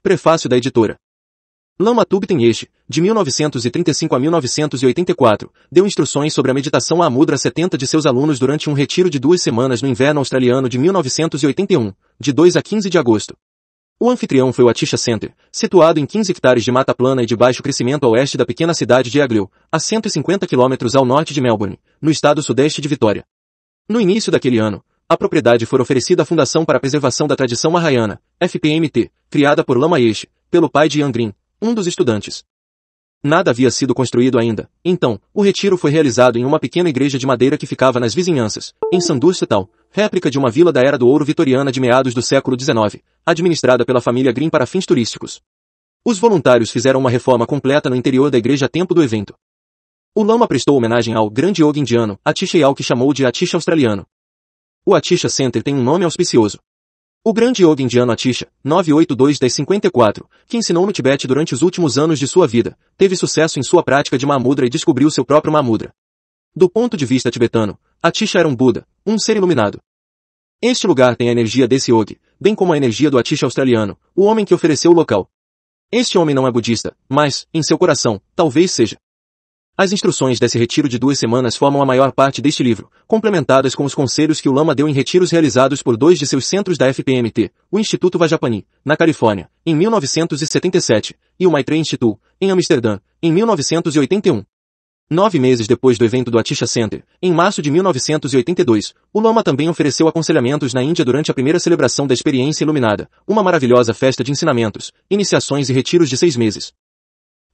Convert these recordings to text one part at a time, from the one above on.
Prefácio da editora. Lama Tubten este, de 1935 a 1984, deu instruções sobre a meditação à Mudra 70 de seus alunos durante um retiro de duas semanas no inverno australiano de 1981, de 2 a 15 de agosto. O anfitrião foi o Atisha Center, situado em 15 hectares de mata plana e de baixo crescimento a oeste da pequena cidade de Agriu, a 150 quilômetros ao norte de Melbourne, no estado sudeste de Vitória. No início daquele ano, a propriedade foi oferecida à Fundação para a Preservação da Tradição Mahayana, FPMT, criada por Lama Yeshe, pelo pai de Ian Green, um dos estudantes. Nada havia sido construído ainda, então, o retiro foi realizado em uma pequena igreja de madeira que ficava nas vizinhanças, em Sandurcetal, réplica de uma vila da Era do Ouro Vitoriana de meados do século XIX, administrada pela família Green para fins turísticos. Os voluntários fizeram uma reforma completa no interior da igreja a tempo do evento. O Lama prestou homenagem ao grande yoga indiano, Atisha Yal, que chamou de Atisha australiano, o Atisha Center tem um nome auspicioso. O grande yoga indiano Atisha, 982-1054, que ensinou no Tibete durante os últimos anos de sua vida, teve sucesso em sua prática de Mamudra e descobriu seu próprio Mamudra. Do ponto de vista tibetano, Atisha era um Buda, um ser iluminado. Este lugar tem a energia desse yogi, bem como a energia do Atisha australiano, o homem que ofereceu o local. Este homem não é budista, mas, em seu coração, talvez seja. As instruções desse retiro de duas semanas formam a maior parte deste livro, complementadas com os conselhos que o Lama deu em retiros realizados por dois de seus centros da FPMT, o Instituto Vajapani, na Califórnia, em 1977, e o Maitre Institute, em Amsterdã, em 1981. Nove meses depois do evento do Atisha Center, em março de 1982, o Lama também ofereceu aconselhamentos na Índia durante a primeira celebração da Experiência Iluminada, uma maravilhosa festa de ensinamentos, iniciações e retiros de seis meses.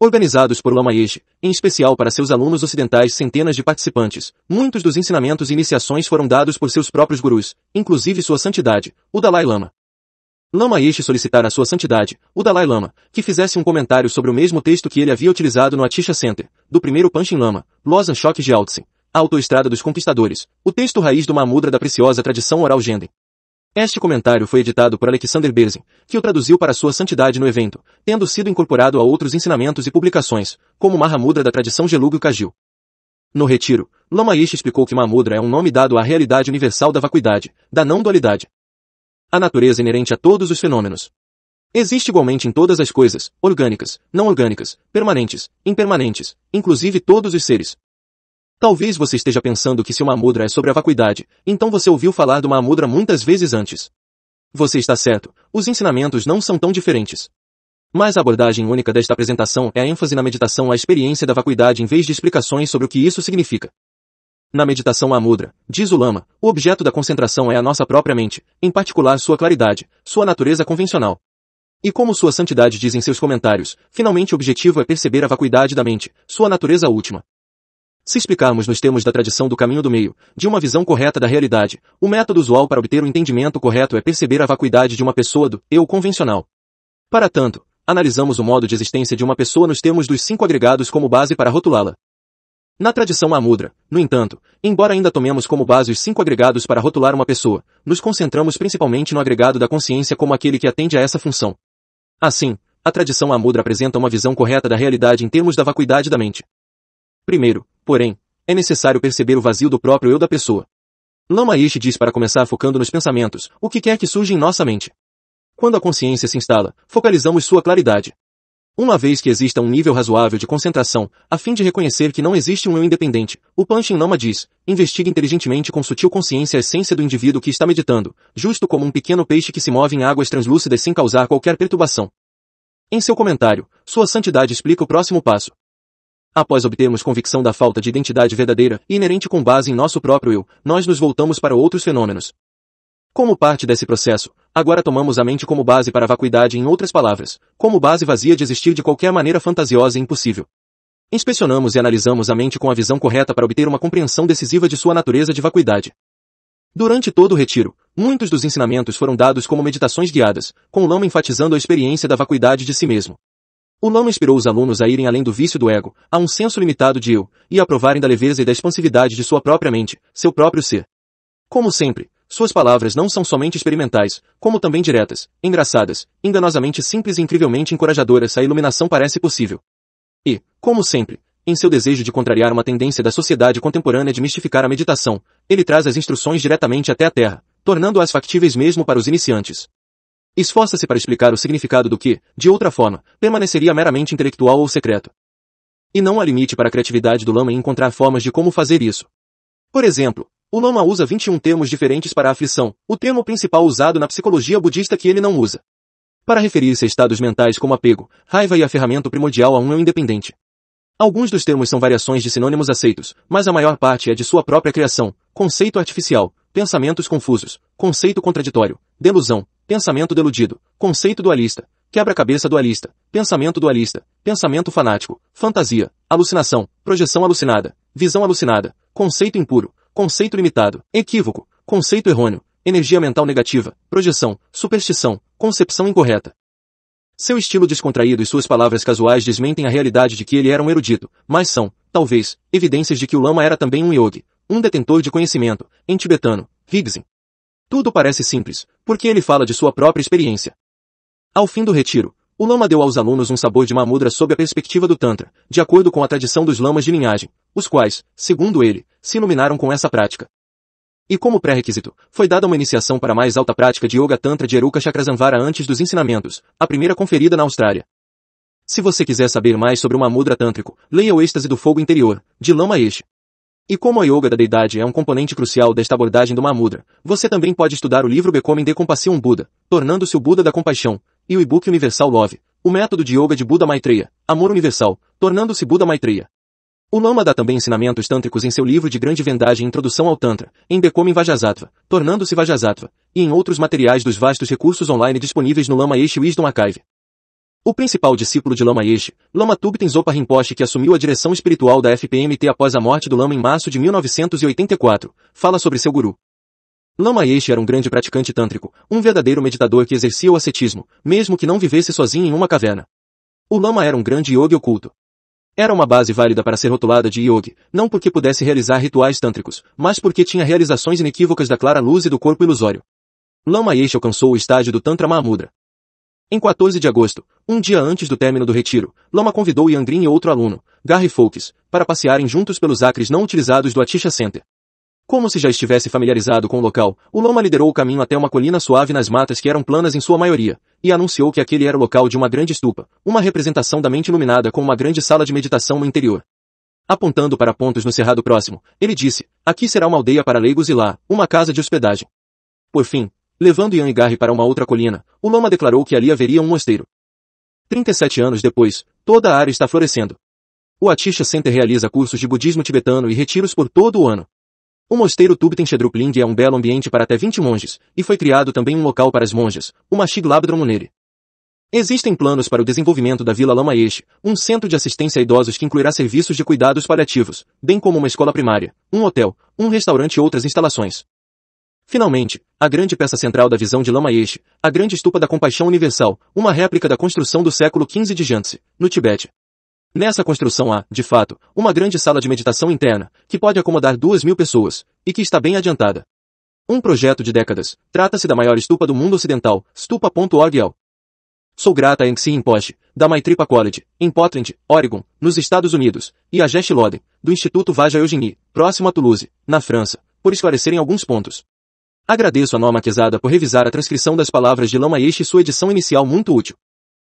Organizados por Lama Yeshe, em especial para seus alunos ocidentais centenas de participantes, muitos dos ensinamentos e iniciações foram dados por seus próprios gurus, inclusive sua santidade, o Dalai Lama. Lama Yeshe solicitara a sua santidade, o Dalai Lama, que fizesse um comentário sobre o mesmo texto que ele havia utilizado no Atisha Center, do primeiro Panchen Lama, Lozan Shok Gyaltsen, a autoestrada dos conquistadores, o texto raiz do Mamudra da preciosa tradição oral Genden. Este comentário foi editado por Alexander Berzin, que o traduziu para sua santidade no evento, tendo sido incorporado a outros ensinamentos e publicações, como Mahamudra da tradição Gelug Kajil. No retiro, Lama Ish explicou que Mahamudra é um nome dado à realidade universal da vacuidade, da não-dualidade. A natureza é inerente a todos os fenômenos. Existe igualmente em todas as coisas, orgânicas, não orgânicas, permanentes, impermanentes, inclusive todos os seres. Talvez você esteja pensando que se uma mudra é sobre a vacuidade, então você ouviu falar de uma muitas vezes antes. Você está certo, os ensinamentos não são tão diferentes. Mas a abordagem única desta apresentação é a ênfase na meditação à experiência da vacuidade em vez de explicações sobre o que isso significa. Na meditação à mudra, diz o Lama, o objeto da concentração é a nossa própria mente, em particular sua claridade, sua natureza convencional. E como sua santidade diz em seus comentários, finalmente o objetivo é perceber a vacuidade da mente, sua natureza última. Se explicarmos nos termos da tradição do caminho do meio, de uma visão correta da realidade, o método usual para obter o entendimento correto é perceber a vacuidade de uma pessoa do eu convencional. Para tanto, analisamos o modo de existência de uma pessoa nos termos dos cinco agregados como base para rotulá-la. Na tradição amudra, no entanto, embora ainda tomemos como base os cinco agregados para rotular uma pessoa, nos concentramos principalmente no agregado da consciência como aquele que atende a essa função. Assim, a tradição amudra apresenta uma visão correta da realidade em termos da vacuidade da mente. Primeiro, porém, é necessário perceber o vazio do próprio eu da pessoa. Lama Ishi diz para começar focando nos pensamentos, o que quer que surge em nossa mente. Quando a consciência se instala, focalizamos sua claridade. Uma vez que exista um nível razoável de concentração, a fim de reconhecer que não existe um eu independente, o Panchen Lama diz, investigue inteligentemente com sutil consciência a essência do indivíduo que está meditando, justo como um pequeno peixe que se move em águas translúcidas sem causar qualquer perturbação. Em seu comentário, Sua Santidade explica o próximo passo. Após obtermos convicção da falta de identidade verdadeira, inerente com base em nosso próprio eu, nós nos voltamos para outros fenômenos. Como parte desse processo, agora tomamos a mente como base para a vacuidade em outras palavras, como base vazia de existir de qualquer maneira fantasiosa e impossível. Inspecionamos e analisamos a mente com a visão correta para obter uma compreensão decisiva de sua natureza de vacuidade. Durante todo o retiro, muitos dos ensinamentos foram dados como meditações guiadas, com o Lama enfatizando a experiência da vacuidade de si mesmo. O Lama inspirou os alunos a irem além do vício do ego, a um senso limitado de eu, e a provarem da leveza e da expansividade de sua própria mente, seu próprio ser. Como sempre, suas palavras não são somente experimentais, como também diretas, engraçadas, enganosamente simples e incrivelmente encorajadoras a iluminação parece possível. E, como sempre, em seu desejo de contrariar uma tendência da sociedade contemporânea de mistificar a meditação, ele traz as instruções diretamente até a Terra, tornando-as factíveis mesmo para os iniciantes. Esforça-se para explicar o significado do que, de outra forma, permaneceria meramente intelectual ou secreto. E não há limite para a criatividade do lama em encontrar formas de como fazer isso. Por exemplo, o lama usa 21 termos diferentes para a aflição, o termo principal usado na psicologia budista que ele não usa. Para referir-se a estados mentais como apego, raiva e aferramento primordial a um eu independente. Alguns dos termos são variações de sinônimos aceitos, mas a maior parte é de sua própria criação, conceito artificial, pensamentos confusos, conceito contraditório, delusão, pensamento deludido, conceito dualista, quebra-cabeça dualista, pensamento dualista, pensamento fanático, fantasia, alucinação, projeção alucinada, visão alucinada, conceito impuro, conceito limitado, equívoco, conceito errôneo, energia mental negativa, projeção, superstição, concepção incorreta. Seu estilo descontraído e suas palavras casuais desmentem a realidade de que ele era um erudito, mas são, talvez, evidências de que o lama era também um yogi, um detentor de conhecimento, em tibetano, Higzin, tudo parece simples, porque ele fala de sua própria experiência. Ao fim do retiro, o lama deu aos alunos um sabor de mamudra sob a perspectiva do Tantra, de acordo com a tradição dos lamas de linhagem, os quais, segundo ele, se iluminaram com essa prática. E como pré-requisito, foi dada uma iniciação para a mais alta prática de Yoga Tantra de Eruka Chakrasanvara antes dos ensinamentos, a primeira conferida na Austrália. Se você quiser saber mais sobre o Mamudra Tântrico, leia o Êxtase do Fogo Interior, de Lama Eshe. E como a yoga da deidade é um componente crucial desta abordagem do Mahamudra, você também pode estudar o livro Becoming the Compassion Buddha, tornando-se o Buda da compaixão, e o e-book Universal Love, o método de yoga de Buda Maitreya, amor universal, tornando-se Buda Maitreya. O Lama dá também ensinamentos tântricos em seu livro de grande vendagem Introdução ao Tantra, em Becoming Vajrasattva, tornando-se Vajrasattva, e em outros materiais dos vastos recursos online disponíveis no Lama Eshe Wisdom Archive. O principal discípulo de Lama Yeshe, Lama Tubten Zopa Rinpoche que assumiu a direção espiritual da FPMT após a morte do Lama em março de 1984, fala sobre seu guru. Lama Yeshe era um grande praticante tântrico, um verdadeiro meditador que exercia o ascetismo, mesmo que não vivesse sozinho em uma caverna. O Lama era um grande yogi oculto. Era uma base válida para ser rotulada de yogi, não porque pudesse realizar rituais tântricos, mas porque tinha realizações inequívocas da clara luz e do corpo ilusório. Lama Yeshe alcançou o estágio do Tantra Mahamudra, em 14 de agosto, um dia antes do término do retiro, Loma convidou Yangrin e outro aluno, Garry Fawkes, para passearem juntos pelos acres não utilizados do Atisha Center. Como se já estivesse familiarizado com o local, o Loma liderou o caminho até uma colina suave nas matas que eram planas em sua maioria, e anunciou que aquele era o local de uma grande estupa, uma representação da mente iluminada com uma grande sala de meditação no interior. Apontando para pontos no cerrado próximo, ele disse, aqui será uma aldeia para leigos e lá, uma casa de hospedagem. Por fim, Levando Ian e Garry para uma outra colina, o Loma declarou que ali haveria um mosteiro. 37 anos depois, toda a área está florescendo. O Atisha Center realiza cursos de budismo tibetano e retiros por todo o ano. O mosteiro Tubten Shedrupling é um belo ambiente para até 20 monges, e foi criado também um local para as monjas, o Mashig Labdron nele. Existem planos para o desenvolvimento da Vila Lama Este, um centro de assistência a idosos que incluirá serviços de cuidados paliativos, bem como uma escola primária, um hotel, um restaurante e outras instalações. Finalmente, a grande peça central da visão de Lama Yeshe, é a grande estupa da compaixão universal, uma réplica da construção do século XV de Jantse, no Tibete. Nessa construção há, de fato, uma grande sala de meditação interna, que pode acomodar duas mil pessoas, e que está bem adiantada. Um projeto de décadas, trata-se da maior estupa do mundo ocidental, stupa.org.al. Sou grata a Enxi Impoche, da Maitripa College, em Portland, Oregon, nos Estados Unidos, e a Jess Loden, do Instituto Vajra Eugenie, próximo a Toulouse, na França, por esclarecerem alguns pontos. Agradeço a Norma Quesada por revisar a transcrição das palavras de Lama Yeshi e sua edição inicial muito útil.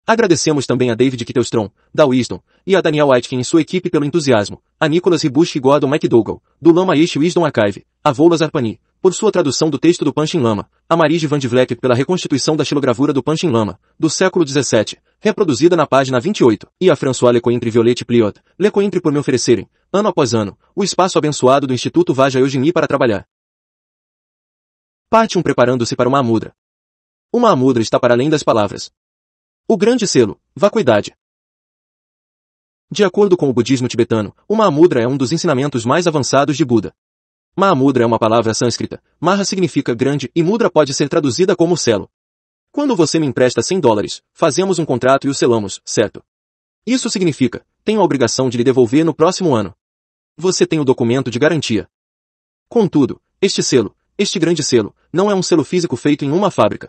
Agradecemos também a David Kittelstrom, da Wisdom, e a Daniel Aitken e sua equipe pelo entusiasmo, a Nicholas Ribush e Gordon McDougall, do Lama Yeshi Wisdom Archive, a Volas Arpani, por sua tradução do texto do Panchen Lama, a Marige Van de Vleck pela reconstituição da xilogravura do Panchen Lama, do século XVII, reproduzida na página 28, e a François Lecointre e Violette Pliot, Lecointre por me oferecerem, ano após ano, o espaço abençoado do Instituto Vaja Eugenie para trabalhar. Parte 1 Preparando-se para uma mudra. Uma mudra está para além das palavras. O grande selo, vacuidade. De acordo com o budismo tibetano, uma mudra é um dos ensinamentos mais avançados de Buda. Mahamudra é uma palavra sânscrita. Marra significa grande e mudra pode ser traduzida como selo. Quando você me empresta 100 dólares, fazemos um contrato e o selamos, certo? Isso significa, tenho a obrigação de lhe devolver no próximo ano. Você tem o documento de garantia. Contudo, este selo, este grande selo não é um selo físico feito em uma fábrica.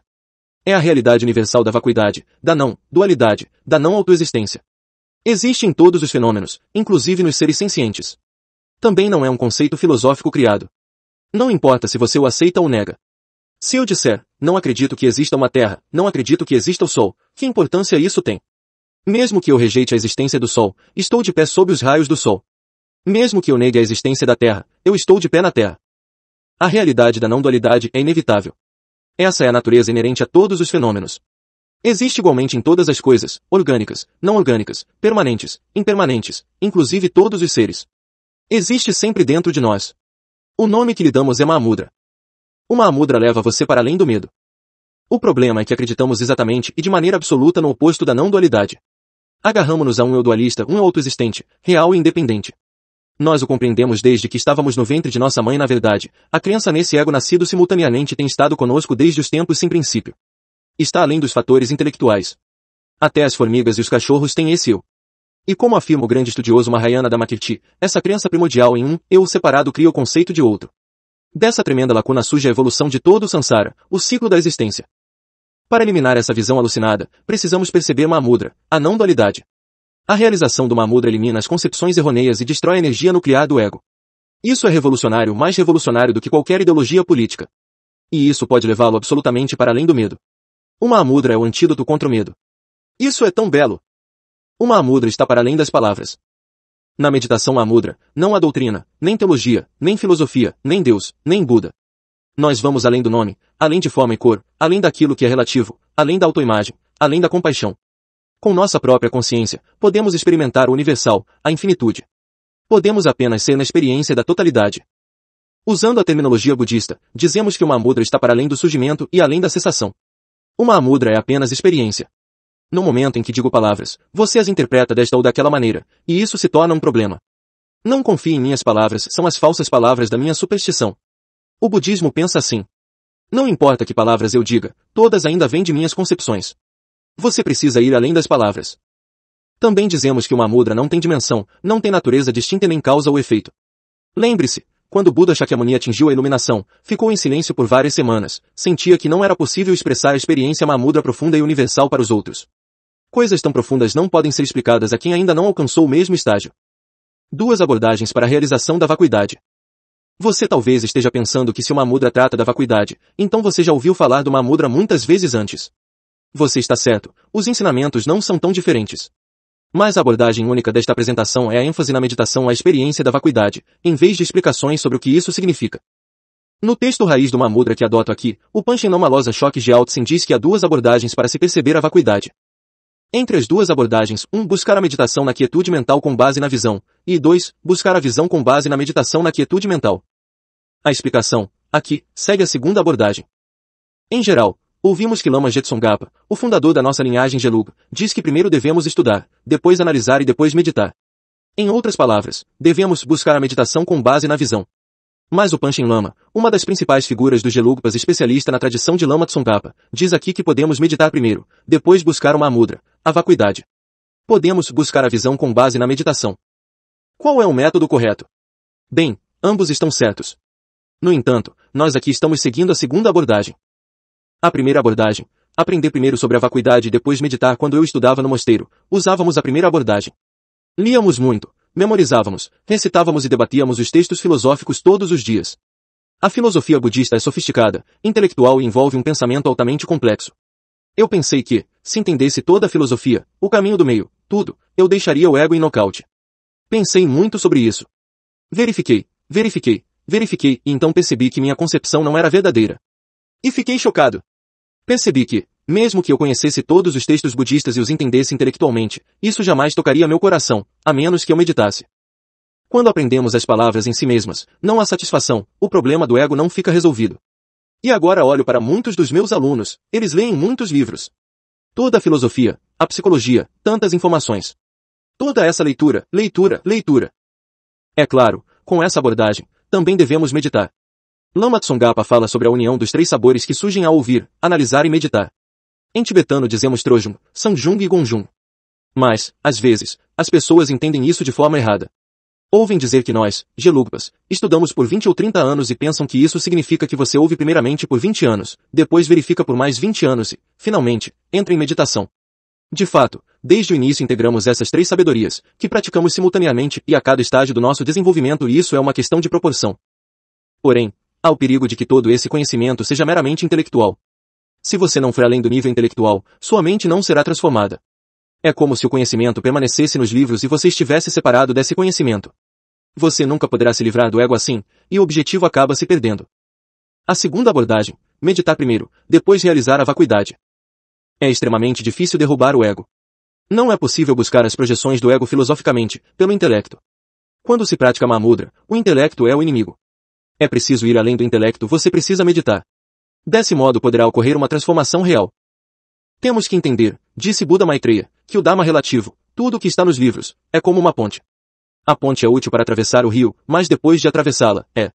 É a realidade universal da vacuidade, da não dualidade, da não autoexistência. Existe em todos os fenômenos, inclusive nos seres sencientes. Também não é um conceito filosófico criado. Não importa se você o aceita ou nega. Se eu disser, não acredito que exista uma Terra, não acredito que exista o Sol, que importância isso tem? Mesmo que eu rejeite a existência do Sol, estou de pé sob os raios do Sol. Mesmo que eu negue a existência da Terra, eu estou de pé na Terra. A realidade da não-dualidade é inevitável. Essa é a natureza inerente a todos os fenômenos. Existe igualmente em todas as coisas, orgânicas, não orgânicas, permanentes, impermanentes, inclusive todos os seres. Existe sempre dentro de nós. O nome que lhe damos é Mahamudra. O Mahamudra leva você para além do medo. O problema é que acreditamos exatamente e de maneira absoluta no oposto da não-dualidade. Agarramos-nos a um eu dualista, um eu autoexistente, real e independente. Nós o compreendemos desde que estávamos no ventre de nossa mãe na verdade. A crença nesse ego nascido simultaneamente tem estado conosco desde os tempos sem princípio. Está além dos fatores intelectuais. Até as formigas e os cachorros têm esse eu. E como afirma o grande estudioso Mahayana Damakirti, essa crença primordial em um eu separado cria o conceito de outro. Dessa tremenda lacuna surge a evolução de todo o sansara, o ciclo da existência. Para eliminar essa visão alucinada, precisamos perceber Mahamudra, a não-dualidade. A realização do mahamudra elimina as concepções errôneas e destrói a energia nuclear do ego. Isso é revolucionário mais revolucionário do que qualquer ideologia política. E isso pode levá-lo absolutamente para além do medo. Uma mahamudra é o antídoto contra o medo. Isso é tão belo. Uma mahamudra está para além das palavras. Na meditação mahamudra, não há doutrina, nem teologia, nem filosofia, nem Deus, nem Buda. Nós vamos além do nome, além de forma e cor, além daquilo que é relativo, além da autoimagem, além da compaixão, com nossa própria consciência, podemos experimentar o universal, a infinitude. Podemos apenas ser na experiência da totalidade. Usando a terminologia budista, dizemos que uma mudra está para além do surgimento e além da cessação. Uma mudra é apenas experiência. No momento em que digo palavras, você as interpreta desta ou daquela maneira, e isso se torna um problema. Não confie em minhas palavras, são as falsas palavras da minha superstição. O budismo pensa assim. Não importa que palavras eu diga, todas ainda vêm de minhas concepções. Você precisa ir além das palavras. Também dizemos que uma mudra não tem dimensão, não tem natureza distinta nem causa ou efeito. Lembre-se, quando Buda Shakyamuni atingiu a iluminação, ficou em silêncio por várias semanas, sentia que não era possível expressar a experiência mamudra profunda e universal para os outros. Coisas tão profundas não podem ser explicadas a quem ainda não alcançou o mesmo estágio. Duas abordagens para a realização da vacuidade. Você talvez esteja pensando que se uma mudra trata da vacuidade, então você já ouviu falar do uma mudra muitas vezes antes. Você está certo, os ensinamentos não são tão diferentes. Mas a abordagem única desta apresentação é a ênfase na meditação à experiência da vacuidade, em vez de explicações sobre o que isso significa. No texto Raiz do Mamudra que adoto aqui, o Panchen Namalosa Choque de Altsen diz que há duas abordagens para se perceber a vacuidade. Entre as duas abordagens, um, buscar a meditação na quietude mental com base na visão, e dois, buscar a visão com base na meditação na quietude mental. A explicação, aqui, segue a segunda abordagem. Em geral, Ouvimos que Lama Jetson Gapa, o fundador da nossa linhagem Gelug, diz que primeiro devemos estudar, depois analisar e depois meditar. Em outras palavras, devemos buscar a meditação com base na visão. Mas o Panchen Lama, uma das principais figuras dos Gelugpas especialista na tradição de Lama Tsongkhapa, diz aqui que podemos meditar primeiro, depois buscar uma mudra, a vacuidade. Podemos buscar a visão com base na meditação. Qual é o método correto? Bem, ambos estão certos. No entanto, nós aqui estamos seguindo a segunda abordagem. A primeira abordagem. Aprender primeiro sobre a vacuidade e depois meditar quando eu estudava no mosteiro. Usávamos a primeira abordagem. Líamos muito, memorizávamos, recitávamos e debatíamos os textos filosóficos todos os dias. A filosofia budista é sofisticada, intelectual e envolve um pensamento altamente complexo. Eu pensei que, se entendesse toda a filosofia, o caminho do meio, tudo, eu deixaria o ego em nocaute. Pensei muito sobre isso. Verifiquei, verifiquei, verifiquei e então percebi que minha concepção não era verdadeira. E fiquei chocado. Percebi que, mesmo que eu conhecesse todos os textos budistas e os entendesse intelectualmente, isso jamais tocaria meu coração, a menos que eu meditasse. Quando aprendemos as palavras em si mesmas, não há satisfação, o problema do ego não fica resolvido. E agora olho para muitos dos meus alunos, eles leem muitos livros. Toda a filosofia, a psicologia, tantas informações. Toda essa leitura, leitura, leitura. É claro, com essa abordagem, também devemos meditar. Lama Tsongkhapa fala sobre a união dos três sabores que surgem ao ouvir, analisar e meditar. Em tibetano dizemos Trojum, Sanjung e Gonjum. Mas, às vezes, as pessoas entendem isso de forma errada. Ouvem dizer que nós, gelugpas, estudamos por 20 ou 30 anos e pensam que isso significa que você ouve primeiramente por 20 anos, depois verifica por mais 20 anos e, finalmente, entra em meditação. De fato, desde o início integramos essas três sabedorias, que praticamos simultaneamente e a cada estágio do nosso desenvolvimento e isso é uma questão de proporção. Porém, há o perigo de que todo esse conhecimento seja meramente intelectual. Se você não for além do nível intelectual, sua mente não será transformada. É como se o conhecimento permanecesse nos livros e você estivesse separado desse conhecimento. Você nunca poderá se livrar do ego assim, e o objetivo acaba se perdendo. A segunda abordagem, meditar primeiro, depois realizar a vacuidade. É extremamente difícil derrubar o ego. Não é possível buscar as projeções do ego filosoficamente, pelo intelecto. Quando se pratica Mahamudra, o intelecto é o inimigo. É preciso ir além do intelecto, você precisa meditar. Desse modo poderá ocorrer uma transformação real. Temos que entender, disse Buda Maitreya, que o Dharma relativo, tudo o que está nos livros, é como uma ponte. A ponte é útil para atravessar o rio, mas depois de atravessá-la, é.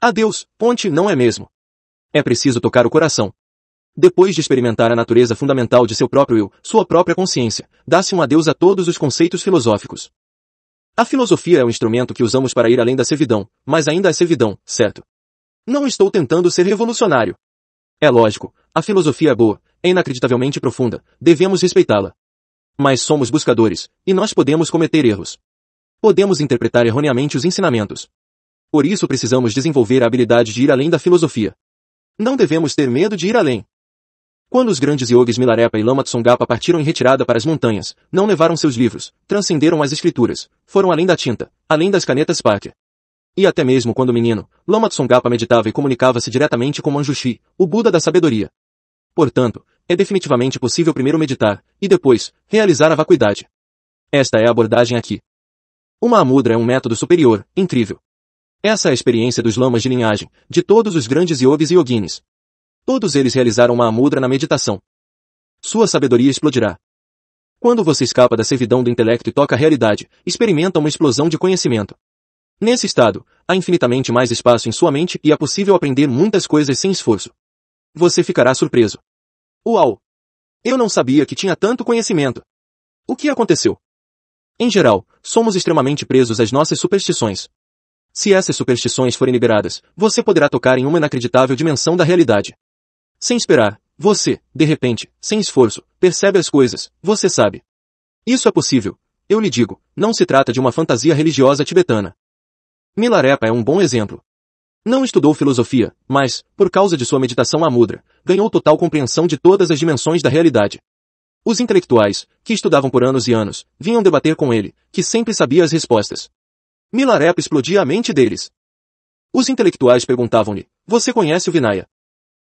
Adeus, ponte não é mesmo. É preciso tocar o coração. Depois de experimentar a natureza fundamental de seu próprio eu, sua própria consciência, dá-se um adeus a todos os conceitos filosóficos. A filosofia é o instrumento que usamos para ir além da servidão, mas ainda é servidão, certo? Não estou tentando ser revolucionário. É lógico, a filosofia é boa, é inacreditavelmente profunda, devemos respeitá-la. Mas somos buscadores, e nós podemos cometer erros. Podemos interpretar erroneamente os ensinamentos. Por isso precisamos desenvolver a habilidade de ir além da filosofia. Não devemos ter medo de ir além. Quando os grandes yogis Milarepa e Lama Tsongapa partiram em retirada para as montanhas, não levaram seus livros, transcenderam as escrituras, foram além da tinta, além das canetas Pátria. E até mesmo quando menino, Lama Tsongapa meditava e comunicava-se diretamente com Manjushi, o Buda da sabedoria. Portanto, é definitivamente possível primeiro meditar, e depois, realizar a vacuidade. Esta é a abordagem aqui. Uma amudra é um método superior, incrível. Essa é a experiência dos lamas de linhagem, de todos os grandes yogis e yoginis. Todos eles realizaram uma mudra na meditação. Sua sabedoria explodirá. Quando você escapa da servidão do intelecto e toca a realidade, experimenta uma explosão de conhecimento. Nesse estado, há infinitamente mais espaço em sua mente e é possível aprender muitas coisas sem esforço. Você ficará surpreso. Uau! Eu não sabia que tinha tanto conhecimento. O que aconteceu? Em geral, somos extremamente presos às nossas superstições. Se essas superstições forem liberadas, você poderá tocar em uma inacreditável dimensão da realidade sem esperar. Você, de repente, sem esforço, percebe as coisas, você sabe. Isso é possível. Eu lhe digo, não se trata de uma fantasia religiosa tibetana. Milarepa é um bom exemplo. Não estudou filosofia, mas, por causa de sua meditação à mudra, ganhou total compreensão de todas as dimensões da realidade. Os intelectuais, que estudavam por anos e anos, vinham debater com ele, que sempre sabia as respostas. Milarepa explodia a mente deles. Os intelectuais perguntavam-lhe, você conhece o Vinaya?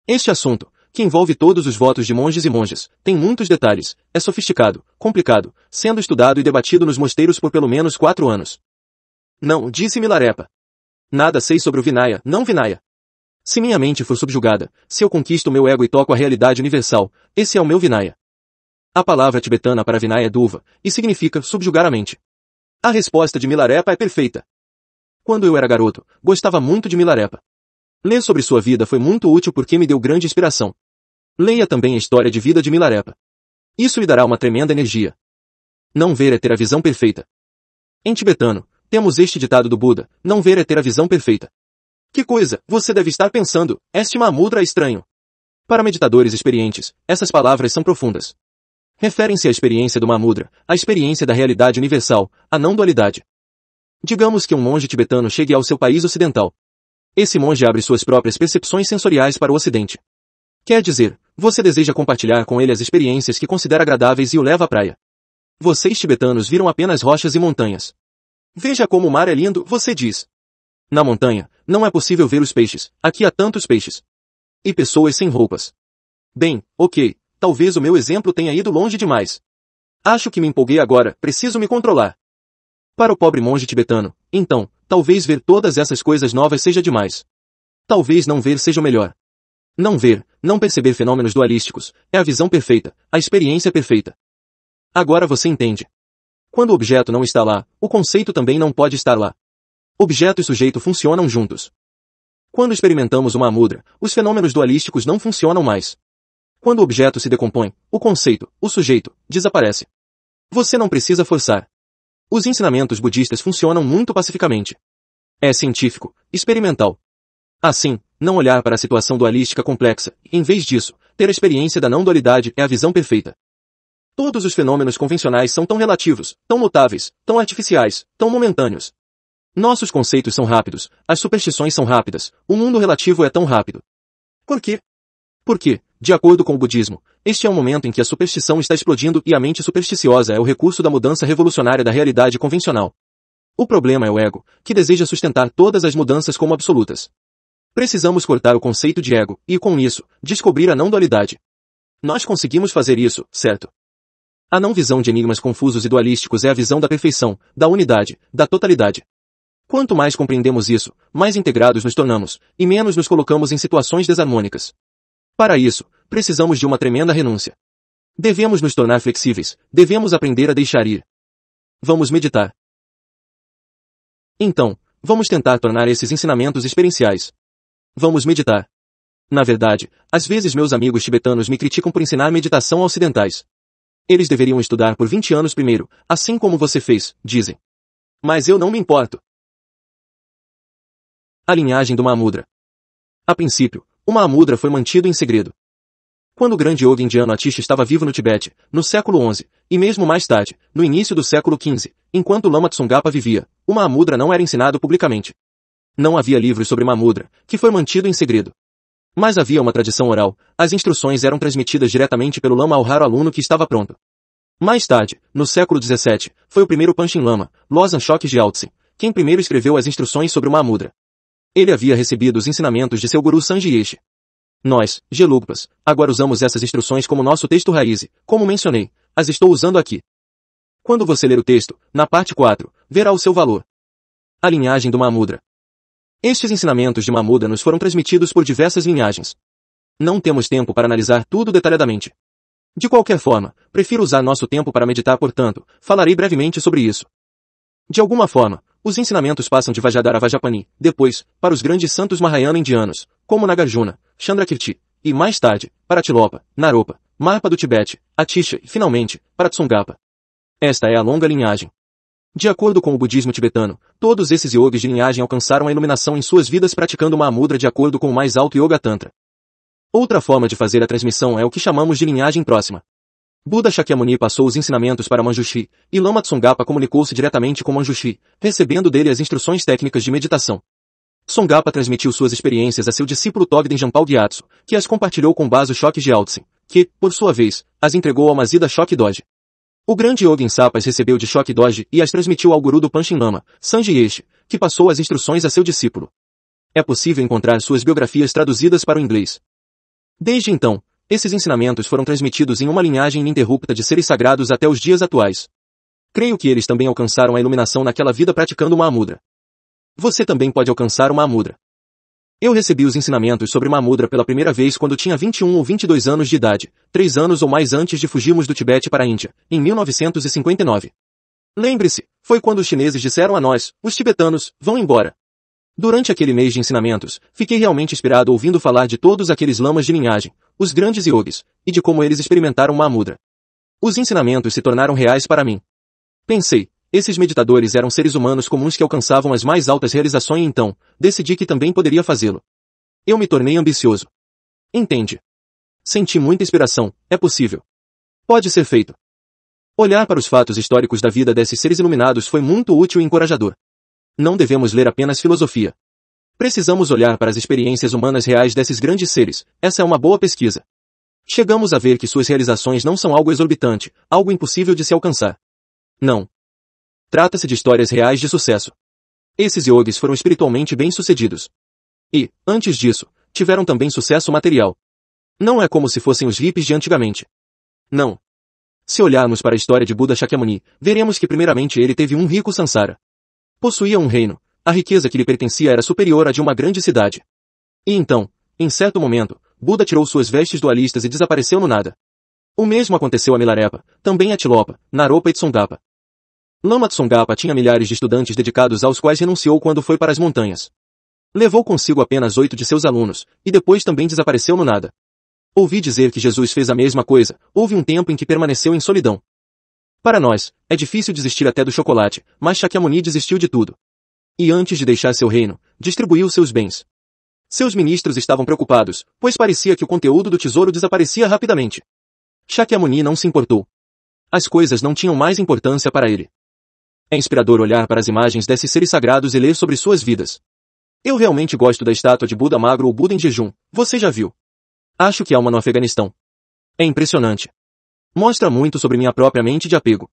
Este assunto, que envolve todos os votos de monges e monjas, tem muitos detalhes, é sofisticado, complicado, sendo estudado e debatido nos mosteiros por pelo menos quatro anos. Não, disse Milarepa. Nada sei sobre o Vinaya, não Vinaya. Se minha mente for subjugada, se eu conquisto meu ego e toco a realidade universal, esse é o meu Vinaya. A palavra tibetana para Vinaya é duva, e significa subjugar a mente. A resposta de Milarepa é perfeita. Quando eu era garoto, gostava muito de Milarepa. Ler sobre sua vida foi muito útil porque me deu grande inspiração. Leia também a história de vida de Milarepa. Isso lhe dará uma tremenda energia. Não ver é ter a visão perfeita. Em tibetano, temos este ditado do Buda, não ver é ter a visão perfeita. Que coisa, você deve estar pensando, este mamudra é estranho. Para meditadores experientes, essas palavras são profundas. Referem-se à experiência do Mamudra, à experiência da realidade universal, à não-dualidade. Digamos que um monge tibetano chegue ao seu país ocidental. Esse monge abre suas próprias percepções sensoriais para o Ocidente. Quer dizer, você deseja compartilhar com ele as experiências que considera agradáveis e o leva à praia. Vocês tibetanos viram apenas rochas e montanhas. Veja como o mar é lindo, você diz. Na montanha, não é possível ver os peixes, aqui há tantos peixes. E pessoas sem roupas. Bem, ok, talvez o meu exemplo tenha ido longe demais. Acho que me empolguei agora, preciso me controlar. Para o pobre monge tibetano, então, talvez ver todas essas coisas novas seja demais. Talvez não ver seja o melhor. Não ver, não perceber fenômenos dualísticos, é a visão perfeita, a experiência perfeita. Agora você entende. Quando o objeto não está lá, o conceito também não pode estar lá. Objeto e sujeito funcionam juntos. Quando experimentamos uma mudra, os fenômenos dualísticos não funcionam mais. Quando o objeto se decompõe, o conceito, o sujeito, desaparece. Você não precisa forçar. Os ensinamentos budistas funcionam muito pacificamente. É científico, experimental. Assim, não olhar para a situação dualística complexa, em vez disso, ter a experiência da não-dualidade é a visão perfeita. Todos os fenômenos convencionais são tão relativos, tão mutáveis, tão artificiais, tão momentâneos. Nossos conceitos são rápidos, as superstições são rápidas, o mundo relativo é tão rápido. Por quê? Porque, de acordo com o budismo, este é um momento em que a superstição está explodindo e a mente supersticiosa é o recurso da mudança revolucionária da realidade convencional. O problema é o ego, que deseja sustentar todas as mudanças como absolutas. Precisamos cortar o conceito de ego e, com isso, descobrir a não-dualidade. Nós conseguimos fazer isso, certo? A não-visão de enigmas confusos e dualísticos é a visão da perfeição, da unidade, da totalidade. Quanto mais compreendemos isso, mais integrados nos tornamos, e menos nos colocamos em situações desarmônicas. Para isso, precisamos de uma tremenda renúncia. Devemos nos tornar flexíveis, devemos aprender a deixar ir. Vamos meditar. Então, vamos tentar tornar esses ensinamentos experienciais. Vamos meditar. Na verdade, às vezes meus amigos tibetanos me criticam por ensinar meditação a ocidentais. Eles deveriam estudar por 20 anos primeiro, assim como você fez, dizem. Mas eu não me importo. A linhagem do Mahamudra. A princípio, uma amudra foi mantido em segredo. Quando o grande yoga indiano Atish estava vivo no Tibete, no século XI, e mesmo mais tarde, no início do século XV, enquanto Lama Tsongkhapa vivia, uma amudra não era ensinado publicamente. Não havia livros sobre amudra, que foi mantido em segredo. Mas havia uma tradição oral, as instruções eram transmitidas diretamente pelo Lama ao raro aluno que estava pronto. Mais tarde, no século XVII, foi o primeiro Panchen Lama, Lozan Shokes de Altsin, quem primeiro escreveu as instruções sobre uma amudra. Ele havia recebido os ensinamentos de seu guru Sanji Nós, Gelugpas, agora usamos essas instruções como nosso texto raiz, como mencionei, as estou usando aqui. Quando você ler o texto, na parte 4, verá o seu valor. A linhagem do Mamudra. Estes ensinamentos de Mamuda nos foram transmitidos por diversas linhagens. Não temos tempo para analisar tudo detalhadamente. De qualquer forma, prefiro usar nosso tempo para meditar, portanto, falarei brevemente sobre isso. De alguma forma, os ensinamentos passam de Vajadara Vajapani, depois, para os grandes santos Mahayana indianos, como Nagarjuna, Chandrakirti, e mais tarde, para Tilopa, Naropa, Marpa do Tibete, Atisha e, finalmente, para Tsongapa. Esta é a longa linhagem. De acordo com o budismo tibetano, todos esses yogis de linhagem alcançaram a iluminação em suas vidas praticando Mahamudra de acordo com o mais alto Yoga Tantra. Outra forma de fazer a transmissão é o que chamamos de linhagem próxima. Buda Shakyamuni passou os ensinamentos para Manjushri, e Lama Tsongkhapa comunicou-se diretamente com Manjushri, recebendo dele as instruções técnicas de meditação. Tsongkhapa transmitiu suas experiências a seu discípulo Togden Jampal Gyatso, que as compartilhou com Baso Shok Gyaltsen, que, por sua vez, as entregou ao Mazida Shok Doji. O grande Yogin Sapas recebeu de Shok Doji e as transmitiu ao guru do Panchen Lama, Sanji Eshe, que passou as instruções a seu discípulo. É possível encontrar suas biografias traduzidas para o inglês. Desde então, esses ensinamentos foram transmitidos em uma linhagem ininterrupta de seres sagrados até os dias atuais. Creio que eles também alcançaram a iluminação naquela vida praticando uma mudra. Você também pode alcançar uma mudra. Eu recebi os ensinamentos sobre uma pela primeira vez quando tinha 21 ou 22 anos de idade, três anos ou mais antes de fugirmos do Tibete para a Índia, em 1959. Lembre-se, foi quando os chineses disseram a nós, os tibetanos, vão embora. Durante aquele mês de ensinamentos, fiquei realmente inspirado ouvindo falar de todos aqueles lamas de linhagem, os grandes yogis, e de como eles experimentaram uma mudra. Os ensinamentos se tornaram reais para mim. Pensei, esses meditadores eram seres humanos comuns que alcançavam as mais altas realizações e então, decidi que também poderia fazê-lo. Eu me tornei ambicioso. Entende? Senti muita inspiração, é possível. Pode ser feito. Olhar para os fatos históricos da vida desses seres iluminados foi muito útil e encorajador. Não devemos ler apenas filosofia. Precisamos olhar para as experiências humanas reais desses grandes seres. Essa é uma boa pesquisa. Chegamos a ver que suas realizações não são algo exorbitante, algo impossível de se alcançar. Não. Trata-se de histórias reais de sucesso. Esses yogis foram espiritualmente bem-sucedidos. E, antes disso, tiveram também sucesso material. Não é como se fossem os hippies de antigamente. Não. Se olharmos para a história de Buda Shakyamuni, veremos que primeiramente ele teve um rico Sansara. Possuía um reino, a riqueza que lhe pertencia era superior à de uma grande cidade. E então, em certo momento, Buda tirou suas vestes dualistas e desapareceu no nada. O mesmo aconteceu a Milarepa, também a Tilopa, Naropa e Tsongapa. Lama Tsongapa tinha milhares de estudantes dedicados aos quais renunciou quando foi para as montanhas. Levou consigo apenas oito de seus alunos, e depois também desapareceu no nada. Ouvi dizer que Jesus fez a mesma coisa, houve um tempo em que permaneceu em solidão. Para nós, é difícil desistir até do chocolate, mas Shakyamuni desistiu de tudo e antes de deixar seu reino, distribuiu seus bens. Seus ministros estavam preocupados, pois parecia que o conteúdo do tesouro desaparecia rapidamente. Shakyamuni não se importou. As coisas não tinham mais importância para ele. É inspirador olhar para as imagens desses seres sagrados e ler sobre suas vidas. Eu realmente gosto da estátua de Buda magro ou Buda em jejum, você já viu. Acho que há uma no Afeganistão. É impressionante. Mostra muito sobre minha própria mente de apego.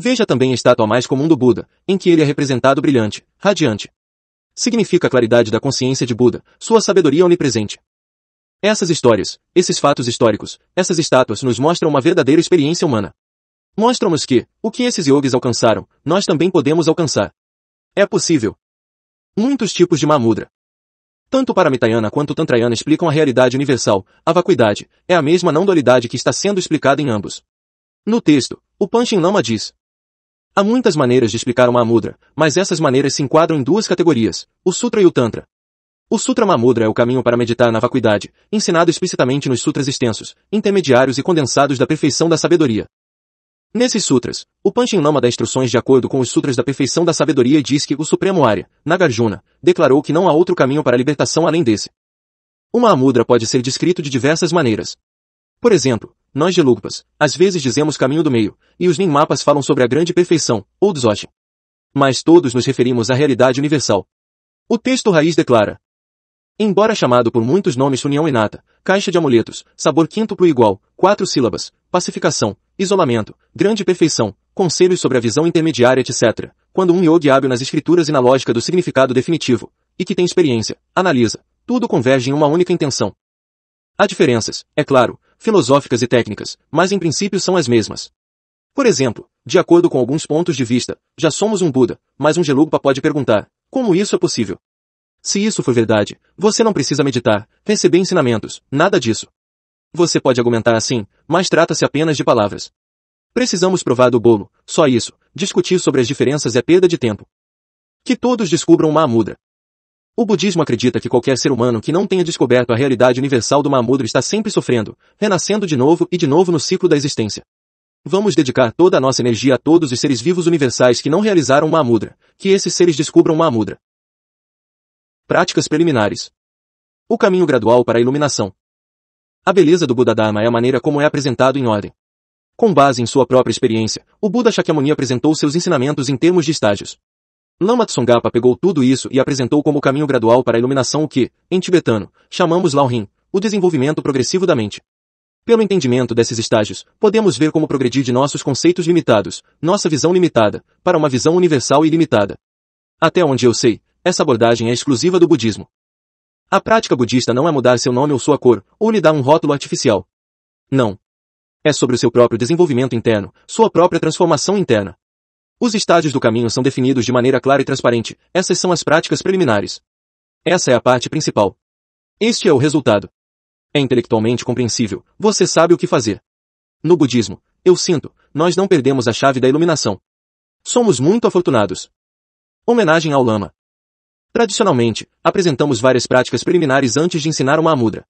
Veja também a estátua mais comum do Buda, em que ele é representado brilhante, radiante. Significa a claridade da consciência de Buda, sua sabedoria onipresente. Essas histórias, esses fatos históricos, essas estátuas nos mostram uma verdadeira experiência humana. Mostram-nos que, o que esses yogis alcançaram, nós também podemos alcançar. É possível. Muitos tipos de mamudra. Tanto Paramitayana quanto Tantrayana explicam a realidade universal, a vacuidade, é a mesma não-dualidade que está sendo explicada em ambos. No texto, o Panchen Lama diz, Há muitas maneiras de explicar uma mudra, mas essas maneiras se enquadram em duas categorias, o Sutra e o Tantra. O Sutra Mamudra é o caminho para meditar na vacuidade, ensinado explicitamente nos sutras extensos, intermediários e condensados da perfeição da sabedoria. Nesses sutras, o Panchen Lama dá instruções de acordo com os sutras da perfeição da sabedoria e diz que o Supremo Arya, Nagarjuna, declarou que não há outro caminho para a libertação além desse. Uma amudra pode ser descrito de diversas maneiras. Por exemplo, nós de Lugpas, às vezes dizemos caminho do meio, e os mapas falam sobre a grande perfeição, ou Dzogchen. Mas todos nos referimos à realidade universal. O texto raiz declara, Embora chamado por muitos nomes união inata, caixa de amuletos, sabor quíntuplo igual, quatro sílabas, pacificação, isolamento, grande perfeição, conselhos sobre a visão intermediária, etc. Quando um yogi hábil nas escrituras e na lógica do significado definitivo, e que tem experiência, analisa, tudo converge em uma única intenção. Há diferenças, é claro, filosóficas e técnicas, mas em princípio são as mesmas. Por exemplo, de acordo com alguns pontos de vista, já somos um Buda, mas um Gelugpa pode perguntar, como isso é possível? Se isso for verdade, você não precisa meditar, receber ensinamentos, nada disso. Você pode argumentar assim, mas trata-se apenas de palavras. Precisamos provar do bolo, só isso, discutir sobre as diferenças é perda de tempo. Que todos descubram uma mudra. O budismo acredita que qualquer ser humano que não tenha descoberto a realidade universal do Mahamudra está sempre sofrendo, renascendo de novo e de novo no ciclo da existência. Vamos dedicar toda a nossa energia a todos os seres vivos universais que não realizaram Mahamudra, que esses seres descubram Mahamudra. Práticas preliminares. O caminho gradual para a iluminação. A beleza do Buda Dharma é a maneira como é apresentado em ordem. Com base em sua própria experiência, o Buda Shakyamuni apresentou seus ensinamentos em termos de estágios. Lama Tsongkhapa pegou tudo isso e apresentou como caminho gradual para a iluminação o que, em tibetano, chamamos Laohin, o desenvolvimento progressivo da mente. Pelo entendimento desses estágios, podemos ver como progredir de nossos conceitos limitados, nossa visão limitada, para uma visão universal e limitada. Até onde eu sei, essa abordagem é exclusiva do budismo. A prática budista não é mudar seu nome ou sua cor, ou lhe dar um rótulo artificial. Não. É sobre o seu próprio desenvolvimento interno, sua própria transformação interna. Os estádios do caminho são definidos de maneira clara e transparente, essas são as práticas preliminares. Essa é a parte principal. Este é o resultado. É intelectualmente compreensível, você sabe o que fazer. No budismo, eu sinto, nós não perdemos a chave da iluminação. Somos muito afortunados. Homenagem ao Lama. Tradicionalmente, apresentamos várias práticas preliminares antes de ensinar uma mudra.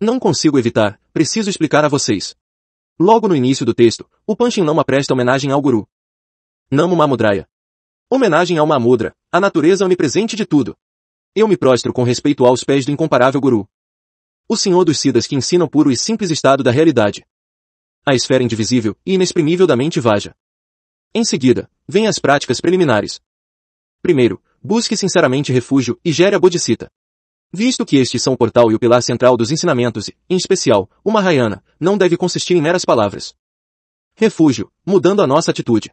Não consigo evitar, preciso explicar a vocês. Logo no início do texto, o Panchen Lama presta homenagem ao Guru. Namo Mamudraya. Homenagem ao Mamudra, a natureza onipresente de tudo. Eu me prostro com respeito aos pés do incomparável Guru. O Senhor dos Siddhas que ensina o puro e simples estado da realidade. A esfera indivisível e inexprimível da mente vaja. Em seguida, vêm as práticas preliminares. Primeiro, busque sinceramente refúgio e gere a Bodhisattva. Visto que estes são o portal e o pilar central dos ensinamentos e, em especial, o Mahayana, não deve consistir em meras palavras. Refúgio, mudando a nossa atitude.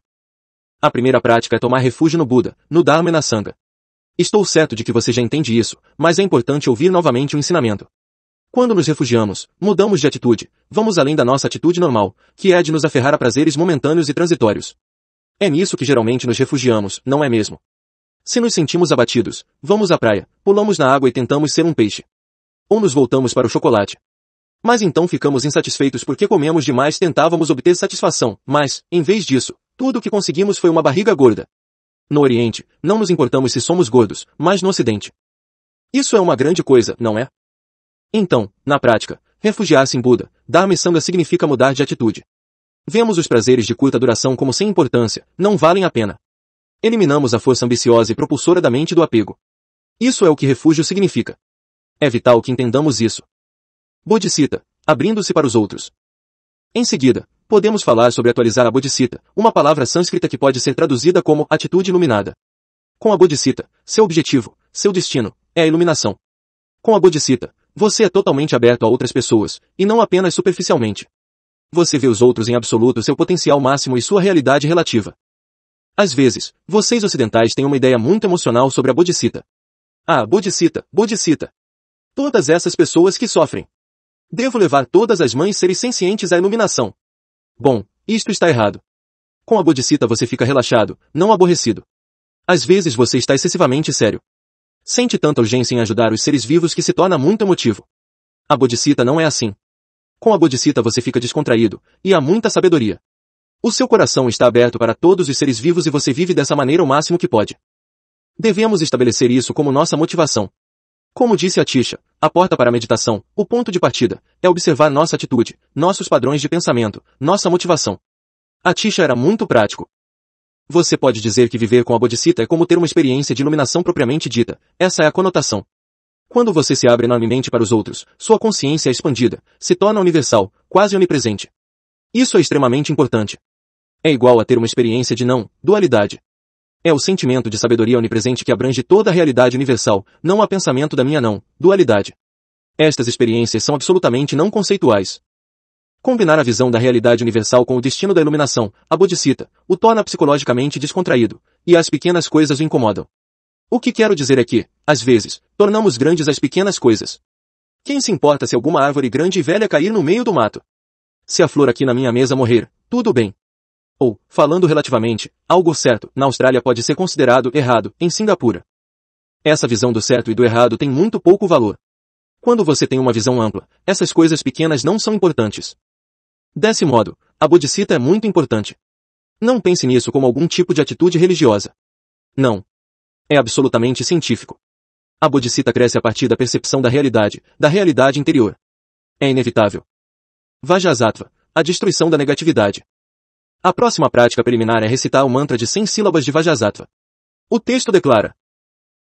A primeira prática é tomar refúgio no Buda, no Dharma e na Sangha. Estou certo de que você já entende isso, mas é importante ouvir novamente o ensinamento. Quando nos refugiamos, mudamos de atitude, vamos além da nossa atitude normal, que é a de nos aferrar a prazeres momentâneos e transitórios. É nisso que geralmente nos refugiamos, não é mesmo? Se nos sentimos abatidos, vamos à praia, pulamos na água e tentamos ser um peixe. Ou nos voltamos para o chocolate. Mas então ficamos insatisfeitos porque comemos demais tentávamos obter satisfação, mas, em vez disso, tudo o que conseguimos foi uma barriga gorda. No Oriente, não nos importamos se somos gordos, mas no Ocidente. Isso é uma grande coisa, não é? Então, na prática, refugiar-se em Buda, Dharma e Sangha significa mudar de atitude. Vemos os prazeres de curta duração como sem importância, não valem a pena. Eliminamos a força ambiciosa e propulsora da mente do apego. Isso é o que refúgio significa. É vital que entendamos isso. Bodhicitta, abrindo-se para os outros, em seguida, podemos falar sobre atualizar a bodhicitta, uma palavra sânscrita que pode ser traduzida como atitude iluminada. Com a bodhicitta, seu objetivo, seu destino, é a iluminação. Com a bodhicitta, você é totalmente aberto a outras pessoas, e não apenas superficialmente. Você vê os outros em absoluto seu potencial máximo e sua realidade relativa. Às vezes, vocês ocidentais têm uma ideia muito emocional sobre a bodhicitta. Ah, bodhicitta, bodhicitta. Todas essas pessoas que sofrem. Devo levar todas as mães seres sencientes à iluminação. Bom, isto está errado. Com a bodhicitta você fica relaxado, não aborrecido. Às vezes você está excessivamente sério. Sente tanta urgência em ajudar os seres vivos que se torna muito emotivo. A bodhicitta não é assim. Com a bodhicitta você fica descontraído, e há muita sabedoria. O seu coração está aberto para todos os seres vivos e você vive dessa maneira o máximo que pode. Devemos estabelecer isso como nossa motivação. Como disse a Tisha, a porta para a meditação, o ponto de partida, é observar nossa atitude, nossos padrões de pensamento, nossa motivação. A Tisha era muito prático. Você pode dizer que viver com a Bodhisattva é como ter uma experiência de iluminação propriamente dita, essa é a conotação. Quando você se abre enormemente para os outros, sua consciência é expandida, se torna universal, quase onipresente. Isso é extremamente importante. É igual a ter uma experiência de não, dualidade. É o sentimento de sabedoria onipresente que abrange toda a realidade universal, não há pensamento da minha não, dualidade. Estas experiências são absolutamente não conceituais. Combinar a visão da realidade universal com o destino da iluminação, a bodhicitta, o torna psicologicamente descontraído, e as pequenas coisas o incomodam. O que quero dizer é que, às vezes, tornamos grandes as pequenas coisas. Quem se importa se alguma árvore grande e velha cair no meio do mato? Se a flor aqui na minha mesa morrer, tudo bem. Ou, falando relativamente, algo certo na Austrália pode ser considerado errado em Singapura. Essa visão do certo e do errado tem muito pouco valor. Quando você tem uma visão ampla, essas coisas pequenas não são importantes. Desse modo, a bodhicitta é muito importante. Não pense nisso como algum tipo de atitude religiosa. Não. É absolutamente científico. A bodhicitta cresce a partir da percepção da realidade, da realidade interior. É inevitável. Vajrasattva, a destruição da negatividade. A próxima prática preliminar é recitar o mantra de 100 sílabas de Vajrasattva. O texto declara,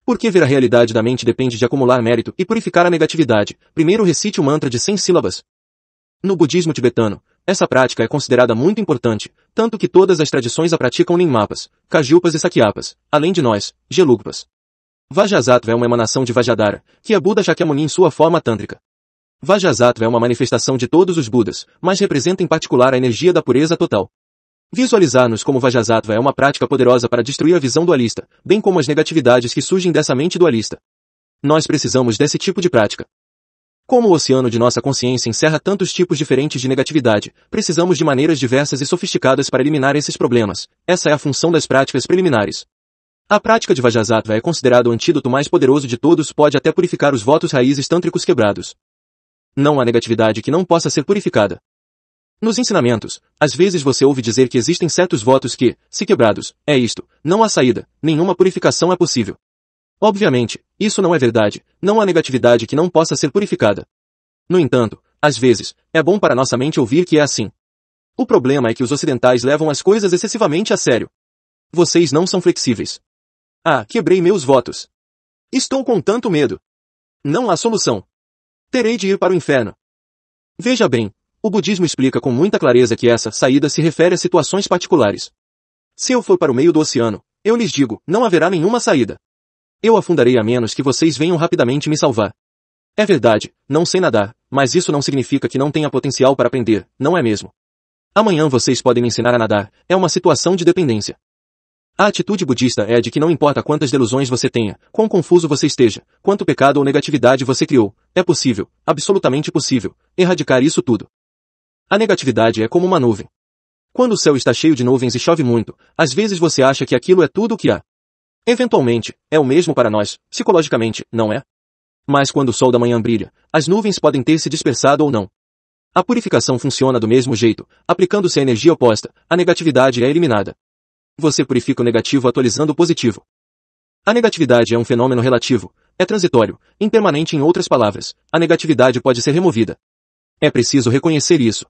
porque ver a realidade da mente depende de acumular mérito e purificar a negatividade. Primeiro recite o mantra de 100 sílabas. No budismo tibetano, essa prática é considerada muito importante, tanto que todas as tradições a praticam Ninmapas, Kajupas e Sakyapas, além de nós, Gelugpas. Vajrasattva é uma emanação de Vajadara, que é Buda Shakyamuni em sua forma tântrica. Vajrasattva é uma manifestação de todos os Budas, mas representa em particular a energia da pureza total. Visualizar-nos como Vajrasattva é uma prática poderosa para destruir a visão dualista, bem como as negatividades que surgem dessa mente dualista. Nós precisamos desse tipo de prática. Como o oceano de nossa consciência encerra tantos tipos diferentes de negatividade, precisamos de maneiras diversas e sofisticadas para eliminar esses problemas. Essa é a função das práticas preliminares. A prática de Vajrasattva é considerada o antídoto mais poderoso de todos, pode até purificar os votos raízes tântricos quebrados. Não há negatividade que não possa ser purificada. Nos ensinamentos, às vezes você ouve dizer que existem certos votos que, se quebrados, é isto, não há saída, nenhuma purificação é possível. Obviamente, isso não é verdade, não há negatividade que não possa ser purificada. No entanto, às vezes, é bom para nossa mente ouvir que é assim. O problema é que os ocidentais levam as coisas excessivamente a sério. Vocês não são flexíveis. Ah, quebrei meus votos. Estou com tanto medo. Não há solução. Terei de ir para o inferno. Veja bem, o budismo explica com muita clareza que essa saída se refere a situações particulares. Se eu for para o meio do oceano, eu lhes digo, não haverá nenhuma saída. Eu afundarei a menos que vocês venham rapidamente me salvar. É verdade, não sei nadar, mas isso não significa que não tenha potencial para aprender, não é mesmo? Amanhã vocês podem me ensinar a nadar, é uma situação de dependência. A atitude budista é de que não importa quantas delusões você tenha, quão confuso você esteja, quanto pecado ou negatividade você criou, é possível, absolutamente possível, erradicar isso tudo. A negatividade é como uma nuvem. Quando o céu está cheio de nuvens e chove muito, às vezes você acha que aquilo é tudo o que há. Eventualmente, é o mesmo para nós, psicologicamente, não é? Mas quando o sol da manhã brilha, as nuvens podem ter se dispersado ou não. A purificação funciona do mesmo jeito, aplicando-se a energia oposta, a negatividade é eliminada. Você purifica o negativo atualizando o positivo. A negatividade é um fenômeno relativo, é transitório, impermanente em outras palavras, a negatividade pode ser removida. É preciso reconhecer isso.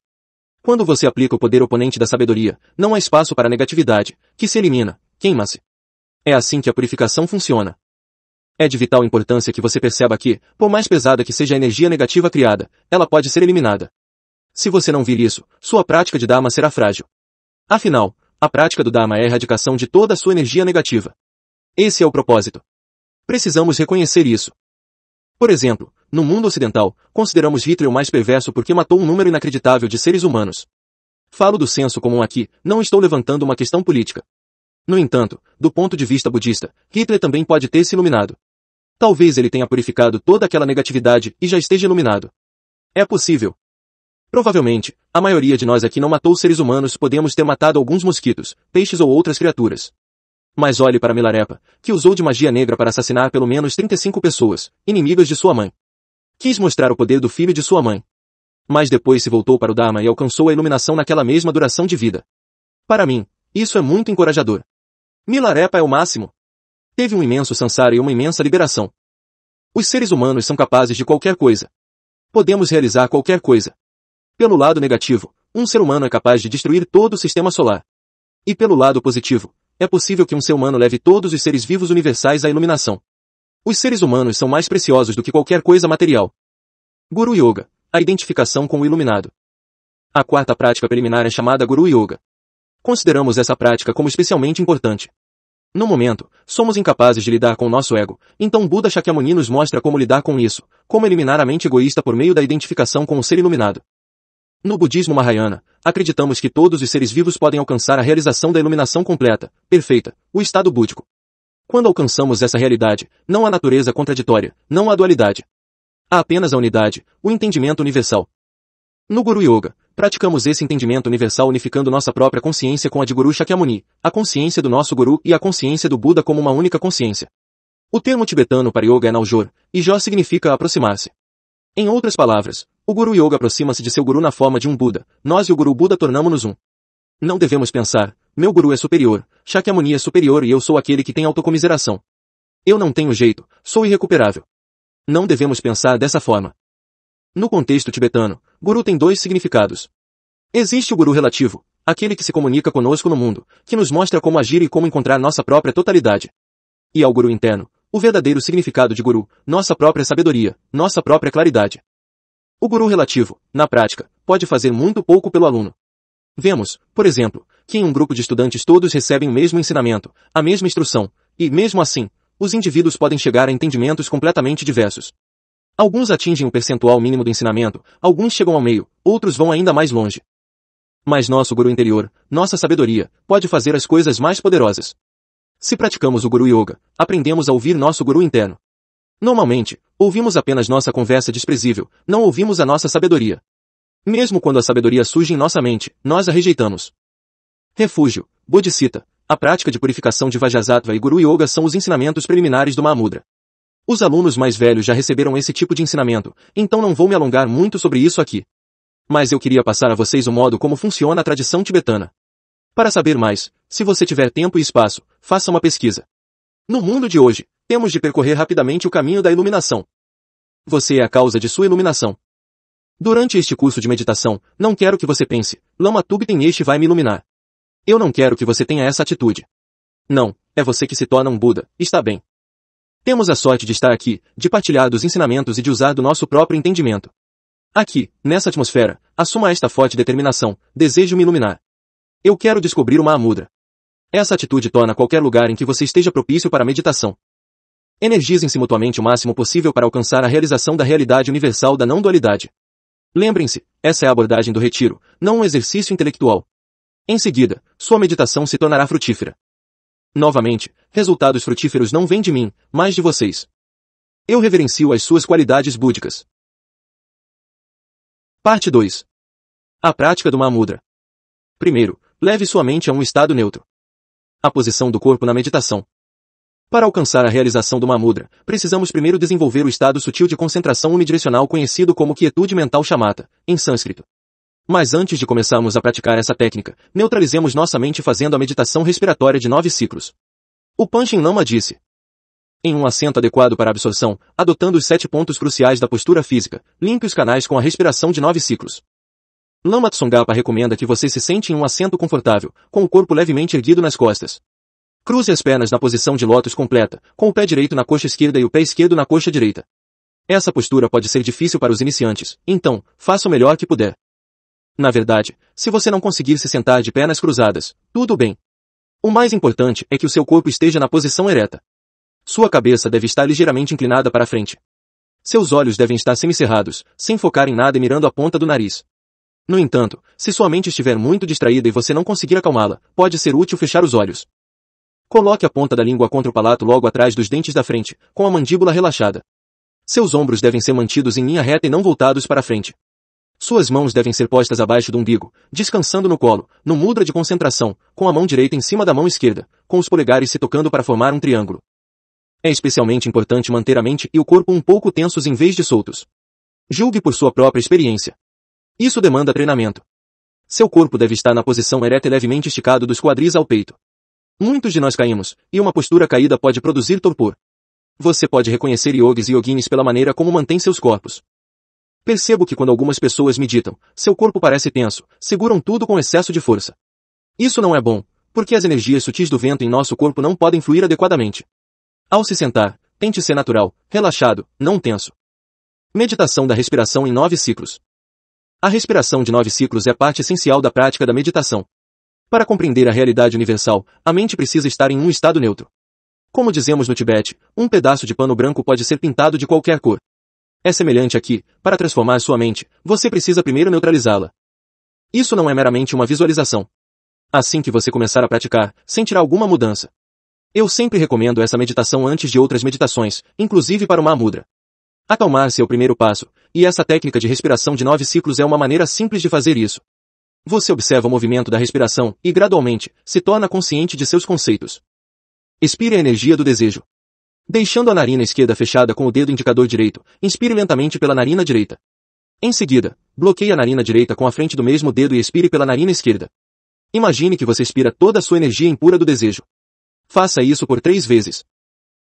Quando você aplica o poder oponente da sabedoria, não há espaço para negatividade, que se elimina, queima-se. É assim que a purificação funciona. É de vital importância que você perceba que, por mais pesada que seja a energia negativa criada, ela pode ser eliminada. Se você não vir isso, sua prática de Dharma será frágil. Afinal, a prática do Dharma é a erradicação de toda a sua energia negativa. Esse é o propósito. Precisamos reconhecer isso. Por exemplo, no mundo ocidental, consideramos Hitler o mais perverso porque matou um número inacreditável de seres humanos. Falo do senso comum aqui, não estou levantando uma questão política. No entanto, do ponto de vista budista, Hitler também pode ter se iluminado. Talvez ele tenha purificado toda aquela negatividade e já esteja iluminado. É possível. Provavelmente, a maioria de nós aqui não matou seres humanos, podemos ter matado alguns mosquitos, peixes ou outras criaturas. Mas olhe para Milarepa, que usou de magia negra para assassinar pelo menos 35 pessoas, inimigas de sua mãe. Quis mostrar o poder do filho de sua mãe. Mas depois se voltou para o Dharma e alcançou a iluminação naquela mesma duração de vida. Para mim, isso é muito encorajador. Milarepa é o máximo. Teve um imenso sansara e uma imensa liberação. Os seres humanos são capazes de qualquer coisa. Podemos realizar qualquer coisa. Pelo lado negativo, um ser humano é capaz de destruir todo o sistema solar. E pelo lado positivo, é possível que um ser humano leve todos os seres vivos universais à iluminação. Os seres humanos são mais preciosos do que qualquer coisa material. Guru Yoga. A identificação com o iluminado. A quarta prática preliminar é chamada Guru Yoga. Consideramos essa prática como especialmente importante. No momento, somos incapazes de lidar com o nosso ego, então Buda Shakyamuni nos mostra como lidar com isso, como eliminar a mente egoísta por meio da identificação com o ser iluminado. No budismo Mahayana, acreditamos que todos os seres vivos podem alcançar a realização da iluminação completa, perfeita, o estado búdico. Quando alcançamos essa realidade, não há natureza contraditória, não há dualidade. Há apenas a unidade, o entendimento universal. No Guru Yoga, praticamos esse entendimento universal unificando nossa própria consciência com a de Guru Shakyamuni, a consciência do nosso Guru e a consciência do Buda como uma única consciência. O termo tibetano para yoga é Naujor, e Jó significa aproximar-se. Em outras palavras, o Guru Yoga aproxima-se de seu Guru na forma de um Buda. Nós e o Guru Buda tornamos-nos um. Não devemos pensar, meu Guru é superior, Shakyamuni é superior e eu sou aquele que tem autocomiseração. Eu não tenho jeito, sou irrecuperável. Não devemos pensar dessa forma. No contexto tibetano, Guru tem dois significados. Existe o Guru relativo, aquele que se comunica conosco no mundo, que nos mostra como agir e como encontrar nossa própria totalidade. E ao Guru interno, o verdadeiro significado de guru, nossa própria sabedoria, nossa própria claridade. O guru relativo, na prática, pode fazer muito pouco pelo aluno. Vemos, por exemplo, que em um grupo de estudantes todos recebem o mesmo ensinamento, a mesma instrução, e, mesmo assim, os indivíduos podem chegar a entendimentos completamente diversos. Alguns atingem o percentual mínimo do ensinamento, alguns chegam ao meio, outros vão ainda mais longe. Mas nosso guru interior, nossa sabedoria, pode fazer as coisas mais poderosas. Se praticamos o Guru Yoga, aprendemos a ouvir nosso Guru interno. Normalmente, ouvimos apenas nossa conversa desprezível, não ouvimos a nossa sabedoria. Mesmo quando a sabedoria surge em nossa mente, nós a rejeitamos. Refúgio, Bodhicitta, a prática de purificação de Vajrasattva e Guru Yoga são os ensinamentos preliminares do Mahamudra. Os alunos mais velhos já receberam esse tipo de ensinamento, então não vou me alongar muito sobre isso aqui. Mas eu queria passar a vocês o modo como funciona a tradição tibetana. Para saber mais, se você tiver tempo e espaço, faça uma pesquisa. No mundo de hoje, temos de percorrer rapidamente o caminho da iluminação. Você é a causa de sua iluminação. Durante este curso de meditação, não quero que você pense, Lama Tubten este vai me iluminar. Eu não quero que você tenha essa atitude. Não, é você que se torna um Buda, está bem. Temos a sorte de estar aqui, de partilhar dos ensinamentos e de usar do nosso próprio entendimento. Aqui, nessa atmosfera, assuma esta forte determinação, desejo me iluminar. Eu quero descobrir uma amudra. Essa atitude torna qualquer lugar em que você esteja propício para a meditação. Energizem-se mutuamente o máximo possível para alcançar a realização da realidade universal da não-dualidade. Lembrem-se, essa é a abordagem do retiro, não um exercício intelectual. Em seguida, sua meditação se tornará frutífera. Novamente, resultados frutíferos não vêm de mim, mas de vocês. Eu reverencio as suas qualidades búdicas. Parte 2. A prática do Mahamudra. Primeiro, leve sua mente a um estado neutro. A posição do corpo na meditação. Para alcançar a realização do Mamudra, precisamos primeiro desenvolver o estado sutil de concentração unidirecional conhecido como quietude mental chamata, em sânscrito. Mas antes de começarmos a praticar essa técnica, neutralizemos nossa mente fazendo a meditação respiratória de nove ciclos. O Panchen Lama disse, em um assento adequado para absorção, adotando os sete pontos cruciais da postura física, limpe os canais com a respiração de nove ciclos. Lama Tsongapa recomenda que você se sente em um assento confortável, com o corpo levemente erguido nas costas. Cruze as pernas na posição de lótus completa, com o pé direito na coxa esquerda e o pé esquerdo na coxa direita. Essa postura pode ser difícil para os iniciantes, então, faça o melhor que puder. Na verdade, se você não conseguir se sentar de pernas cruzadas, tudo bem. O mais importante é que o seu corpo esteja na posição ereta. Sua cabeça deve estar ligeiramente inclinada para frente. Seus olhos devem estar semicerrados, sem focar em nada e mirando a ponta do nariz. No entanto, se sua mente estiver muito distraída e você não conseguir acalmá-la, pode ser útil fechar os olhos. Coloque a ponta da língua contra o palato logo atrás dos dentes da frente, com a mandíbula relaxada. Seus ombros devem ser mantidos em linha reta e não voltados para a frente. Suas mãos devem ser postas abaixo do umbigo, descansando no colo, no mudra de concentração, com a mão direita em cima da mão esquerda, com os polegares se tocando para formar um triângulo. É especialmente importante manter a mente e o corpo um pouco tensos em vez de soltos. Julgue por sua própria experiência. Isso demanda treinamento. Seu corpo deve estar na posição ereta e levemente esticado dos quadris ao peito. Muitos de nós caímos, e uma postura caída pode produzir torpor. Você pode reconhecer yogis e yoginis pela maneira como mantém seus corpos. Percebo que quando algumas pessoas meditam, seu corpo parece tenso, seguram tudo com excesso de força. Isso não é bom, porque as energias sutis do vento em nosso corpo não podem fluir adequadamente. Ao se sentar, tente ser natural, relaxado, não tenso. Meditação da respiração em nove ciclos. A respiração de nove ciclos é parte essencial da prática da meditação. Para compreender a realidade universal, a mente precisa estar em um estado neutro. Como dizemos no Tibete, um pedaço de pano branco pode ser pintado de qualquer cor. É semelhante aqui, para transformar sua mente, você precisa primeiro neutralizá-la. Isso não é meramente uma visualização. Assim que você começar a praticar, sentirá alguma mudança. Eu sempre recomendo essa meditação antes de outras meditações, inclusive para uma mudra. Acalmar-se é o primeiro passo, e essa técnica de respiração de nove ciclos é uma maneira simples de fazer isso. Você observa o movimento da respiração e, gradualmente, se torna consciente de seus conceitos. Expire a energia do desejo. Deixando a narina esquerda fechada com o dedo indicador direito, inspire lentamente pela narina direita. Em seguida, bloqueie a narina direita com a frente do mesmo dedo e expire pela narina esquerda. Imagine que você expira toda a sua energia impura do desejo. Faça isso por três vezes.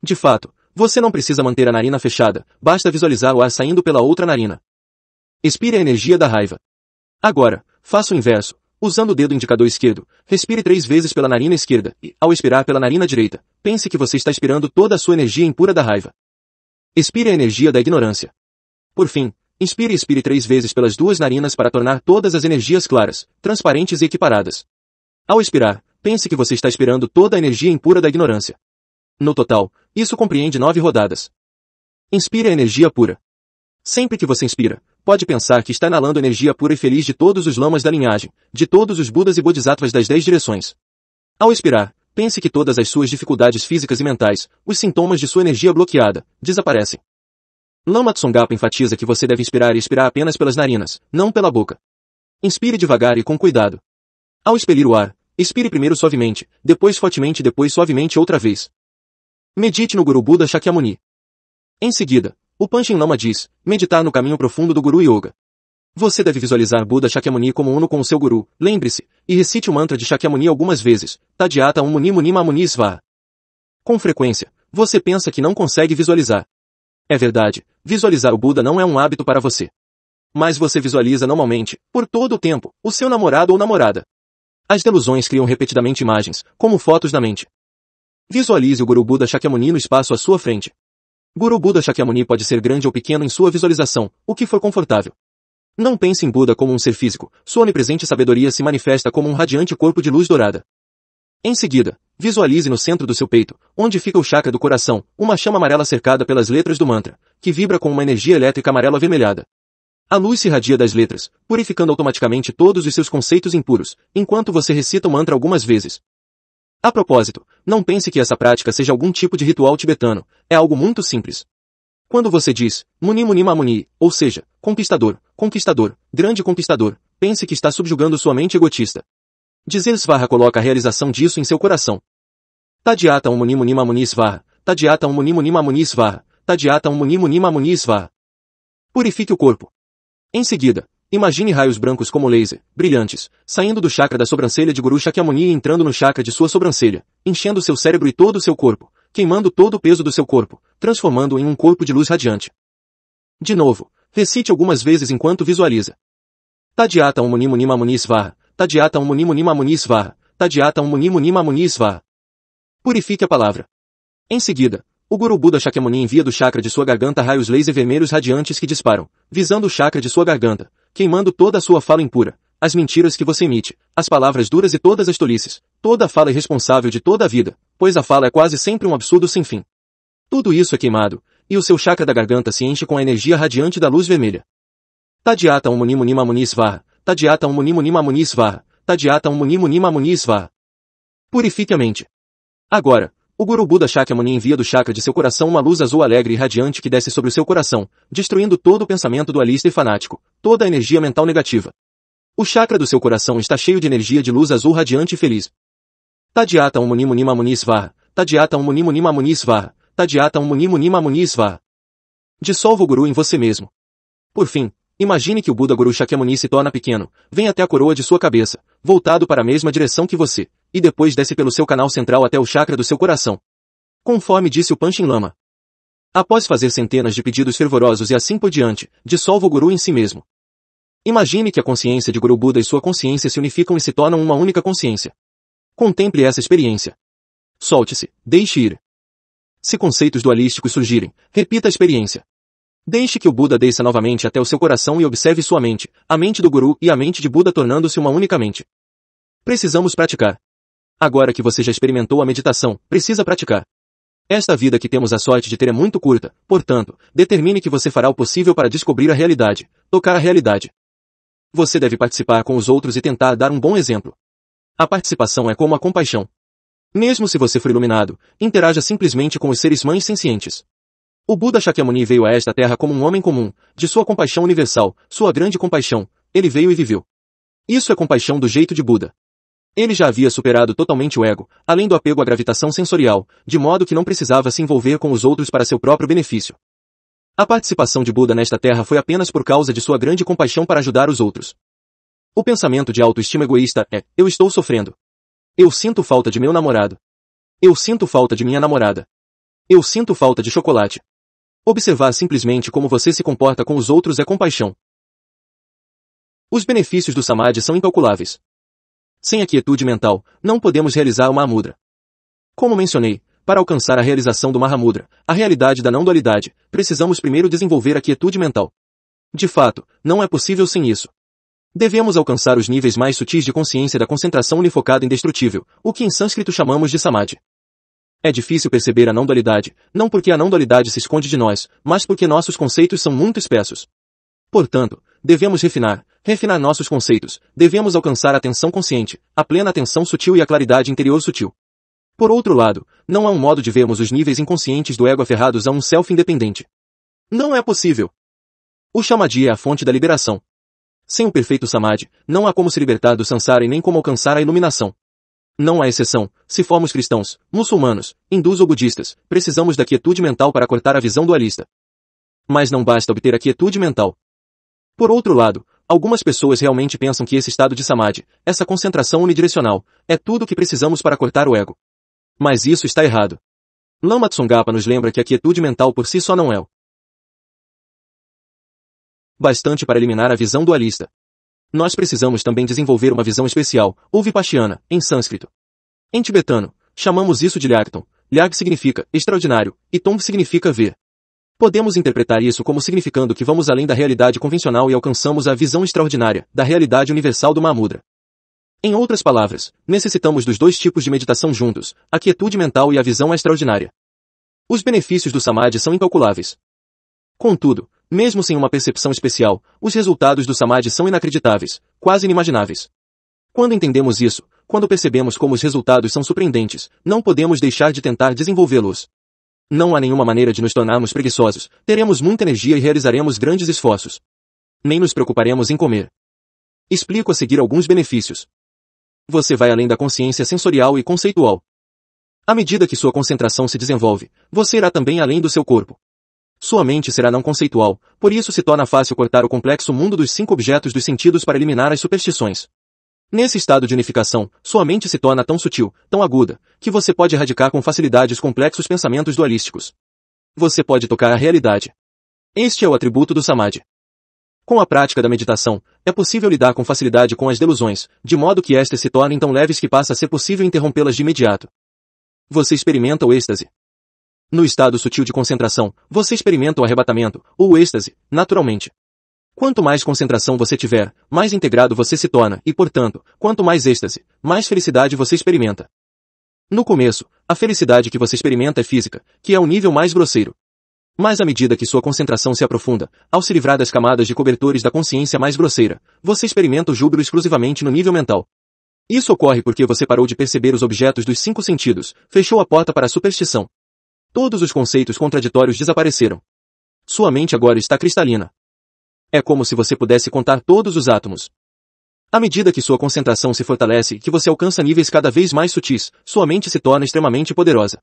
De fato, você não precisa manter a narina fechada, basta visualizar o ar saindo pela outra narina. Expire a energia da raiva. Agora, faça o inverso. Usando o dedo indicador esquerdo, respire três vezes pela narina esquerda e, ao expirar pela narina direita, pense que você está expirando toda a sua energia impura da raiva. Expire a energia da ignorância. Por fim, inspire e expire três vezes pelas duas narinas para tornar todas as energias claras, transparentes e equiparadas. Ao expirar, pense que você está expirando toda a energia impura da ignorância. No total, isso compreende nove rodadas. Inspire a energia pura. Sempre que você inspira, pode pensar que está inalando energia pura e feliz de todos os lamas da linhagem, de todos os budas e bodhisattvas das dez direções. Ao expirar, pense que todas as suas dificuldades físicas e mentais, os sintomas de sua energia bloqueada, desaparecem. Lama Tsongkhapa enfatiza que você deve inspirar e expirar apenas pelas narinas, não pela boca. Inspire devagar e com cuidado. Ao expelir o ar, expire primeiro suavemente, depois fortemente e depois suavemente outra vez. Medite no Guru Buda Shakyamuni. Em seguida, o Panchen Lama diz, meditar no caminho profundo do Guru Yoga. Você deve visualizar Buda Shakyamuni como uno com o seu Guru, lembre-se, e recite o mantra de Shakyamuni algumas vezes, Tadiata um Muni Muni Mamuni Sva. Com frequência, você pensa que não consegue visualizar. É verdade, visualizar o Buda não é um hábito para você. Mas você visualiza normalmente, por todo o tempo, o seu namorado ou namorada. As delusões criam repetidamente imagens, como fotos na mente. Visualize o Guru Buda Shakyamuni no espaço à sua frente. Guru Buda Shakyamuni pode ser grande ou pequeno em sua visualização, o que for confortável. Não pense em Buda como um ser físico, sua onipresente sabedoria se manifesta como um radiante corpo de luz dourada. Em seguida, visualize no centro do seu peito, onde fica o chakra do coração, uma chama amarela cercada pelas letras do mantra, que vibra com uma energia elétrica amarela avermelhada. A luz se irradia das letras, purificando automaticamente todos os seus conceitos impuros, enquanto você recita o mantra algumas vezes. A propósito, não pense que essa prática seja algum tipo de ritual tibetano, é algo muito simples. Quando você diz, Muni Muni Mamuni, ou seja, conquistador, conquistador, grande conquistador, pense que está subjugando sua mente egotista. Dizer Svarra coloca a realização disso em seu coração. Tadiata um Muni Muni Mamuni Svarra, Tadiata um Muni Muni Mamuni Svarra, Tadiata um Muni Muni Mamuni Svarra. Purifique o corpo. Em seguida, Imagine raios brancos como laser, brilhantes, saindo do chakra da sobrancelha de Guru Shakyamuni e entrando no chakra de sua sobrancelha, enchendo seu cérebro e todo o seu corpo, queimando todo o peso do seu corpo, transformando-o em um corpo de luz radiante. De novo, recite algumas vezes enquanto visualiza. Tadiata um muni muni mamuni svarha, tadiata um muni muni mamuni svarha, tadiata um muni muni mamuni Purifique a palavra. Em seguida, o Guru Buda Shakyamuni envia do chakra de sua garganta raios laser vermelhos radiantes que disparam, visando o chakra de sua garganta, queimando toda a sua fala impura, as mentiras que você emite, as palavras duras e todas as tolices, toda a fala irresponsável de toda a vida, pois a fala é quase sempre um absurdo sem fim. Tudo isso é queimado, e o seu chakra da garganta se enche com a energia radiante da luz vermelha. Tadiata um munimu nima munisvarra, tadiata um munimu nima munisvarra, tadiata um munimu nima munisvarra. Purifique a mente. Agora, o Guru Buda Shakyamuni envia do chakra de seu coração uma luz azul alegre e radiante que desce sobre o seu coração, destruindo todo o pensamento dualista e fanático, toda a energia mental negativa. O chakra do seu coração está cheio de energia de luz azul radiante e feliz. Tadiata um muni muni mamuni svarha, tadiata um muni muni mamuni svarha, tadiata um muni muni mamuni svarha. Dissolva o Guru em você mesmo. Por fim, imagine que o Buda Guru Shakyamuni se torna pequeno, vem até a coroa de sua cabeça, voltado para a mesma direção que você, e depois desce pelo seu canal central até o chakra do seu coração. Conforme disse o Panchen Lama. Após fazer centenas de pedidos fervorosos e assim por diante, dissolva o guru em si mesmo. Imagine que a consciência de Guru Buda e sua consciência se unificam e se tornam uma única consciência. Contemple essa experiência. Solte-se, deixe ir. Se conceitos dualísticos surgirem, repita a experiência. Deixe que o Buda desça novamente até o seu coração e observe sua mente, a mente do Guru e a mente de Buda tornando-se uma única mente. Precisamos praticar. Agora que você já experimentou a meditação, precisa praticar. Esta vida que temos a sorte de ter é muito curta, portanto, determine que você fará o possível para descobrir a realidade, tocar a realidade. Você deve participar com os outros e tentar dar um bom exemplo. A participação é como a compaixão. Mesmo se você for iluminado, interaja simplesmente com os seres mães sencientes. O Buda Shakyamuni veio a esta terra como um homem comum, de sua compaixão universal, sua grande compaixão, ele veio e viveu. Isso é compaixão do jeito de Buda. Ele já havia superado totalmente o ego, além do apego à gravitação sensorial, de modo que não precisava se envolver com os outros para seu próprio benefício. A participação de Buda nesta terra foi apenas por causa de sua grande compaixão para ajudar os outros. O pensamento de autoestima egoísta é, eu estou sofrendo. Eu sinto falta de meu namorado. Eu sinto falta de minha namorada. Eu sinto falta de chocolate. Observar simplesmente como você se comporta com os outros é compaixão. Os benefícios do samadhi são incalculáveis. Sem a quietude mental, não podemos realizar o Mahamudra. Como mencionei, para alcançar a realização do Mahamudra, a realidade da não-dualidade, precisamos primeiro desenvolver a quietude mental. De fato, não é possível sem isso. Devemos alcançar os níveis mais sutis de consciência da concentração unifocada indestrutível, o que em sânscrito chamamos de samadhi. É difícil perceber a não-dualidade, não porque a não-dualidade se esconde de nós, mas porque nossos conceitos são muito espessos. Portanto, devemos refinar, refinar nossos conceitos, devemos alcançar a atenção consciente, a plena atenção sutil e a claridade interior sutil. Por outro lado, não há um modo de vermos os níveis inconscientes do ego aferrados a um self independente. Não é possível. O Shamadhi é a fonte da liberação. Sem o perfeito Samadhi, não há como se libertar do Sansara e nem como alcançar a iluminação. Não há exceção, se formos cristãos, muçulmanos, hindus ou budistas, precisamos da quietude mental para cortar a visão dualista. Mas não basta obter a quietude mental. Por outro lado, Algumas pessoas realmente pensam que esse estado de samadhi, essa concentração unidirecional, é tudo o que precisamos para cortar o ego. Mas isso está errado. Lama Tsongkhapa nos lembra que a quietude mental por si só não é o bastante para eliminar a visão dualista. Nós precisamos também desenvolver uma visão especial, ou vipassana, em sânscrito. Em tibetano, chamamos isso de lyakton. Lyag significa extraordinário e tong significa ver. Podemos interpretar isso como significando que vamos além da realidade convencional e alcançamos a visão extraordinária da realidade universal do Mahamudra. Em outras palavras, necessitamos dos dois tipos de meditação juntos, a quietude mental e a visão extraordinária. Os benefícios do Samadhi são incalculáveis. Contudo, mesmo sem uma percepção especial, os resultados do Samadhi são inacreditáveis, quase inimagináveis. Quando entendemos isso, quando percebemos como os resultados são surpreendentes, não podemos deixar de tentar desenvolvê-los. Não há nenhuma maneira de nos tornarmos preguiçosos, teremos muita energia e realizaremos grandes esforços. Nem nos preocuparemos em comer. Explico a seguir alguns benefícios. Você vai além da consciência sensorial e conceitual. À medida que sua concentração se desenvolve, você irá também além do seu corpo. Sua mente será não conceitual, por isso se torna fácil cortar o complexo mundo dos cinco objetos dos sentidos para eliminar as superstições. Nesse estado de unificação, sua mente se torna tão sutil, tão aguda, que você pode erradicar com facilidade os complexos pensamentos dualísticos. Você pode tocar a realidade. Este é o atributo do Samadhi. Com a prática da meditação, é possível lidar com facilidade com as delusões, de modo que estas se tornem tão leves que passa a ser possível interrompê-las de imediato. Você experimenta o êxtase. No estado sutil de concentração, você experimenta o arrebatamento, ou o êxtase, naturalmente. Quanto mais concentração você tiver, mais integrado você se torna e, portanto, quanto mais êxtase, mais felicidade você experimenta. No começo, a felicidade que você experimenta é física, que é o nível mais grosseiro. Mas à medida que sua concentração se aprofunda, ao se livrar das camadas de cobertores da consciência mais grosseira, você experimenta o júbilo exclusivamente no nível mental. Isso ocorre porque você parou de perceber os objetos dos cinco sentidos, fechou a porta para a superstição. Todos os conceitos contraditórios desapareceram. Sua mente agora está cristalina. É como se você pudesse contar todos os átomos. À medida que sua concentração se fortalece e que você alcança níveis cada vez mais sutis, sua mente se torna extremamente poderosa.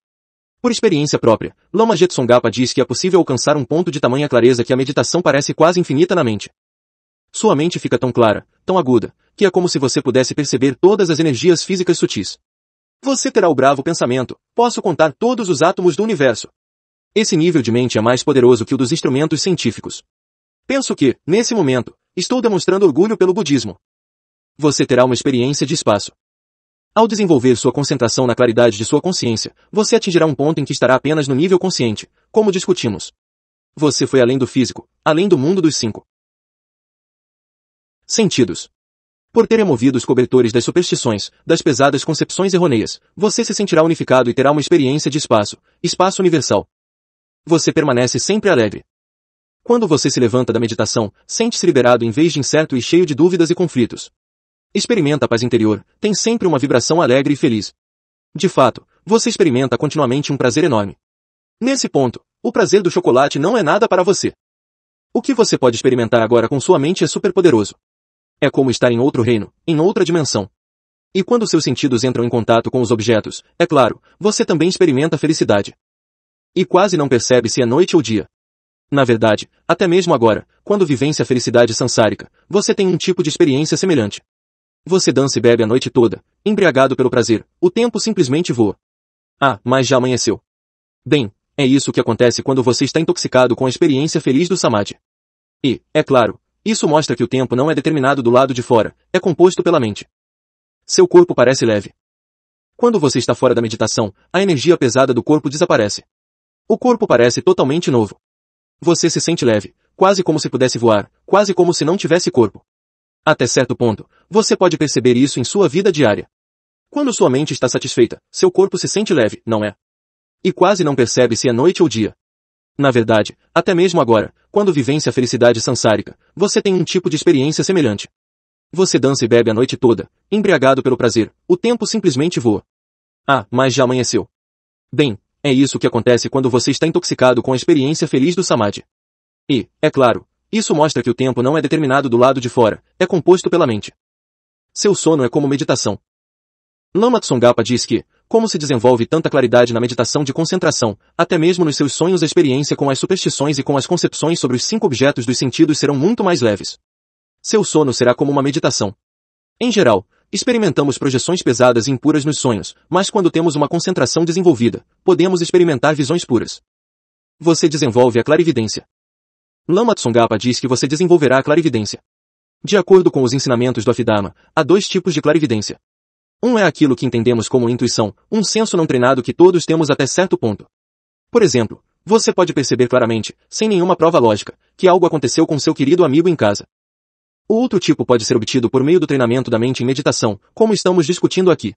Por experiência própria, Lama Gapa diz que é possível alcançar um ponto de tamanha clareza que a meditação parece quase infinita na mente. Sua mente fica tão clara, tão aguda, que é como se você pudesse perceber todas as energias físicas sutis. Você terá o bravo pensamento, posso contar todos os átomos do universo. Esse nível de mente é mais poderoso que o dos instrumentos científicos. Penso que, nesse momento, estou demonstrando orgulho pelo budismo. Você terá uma experiência de espaço. Ao desenvolver sua concentração na claridade de sua consciência, você atingirá um ponto em que estará apenas no nível consciente, como discutimos. Você foi além do físico, além do mundo dos cinco sentidos. Por ter removido os cobertores das superstições, das pesadas concepções errôneas, você se sentirá unificado e terá uma experiência de espaço, espaço universal. Você permanece sempre alegre. Quando você se levanta da meditação, sente-se liberado em vez de incerto e cheio de dúvidas e conflitos. Experimenta a paz interior, tem sempre uma vibração alegre e feliz. De fato, você experimenta continuamente um prazer enorme. Nesse ponto, o prazer do chocolate não é nada para você. O que você pode experimentar agora com sua mente é superpoderoso. É como estar em outro reino, em outra dimensão. E quando seus sentidos entram em contato com os objetos, é claro, você também experimenta felicidade. E quase não percebe se é noite ou dia. Na verdade, até mesmo agora, quando vivencia a felicidade sansárica, você tem um tipo de experiência semelhante. Você dança e bebe a noite toda, embriagado pelo prazer, o tempo simplesmente voa. Ah, mas já amanheceu. Bem, é isso que acontece quando você está intoxicado com a experiência feliz do samadhi. E, é claro, isso mostra que o tempo não é determinado do lado de fora, é composto pela mente. Seu corpo parece leve. Quando você está fora da meditação, a energia pesada do corpo desaparece. O corpo parece totalmente novo. Você se sente leve, quase como se pudesse voar, quase como se não tivesse corpo. Até certo ponto, você pode perceber isso em sua vida diária. Quando sua mente está satisfeita, seu corpo se sente leve, não é? E quase não percebe se é noite ou dia. Na verdade, até mesmo agora, quando vivencia a felicidade sansárica, você tem um tipo de experiência semelhante. Você dança e bebe a noite toda, embriagado pelo prazer, o tempo simplesmente voa. Ah, mas já amanheceu. Bem, é isso que acontece quando você está intoxicado com a experiência feliz do samadhi. E, é claro, isso mostra que o tempo não é determinado do lado de fora, é composto pela mente. Seu sono é como meditação. Lama Tsongapa diz que, como se desenvolve tanta claridade na meditação de concentração, até mesmo nos seus sonhos a experiência com as superstições e com as concepções sobre os cinco objetos dos sentidos serão muito mais leves. Seu sono será como uma meditação. Em geral, Experimentamos projeções pesadas e impuras nos sonhos, mas quando temos uma concentração desenvolvida, podemos experimentar visões puras. Você desenvolve a clarividência. Lama Tsongkhapa diz que você desenvolverá a clarividência. De acordo com os ensinamentos do Afidharma, há dois tipos de clarividência. Um é aquilo que entendemos como intuição, um senso não treinado que todos temos até certo ponto. Por exemplo, você pode perceber claramente, sem nenhuma prova lógica, que algo aconteceu com seu querido amigo em casa. Outro tipo pode ser obtido por meio do treinamento da mente em meditação, como estamos discutindo aqui.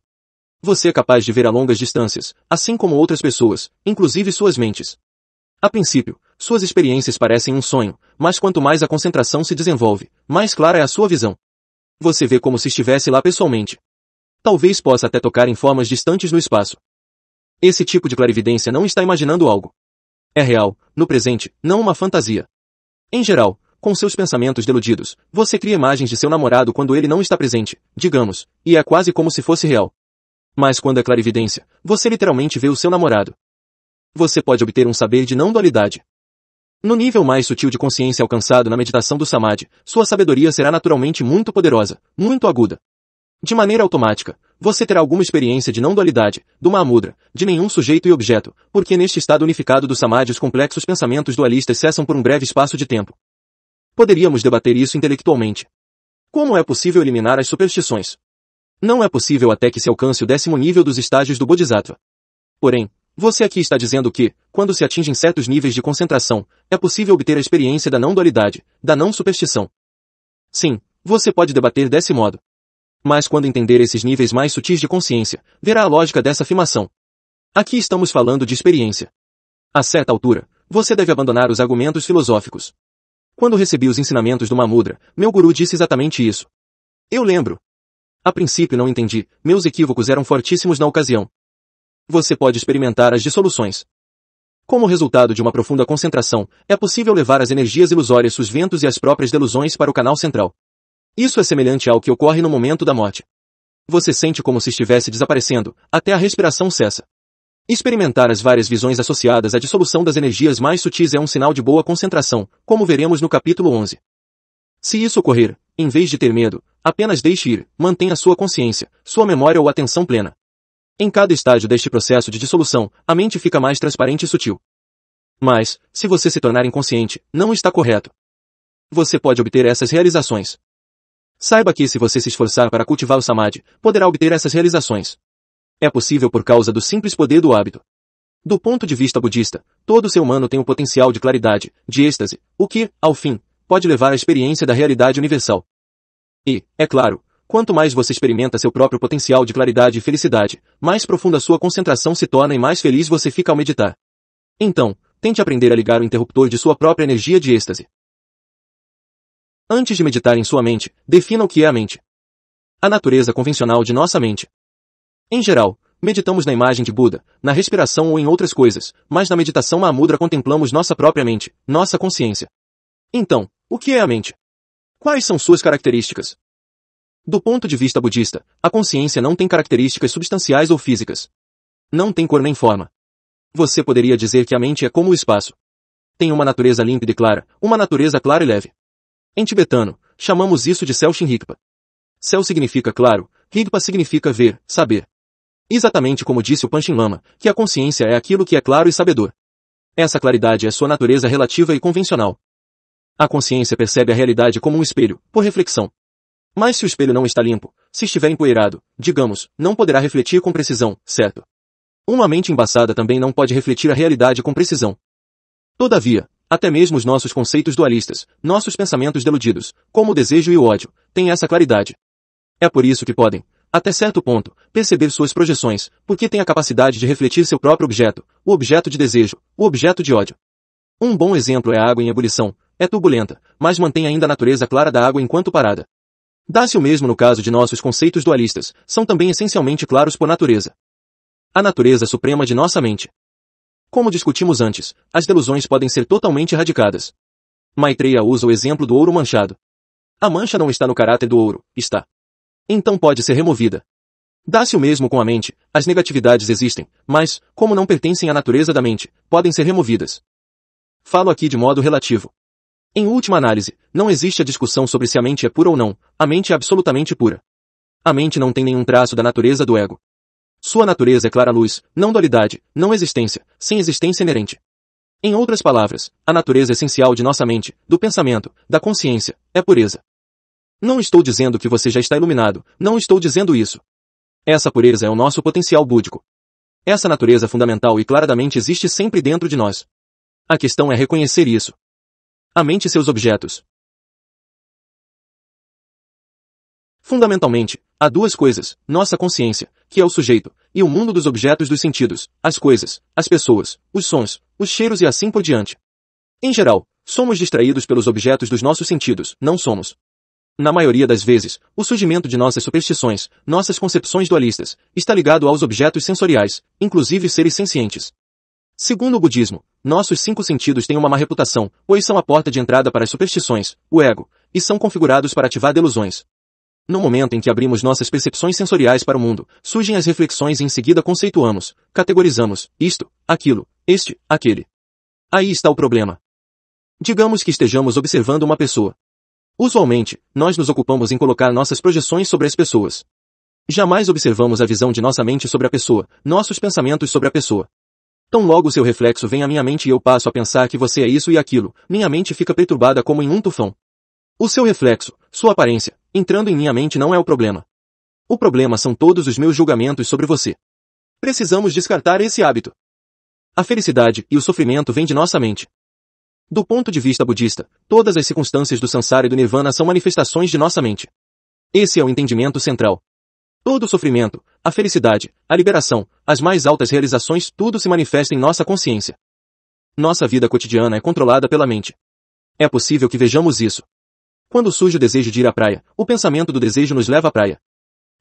Você é capaz de ver a longas distâncias, assim como outras pessoas, inclusive suas mentes. A princípio, suas experiências parecem um sonho, mas quanto mais a concentração se desenvolve, mais clara é a sua visão. Você vê como se estivesse lá pessoalmente. Talvez possa até tocar em formas distantes no espaço. Esse tipo de clarividência não está imaginando algo. É real, no presente, não uma fantasia. Em geral, com seus pensamentos deludidos. Você cria imagens de seu namorado quando ele não está presente, digamos, e é quase como se fosse real. Mas quando é clarividência, você literalmente vê o seu namorado. Você pode obter um saber de não-dualidade. No nível mais sutil de consciência alcançado na meditação do Samadhi, sua sabedoria será naturalmente muito poderosa, muito aguda. De maneira automática, você terá alguma experiência de não-dualidade, do Mahamudra, de nenhum sujeito e objeto, porque neste estado unificado do Samadhi os complexos pensamentos dualistas cessam por um breve espaço de tempo. Poderíamos debater isso intelectualmente. Como é possível eliminar as superstições? Não é possível até que se alcance o décimo nível dos estágios do Bodhisattva. Porém, você aqui está dizendo que, quando se atingem certos níveis de concentração, é possível obter a experiência da não-dualidade, da não-superstição. Sim, você pode debater desse modo. Mas quando entender esses níveis mais sutis de consciência, verá a lógica dessa afirmação. Aqui estamos falando de experiência. A certa altura, você deve abandonar os argumentos filosóficos. Quando recebi os ensinamentos do Mamudra, meu guru disse exatamente isso. Eu lembro. A princípio não entendi, meus equívocos eram fortíssimos na ocasião. Você pode experimentar as dissoluções. Como resultado de uma profunda concentração, é possível levar as energias ilusórias, os ventos e as próprias delusões para o canal central. Isso é semelhante ao que ocorre no momento da morte. Você sente como se estivesse desaparecendo, até a respiração cessa. Experimentar as várias visões associadas à dissolução das energias mais sutis é um sinal de boa concentração, como veremos no capítulo 11. Se isso ocorrer, em vez de ter medo, apenas deixe ir, mantenha sua consciência, sua memória ou atenção plena. Em cada estágio deste processo de dissolução, a mente fica mais transparente e sutil. Mas, se você se tornar inconsciente, não está correto. Você pode obter essas realizações. Saiba que se você se esforçar para cultivar o samadhi, poderá obter essas realizações é possível por causa do simples poder do hábito. Do ponto de vista budista, todo ser humano tem um potencial de claridade, de êxtase, o que, ao fim, pode levar à experiência da realidade universal. E, é claro, quanto mais você experimenta seu próprio potencial de claridade e felicidade, mais profunda sua concentração se torna e mais feliz você fica ao meditar. Então, tente aprender a ligar o interruptor de sua própria energia de êxtase. Antes de meditar em sua mente, defina o que é a mente. A natureza convencional de nossa mente. Em geral, meditamos na imagem de Buda, na respiração ou em outras coisas, mas na meditação Mahamudra contemplamos nossa própria mente, nossa consciência. Então, o que é a mente? Quais são suas características? Do ponto de vista budista, a consciência não tem características substanciais ou físicas. Não tem cor nem forma. Você poderia dizer que a mente é como o espaço. Tem uma natureza límpida e clara, uma natureza clara e leve. Em tibetano, chamamos isso de céu Rigpa. Céu significa claro, Rigpa significa ver, saber. Exatamente como disse o Panchin Lama, que a consciência é aquilo que é claro e sabedor. Essa claridade é sua natureza relativa e convencional. A consciência percebe a realidade como um espelho, por reflexão. Mas se o espelho não está limpo, se estiver empoeirado, digamos, não poderá refletir com precisão, certo? Uma mente embaçada também não pode refletir a realidade com precisão. Todavia, até mesmo os nossos conceitos dualistas, nossos pensamentos deludidos, como o desejo e o ódio, têm essa claridade. É por isso que podem, até certo ponto, perceber suas projeções, porque tem a capacidade de refletir seu próprio objeto, o objeto de desejo, o objeto de ódio. Um bom exemplo é a água em ebulição. É turbulenta, mas mantém ainda a natureza clara da água enquanto parada. Dá-se o mesmo no caso de nossos conceitos dualistas, são também essencialmente claros por natureza. A natureza suprema de nossa mente. Como discutimos antes, as delusões podem ser totalmente erradicadas. Maitreya usa o exemplo do ouro manchado. A mancha não está no caráter do ouro, está então pode ser removida. Dá-se o mesmo com a mente, as negatividades existem, mas, como não pertencem à natureza da mente, podem ser removidas. Falo aqui de modo relativo. Em última análise, não existe a discussão sobre se a mente é pura ou não, a mente é absolutamente pura. A mente não tem nenhum traço da natureza do ego. Sua natureza é clara luz, não dualidade, não existência, sem existência inerente. Em outras palavras, a natureza é essencial de nossa mente, do pensamento, da consciência, é pureza. Não estou dizendo que você já está iluminado, não estou dizendo isso. Essa pureza é o nosso potencial búdico. Essa natureza fundamental e claramente existe sempre dentro de nós. A questão é reconhecer isso. A e seus objetos. Fundamentalmente, há duas coisas, nossa consciência, que é o sujeito, e o mundo dos objetos dos sentidos, as coisas, as pessoas, os sons, os cheiros e assim por diante. Em geral, somos distraídos pelos objetos dos nossos sentidos, não somos. Na maioria das vezes, o surgimento de nossas superstições, nossas concepções dualistas, está ligado aos objetos sensoriais, inclusive seres sencientes. Segundo o budismo, nossos cinco sentidos têm uma má reputação, pois são a porta de entrada para as superstições, o ego, e são configurados para ativar delusões. No momento em que abrimos nossas percepções sensoriais para o mundo, surgem as reflexões e em seguida conceituamos, categorizamos, isto, aquilo, este, aquele. Aí está o problema. Digamos que estejamos observando uma pessoa, Usualmente, nós nos ocupamos em colocar nossas projeções sobre as pessoas. Jamais observamos a visão de nossa mente sobre a pessoa, nossos pensamentos sobre a pessoa. Tão logo seu reflexo vem à minha mente e eu passo a pensar que você é isso e aquilo, minha mente fica perturbada como em um tufão. O seu reflexo, sua aparência, entrando em minha mente não é o problema. O problema são todos os meus julgamentos sobre você. Precisamos descartar esse hábito. A felicidade e o sofrimento vêm de nossa mente. Do ponto de vista budista, todas as circunstâncias do samsara e do nirvana são manifestações de nossa mente. Esse é o entendimento central. Todo o sofrimento, a felicidade, a liberação, as mais altas realizações, tudo se manifesta em nossa consciência. Nossa vida cotidiana é controlada pela mente. É possível que vejamos isso. Quando surge o desejo de ir à praia, o pensamento do desejo nos leva à praia.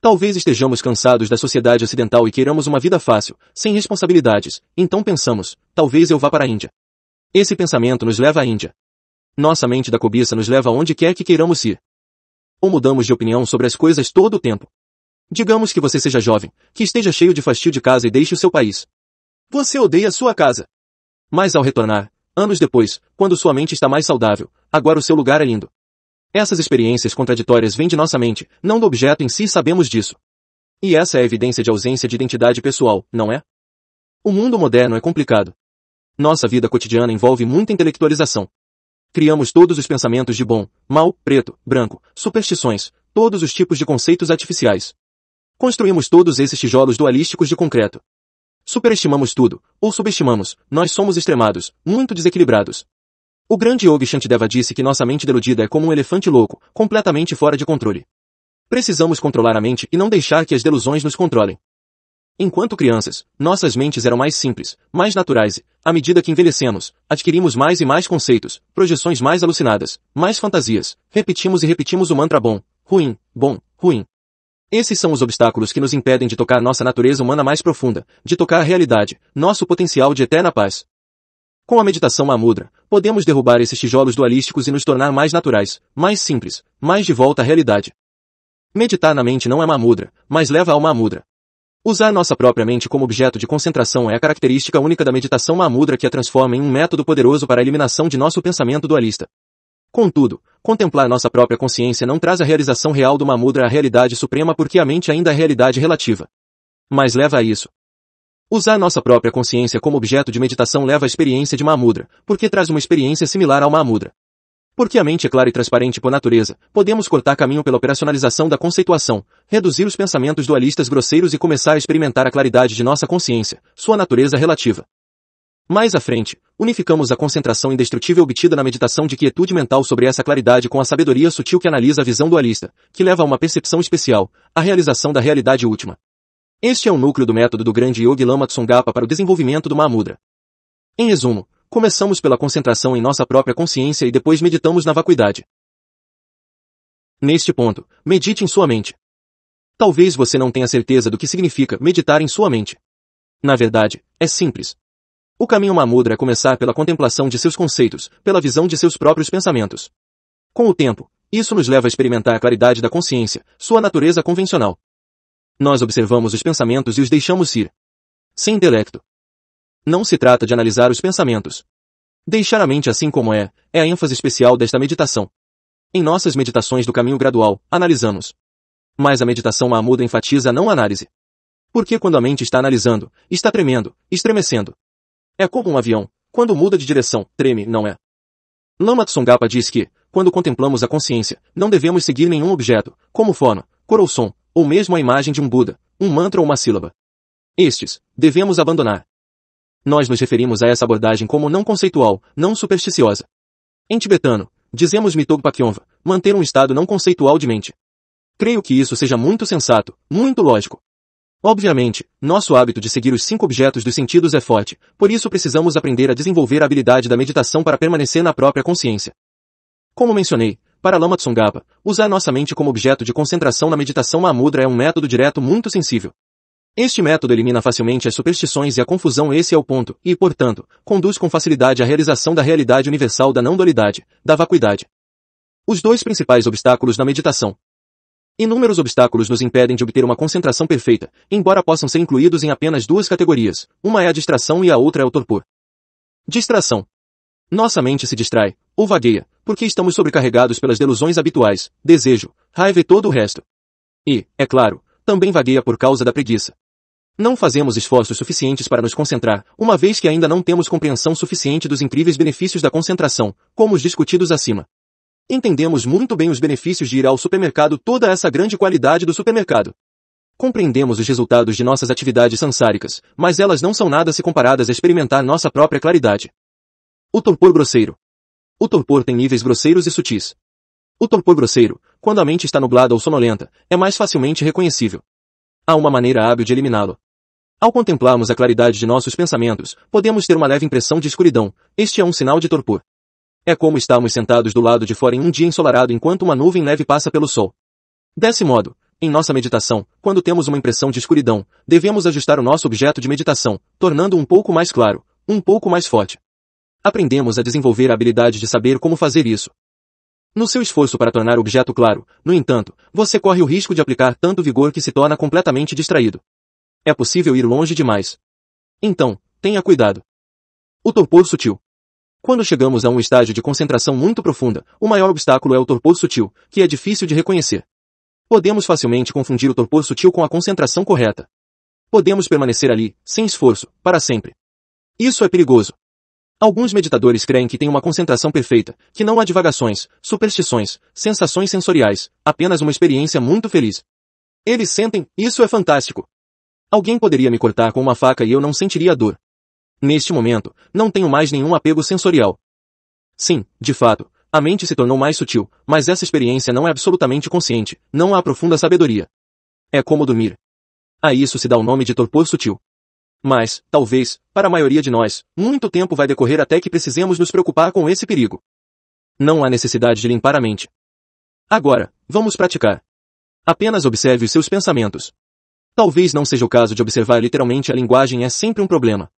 Talvez estejamos cansados da sociedade ocidental e queiramos uma vida fácil, sem responsabilidades, então pensamos, talvez eu vá para a Índia. Esse pensamento nos leva à Índia. Nossa mente da cobiça nos leva aonde quer que queiramos ir. Ou mudamos de opinião sobre as coisas todo o tempo. Digamos que você seja jovem, que esteja cheio de fastio de casa e deixe o seu país. Você odeia sua casa. Mas ao retornar, anos depois, quando sua mente está mais saudável, agora o seu lugar é lindo. Essas experiências contraditórias vêm de nossa mente, não do objeto em si sabemos disso. E essa é evidência de ausência de identidade pessoal, não é? O mundo moderno é complicado. Nossa vida cotidiana envolve muita intelectualização. Criamos todos os pensamentos de bom, mal, preto, branco, superstições, todos os tipos de conceitos artificiais. Construímos todos esses tijolos dualísticos de concreto. Superestimamos tudo, ou subestimamos, nós somos extremados, muito desequilibrados. O grande Yogi Shantideva disse que nossa mente deludida é como um elefante louco, completamente fora de controle. Precisamos controlar a mente e não deixar que as delusões nos controlem. Enquanto crianças, nossas mentes eram mais simples, mais naturais e, à medida que envelhecemos, adquirimos mais e mais conceitos, projeções mais alucinadas, mais fantasias, repetimos e repetimos o mantra bom, ruim, bom, ruim. Esses são os obstáculos que nos impedem de tocar nossa natureza humana mais profunda, de tocar a realidade, nosso potencial de eterna paz. Com a meditação Mamudra, podemos derrubar esses tijolos dualísticos e nos tornar mais naturais, mais simples, mais de volta à realidade. Meditar na mente não é Mamudra, mas leva ao Mamudra. Usar nossa própria mente como objeto de concentração é a característica única da meditação Mahamudra que a transforma em um método poderoso para a eliminação de nosso pensamento dualista. Contudo, contemplar nossa própria consciência não traz a realização real do Mahamudra à realidade suprema porque a mente ainda é realidade relativa. Mas leva a isso. Usar nossa própria consciência como objeto de meditação leva à experiência de Mahamudra, porque traz uma experiência similar ao Mahamudra. Porque a mente é clara e transparente por natureza, podemos cortar caminho pela operacionalização da conceituação, reduzir os pensamentos dualistas grosseiros e começar a experimentar a claridade de nossa consciência, sua natureza relativa. Mais à frente, unificamos a concentração indestrutível obtida na meditação de quietude mental sobre essa claridade com a sabedoria sutil que analisa a visão dualista, que leva a uma percepção especial, a realização da realidade última. Este é o núcleo do método do grande Yogi Lama Tsongkhapa para o desenvolvimento do Mahamudra. Em resumo, Começamos pela concentração em nossa própria consciência e depois meditamos na vacuidade. Neste ponto, medite em sua mente. Talvez você não tenha certeza do que significa meditar em sua mente. Na verdade, é simples. O caminho mamudra é começar pela contemplação de seus conceitos, pela visão de seus próprios pensamentos. Com o tempo, isso nos leva a experimentar a claridade da consciência, sua natureza convencional. Nós observamos os pensamentos e os deixamos ir. Sem intelecto, não se trata de analisar os pensamentos. Deixar a mente assim como é, é a ênfase especial desta meditação. Em nossas meditações do caminho gradual, analisamos. Mas a meditação Mahmuda enfatiza a não análise. Porque quando a mente está analisando, está tremendo, estremecendo. É como um avião, quando muda de direção, treme, não é? Lama Tsongkhapa diz que, quando contemplamos a consciência, não devemos seguir nenhum objeto, como forma, cor ou som, ou mesmo a imagem de um Buda, um mantra ou uma sílaba. Estes, devemos abandonar. Nós nos referimos a essa abordagem como não conceitual, não supersticiosa. Em tibetano, dizemos Mitog Pakyonva, manter um estado não conceitual de mente. Creio que isso seja muito sensato, muito lógico. Obviamente, nosso hábito de seguir os cinco objetos dos sentidos é forte, por isso precisamos aprender a desenvolver a habilidade da meditação para permanecer na própria consciência. Como mencionei, para Lama Tsongkhapa, usar nossa mente como objeto de concentração na meditação Mahamudra é um método direto muito sensível. Este método elimina facilmente as superstições e a confusão esse é o ponto, e, portanto, conduz com facilidade à realização da realidade universal da não-dualidade, da vacuidade. Os dois principais obstáculos na meditação. Inúmeros obstáculos nos impedem de obter uma concentração perfeita, embora possam ser incluídos em apenas duas categorias, uma é a distração e a outra é o torpor. Distração. Nossa mente se distrai, ou vagueia, porque estamos sobrecarregados pelas delusões habituais, desejo, raiva e todo o resto. E, é claro, também vagueia por causa da preguiça. Não fazemos esforços suficientes para nos concentrar, uma vez que ainda não temos compreensão suficiente dos incríveis benefícios da concentração, como os discutidos acima. Entendemos muito bem os benefícios de ir ao supermercado toda essa grande qualidade do supermercado. Compreendemos os resultados de nossas atividades sansáricas, mas elas não são nada se comparadas a experimentar nossa própria claridade. O torpor grosseiro. O torpor tem níveis grosseiros e sutis. O torpor grosseiro, quando a mente está nublada ou sonolenta, é mais facilmente reconhecível. Há uma maneira hábil de eliminá-lo. Ao contemplarmos a claridade de nossos pensamentos, podemos ter uma leve impressão de escuridão. Este é um sinal de torpor. É como estarmos sentados do lado de fora em um dia ensolarado enquanto uma nuvem leve passa pelo sol. Desse modo, em nossa meditação, quando temos uma impressão de escuridão, devemos ajustar o nosso objeto de meditação, tornando-o um pouco mais claro, um pouco mais forte. Aprendemos a desenvolver a habilidade de saber como fazer isso. No seu esforço para tornar o objeto claro, no entanto, você corre o risco de aplicar tanto vigor que se torna completamente distraído. É possível ir longe demais. Então, tenha cuidado. O torpor sutil. Quando chegamos a um estágio de concentração muito profunda, o maior obstáculo é o torpor sutil, que é difícil de reconhecer. Podemos facilmente confundir o torpor sutil com a concentração correta. Podemos permanecer ali, sem esforço, para sempre. Isso é perigoso. Alguns meditadores creem que têm uma concentração perfeita, que não há divagações, superstições, sensações sensoriais, apenas uma experiência muito feliz. Eles sentem, isso é fantástico. Alguém poderia me cortar com uma faca e eu não sentiria dor. Neste momento, não tenho mais nenhum apego sensorial. Sim, de fato, a mente se tornou mais sutil, mas essa experiência não é absolutamente consciente, não há profunda sabedoria. É como dormir. A isso se dá o nome de torpor sutil. Mas, talvez, para a maioria de nós, muito tempo vai decorrer até que precisemos nos preocupar com esse perigo. Não há necessidade de limpar a mente. Agora, vamos praticar. Apenas observe os seus pensamentos. Talvez não seja o caso de observar literalmente a linguagem é sempre um problema.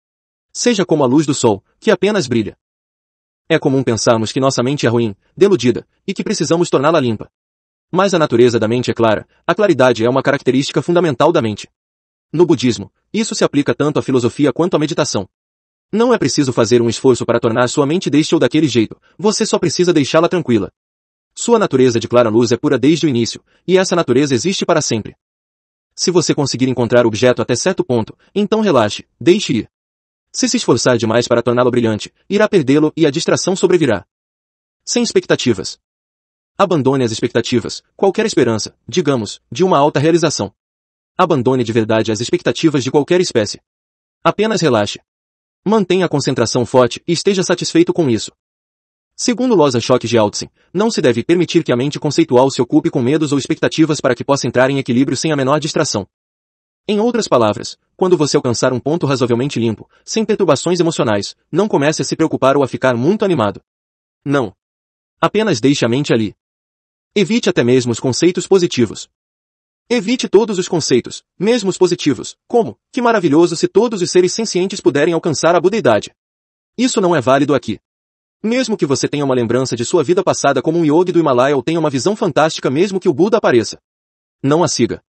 Seja como a luz do sol, que apenas brilha. É comum pensarmos que nossa mente é ruim, deludida, e que precisamos torná-la limpa. Mas a natureza da mente é clara, a claridade é uma característica fundamental da mente. No budismo, isso se aplica tanto à filosofia quanto à meditação. Não é preciso fazer um esforço para tornar sua mente deste ou daquele jeito, você só precisa deixá-la tranquila. Sua natureza de clara luz é pura desde o início, e essa natureza existe para sempre. Se você conseguir encontrar o objeto até certo ponto, então relaxe, deixe ir. Se se esforçar demais para torná-lo brilhante, irá perdê-lo e a distração sobrevirá. Sem expectativas. Abandone as expectativas, qualquer esperança, digamos, de uma alta realização. Abandone de verdade as expectativas de qualquer espécie. Apenas relaxe. Mantenha a concentração forte e esteja satisfeito com isso. Segundo Loza Schock Gialdsen, não se deve permitir que a mente conceitual se ocupe com medos ou expectativas para que possa entrar em equilíbrio sem a menor distração. Em outras palavras, quando você alcançar um ponto razoavelmente limpo, sem perturbações emocionais, não comece a se preocupar ou a ficar muito animado. Não. Apenas deixe a mente ali. Evite até mesmo os conceitos positivos. Evite todos os conceitos, mesmo os positivos, como, que maravilhoso se todos os seres sencientes puderem alcançar a budeidade. Isso não é válido aqui. Mesmo que você tenha uma lembrança de sua vida passada como um yogi do Himalaia ou tenha uma visão fantástica mesmo que o Buda apareça. Não a siga.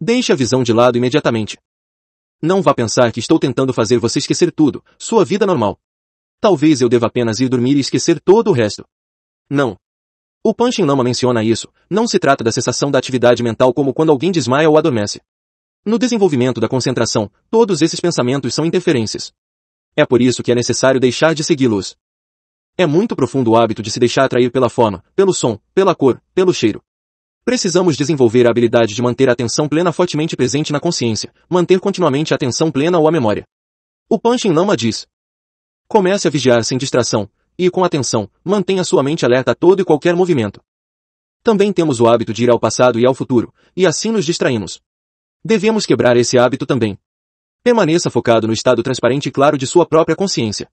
Deixe a visão de lado imediatamente. Não vá pensar que estou tentando fazer você esquecer tudo, sua vida normal. Talvez eu deva apenas ir dormir e esquecer todo o resto. Não. O Panchen Lama menciona isso, não se trata da cessação da atividade mental como quando alguém desmaia ou adormece. No desenvolvimento da concentração, todos esses pensamentos são interferências. É por isso que é necessário deixar de segui-los. É muito profundo o hábito de se deixar atrair pela forma, pelo som, pela cor, pelo cheiro. Precisamos desenvolver a habilidade de manter a atenção plena fortemente presente na consciência, manter continuamente a atenção plena ou a memória. O Panchen Lama diz. Comece a vigiar sem distração, e com atenção, mantenha sua mente alerta a todo e qualquer movimento. Também temos o hábito de ir ao passado e ao futuro, e assim nos distraímos. Devemos quebrar esse hábito também. Permaneça focado no estado transparente e claro de sua própria consciência.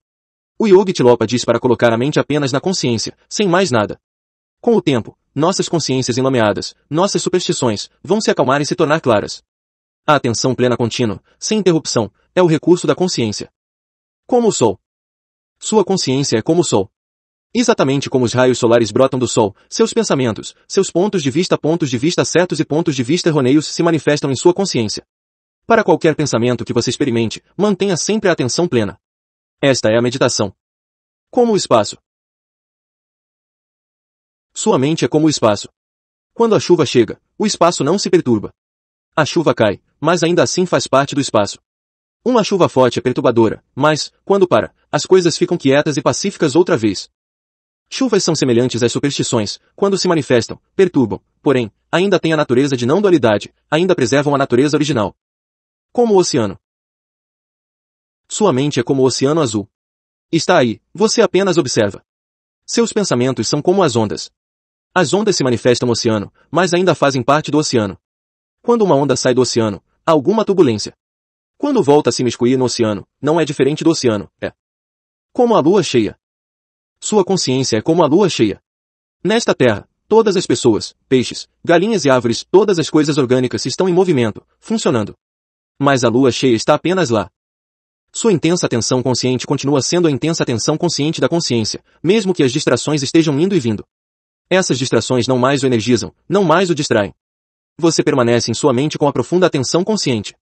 O Yogi Tilopa diz para colocar a mente apenas na consciência, sem mais nada. Com o tempo, nossas consciências enlameadas, nossas superstições, vão se acalmar e se tornar claras. A atenção plena contínua, sem interrupção, é o recurso da consciência. Como o Sol. Sua consciência é como o Sol. Exatamente como os raios solares brotam do Sol, seus pensamentos, seus pontos de vista, pontos de vista certos e pontos de vista errôneos se manifestam em sua consciência. Para qualquer pensamento que você experimente, mantenha sempre a atenção plena. Esta é a meditação. Como o espaço. Sua mente é como o espaço. Quando a chuva chega, o espaço não se perturba. A chuva cai, mas ainda assim faz parte do espaço. Uma chuva forte é perturbadora, mas, quando para, as coisas ficam quietas e pacíficas outra vez. Chuvas são semelhantes às superstições, quando se manifestam, perturbam, porém, ainda têm a natureza de não-dualidade, ainda preservam a natureza original. Como o oceano. Sua mente é como o oceano azul. Está aí, você apenas observa. Seus pensamentos são como as ondas. As ondas se manifestam no oceano, mas ainda fazem parte do oceano. Quando uma onda sai do oceano, há alguma turbulência. Quando volta a se miscuir no oceano, não é diferente do oceano, é. Como a lua cheia. Sua consciência é como a lua cheia. Nesta terra, todas as pessoas, peixes, galinhas e árvores, todas as coisas orgânicas estão em movimento, funcionando. Mas a lua cheia está apenas lá, sua intensa atenção consciente continua sendo a intensa atenção consciente da consciência, mesmo que as distrações estejam indo e vindo. Essas distrações não mais o energizam, não mais o distraem. Você permanece em sua mente com a profunda atenção consciente.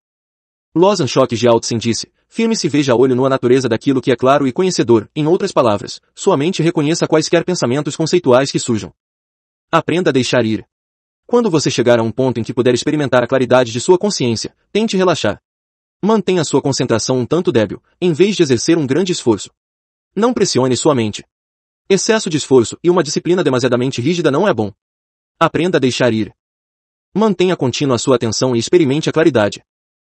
Lozan Schock Gyaltsen disse, firme-se veja a olho nu a natureza daquilo que é claro e conhecedor, em outras palavras, sua mente reconheça quaisquer pensamentos conceituais que surjam. Aprenda a deixar ir. Quando você chegar a um ponto em que puder experimentar a claridade de sua consciência, tente relaxar, Mantenha sua concentração um tanto débil, em vez de exercer um grande esforço. Não pressione sua mente. Excesso de esforço e uma disciplina demasiadamente rígida não é bom. Aprenda a deixar ir. Mantenha contínua sua atenção e experimente a claridade.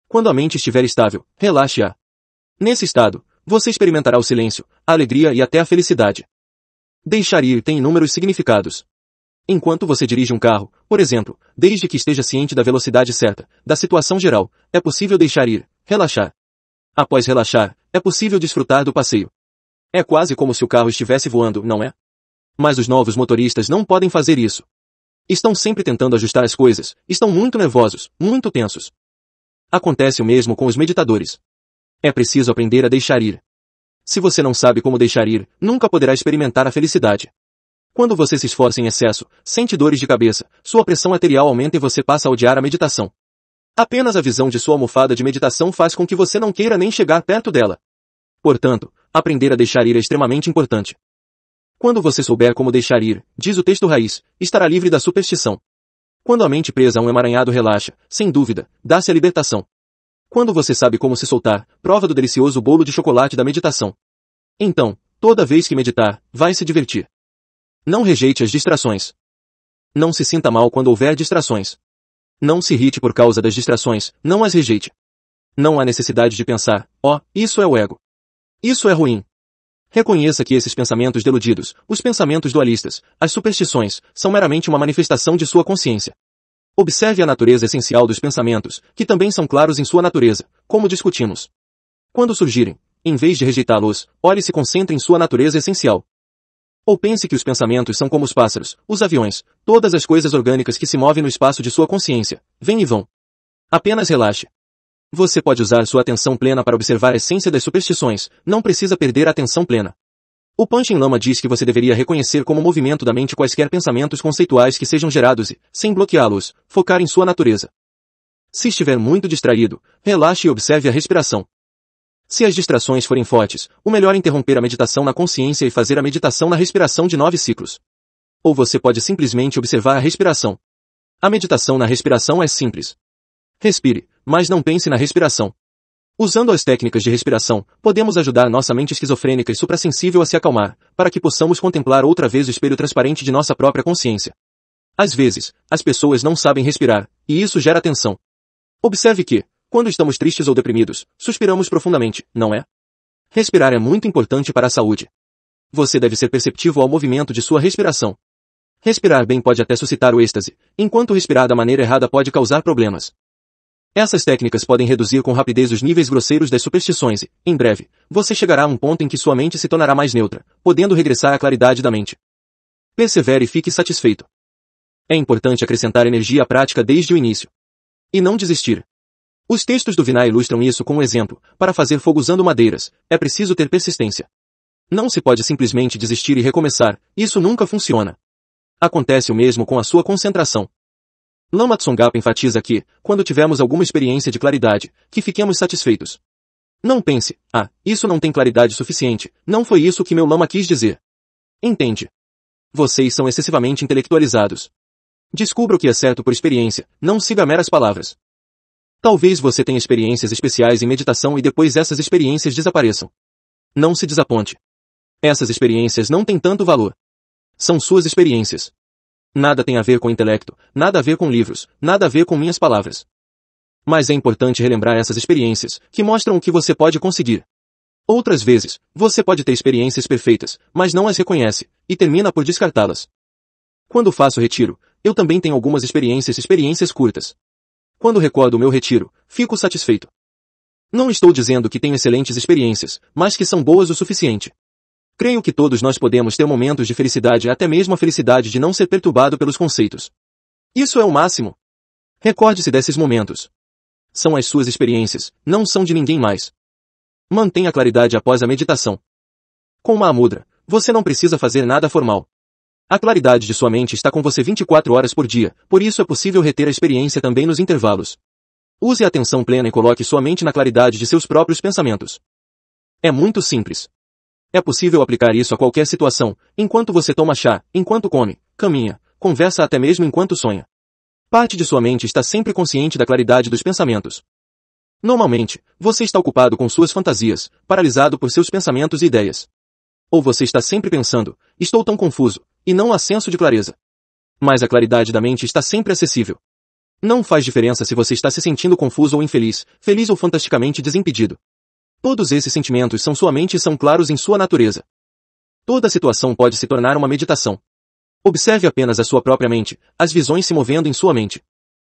Quando a mente estiver estável, relaxe-a. Nesse estado, você experimentará o silêncio, a alegria e até a felicidade. Deixar ir tem inúmeros significados. Enquanto você dirige um carro, por exemplo, desde que esteja ciente da velocidade certa, da situação geral, é possível deixar ir, relaxar. Após relaxar, é possível desfrutar do passeio. É quase como se o carro estivesse voando, não é? Mas os novos motoristas não podem fazer isso. Estão sempre tentando ajustar as coisas, estão muito nervosos, muito tensos. Acontece o mesmo com os meditadores. É preciso aprender a deixar ir. Se você não sabe como deixar ir, nunca poderá experimentar a felicidade. Quando você se esforça em excesso, sente dores de cabeça, sua pressão arterial aumenta e você passa a odiar a meditação. Apenas a visão de sua almofada de meditação faz com que você não queira nem chegar perto dela. Portanto, aprender a deixar ir é extremamente importante. Quando você souber como deixar ir, diz o texto raiz, estará livre da superstição. Quando a mente presa a um emaranhado relaxa, sem dúvida, dá-se a libertação. Quando você sabe como se soltar, prova do delicioso bolo de chocolate da meditação. Então, toda vez que meditar, vai se divertir. Não rejeite as distrações. Não se sinta mal quando houver distrações. Não se irrite por causa das distrações, não as rejeite. Não há necessidade de pensar, ó, oh, isso é o ego. Isso é ruim. Reconheça que esses pensamentos deludidos, os pensamentos dualistas, as superstições, são meramente uma manifestação de sua consciência. Observe a natureza essencial dos pensamentos, que também são claros em sua natureza, como discutimos. Quando surgirem, em vez de rejeitá-los, olhe e se concentre em sua natureza essencial. Ou pense que os pensamentos são como os pássaros, os aviões, todas as coisas orgânicas que se movem no espaço de sua consciência, vêm e vão. Apenas relaxe. Você pode usar sua atenção plena para observar a essência das superstições, não precisa perder a atenção plena. O Panchen Lama diz que você deveria reconhecer como movimento da mente quaisquer pensamentos conceituais que sejam gerados e, sem bloqueá-los, focar em sua natureza. Se estiver muito distraído, relaxe e observe a respiração. Se as distrações forem fortes, o melhor é interromper a meditação na consciência e fazer a meditação na respiração de nove ciclos. Ou você pode simplesmente observar a respiração. A meditação na respiração é simples. Respire, mas não pense na respiração. Usando as técnicas de respiração, podemos ajudar nossa mente esquizofrênica e suprassensível a se acalmar, para que possamos contemplar outra vez o espelho transparente de nossa própria consciência. Às vezes, as pessoas não sabem respirar, e isso gera tensão. Observe que, quando estamos tristes ou deprimidos, suspiramos profundamente, não é? Respirar é muito importante para a saúde. Você deve ser perceptivo ao movimento de sua respiração. Respirar bem pode até suscitar o êxtase, enquanto respirar da maneira errada pode causar problemas. Essas técnicas podem reduzir com rapidez os níveis grosseiros das superstições e, em breve, você chegará a um ponto em que sua mente se tornará mais neutra, podendo regressar à claridade da mente. Persevere e fique satisfeito. É importante acrescentar energia à prática desde o início. E não desistir. Os textos do Vinay ilustram isso com um exemplo. Para fazer fogo usando madeiras, é preciso ter persistência. Não se pode simplesmente desistir e recomeçar, isso nunca funciona. Acontece o mesmo com a sua concentração. Lama Tsongkhapa enfatiza que, quando tivermos alguma experiência de claridade, que fiquemos satisfeitos. Não pense, ah, isso não tem claridade suficiente, não foi isso que meu lama quis dizer. Entende? Vocês são excessivamente intelectualizados. Descubra o que é certo por experiência, não siga meras palavras. Talvez você tenha experiências especiais em meditação e depois essas experiências desapareçam. Não se desaponte. Essas experiências não têm tanto valor. São suas experiências. Nada tem a ver com intelecto, nada a ver com livros, nada a ver com minhas palavras. Mas é importante relembrar essas experiências, que mostram o que você pode conseguir. Outras vezes, você pode ter experiências perfeitas, mas não as reconhece, e termina por descartá-las. Quando faço retiro, eu também tenho algumas experiências experiências curtas. Quando recordo o meu retiro, fico satisfeito. Não estou dizendo que tenho excelentes experiências, mas que são boas o suficiente. Creio que todos nós podemos ter momentos de felicidade e até mesmo a felicidade de não ser perturbado pelos conceitos. Isso é o máximo. Recorde-se desses momentos. São as suas experiências, não são de ninguém mais. Mantenha a claridade após a meditação. Com uma mudra, você não precisa fazer nada formal. A claridade de sua mente está com você 24 horas por dia, por isso é possível reter a experiência também nos intervalos. Use a atenção plena e coloque sua mente na claridade de seus próprios pensamentos. É muito simples. É possível aplicar isso a qualquer situação, enquanto você toma chá, enquanto come, caminha, conversa até mesmo enquanto sonha. Parte de sua mente está sempre consciente da claridade dos pensamentos. Normalmente, você está ocupado com suas fantasias, paralisado por seus pensamentos e ideias. Ou você está sempre pensando, estou tão confuso, e não há senso de clareza. Mas a claridade da mente está sempre acessível. Não faz diferença se você está se sentindo confuso ou infeliz, feliz ou fantasticamente desimpedido. Todos esses sentimentos são sua mente e são claros em sua natureza. Toda situação pode se tornar uma meditação. Observe apenas a sua própria mente, as visões se movendo em sua mente.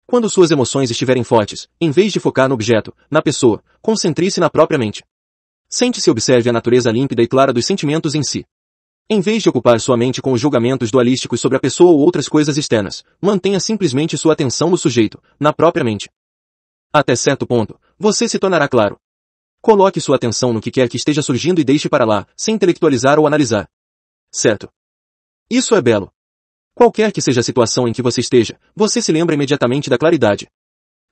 Quando suas emoções estiverem fortes, em vez de focar no objeto, na pessoa, concentre-se na própria mente. Sente-se e observe a natureza límpida e clara dos sentimentos em si. Em vez de ocupar sua mente com os julgamentos dualísticos sobre a pessoa ou outras coisas externas, mantenha simplesmente sua atenção no sujeito, na própria mente. Até certo ponto, você se tornará claro. Coloque sua atenção no que quer que esteja surgindo e deixe para lá, sem intelectualizar ou analisar. Certo. Isso é belo. Qualquer que seja a situação em que você esteja, você se lembra imediatamente da claridade.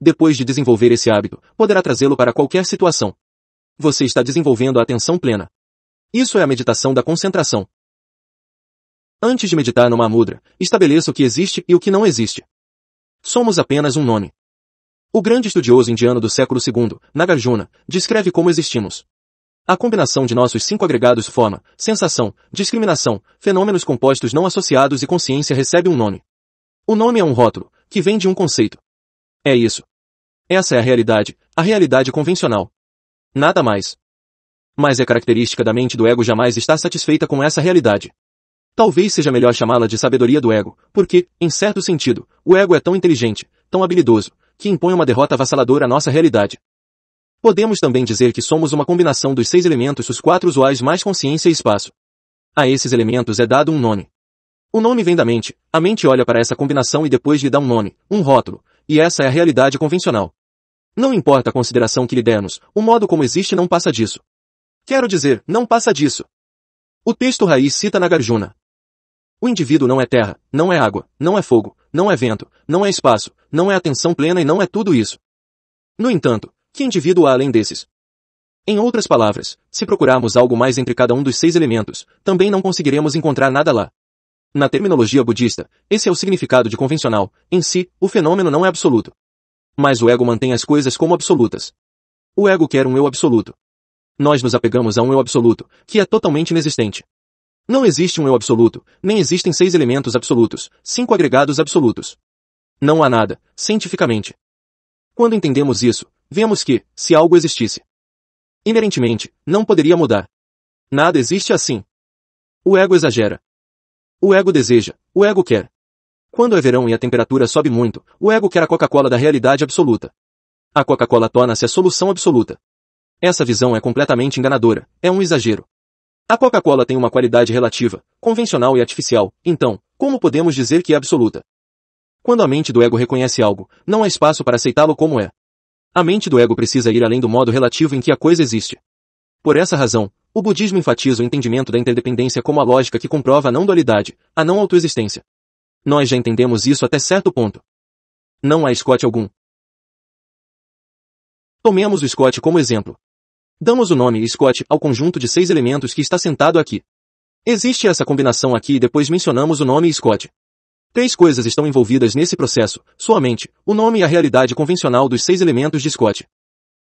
Depois de desenvolver esse hábito, poderá trazê-lo para qualquer situação. Você está desenvolvendo a atenção plena. Isso é a meditação da concentração. Antes de meditar numa mudra, estabeleça o que existe e o que não existe. Somos apenas um nome. O grande estudioso indiano do século II, Nagarjuna, descreve como existimos. A combinação de nossos cinco agregados forma, sensação, discriminação, fenômenos compostos não associados e consciência recebe um nome. O nome é um rótulo, que vem de um conceito. É isso. Essa é a realidade, a realidade convencional. Nada mais. Mas é característica da mente do ego jamais estar satisfeita com essa realidade. Talvez seja melhor chamá-la de sabedoria do ego, porque, em certo sentido, o ego é tão inteligente, tão habilidoso, que impõe uma derrota avassaladora à nossa realidade. Podemos também dizer que somos uma combinação dos seis elementos os quatro usuais mais consciência e espaço. A esses elementos é dado um nome. O nome vem da mente, a mente olha para essa combinação e depois lhe dá um nome, um rótulo, e essa é a realidade convencional. Não importa a consideração que lhe demos, o modo como existe não passa disso. Quero dizer, não passa disso. O texto raiz cita Nagarjuna, o indivíduo não é terra, não é água, não é fogo, não é vento, não é espaço, não é atenção plena e não é tudo isso. No entanto, que indivíduo há além desses? Em outras palavras, se procurarmos algo mais entre cada um dos seis elementos, também não conseguiremos encontrar nada lá. Na terminologia budista, esse é o significado de convencional, em si, o fenômeno não é absoluto. Mas o ego mantém as coisas como absolutas. O ego quer um eu absoluto. Nós nos apegamos a um eu absoluto, que é totalmente inexistente. Não existe um eu absoluto, nem existem seis elementos absolutos, cinco agregados absolutos. Não há nada, cientificamente. Quando entendemos isso, vemos que, se algo existisse, inerentemente, não poderia mudar. Nada existe assim. O ego exagera. O ego deseja, o ego quer. Quando é verão e a temperatura sobe muito, o ego quer a Coca-Cola da realidade absoluta. A Coca-Cola torna-se a solução absoluta. Essa visão é completamente enganadora, é um exagero. A Coca-Cola tem uma qualidade relativa, convencional e artificial, então, como podemos dizer que é absoluta? Quando a mente do ego reconhece algo, não há espaço para aceitá-lo como é. A mente do ego precisa ir além do modo relativo em que a coisa existe. Por essa razão, o budismo enfatiza o entendimento da interdependência como a lógica que comprova a não-dualidade, a não-autoexistência. Nós já entendemos isso até certo ponto. Não há Scott algum. Tomemos o Scott como exemplo. Damos o nome Scott ao conjunto de seis elementos que está sentado aqui. Existe essa combinação aqui e depois mencionamos o nome Scott. Três coisas estão envolvidas nesse processo, sua mente, o nome e a realidade convencional dos seis elementos de Scott.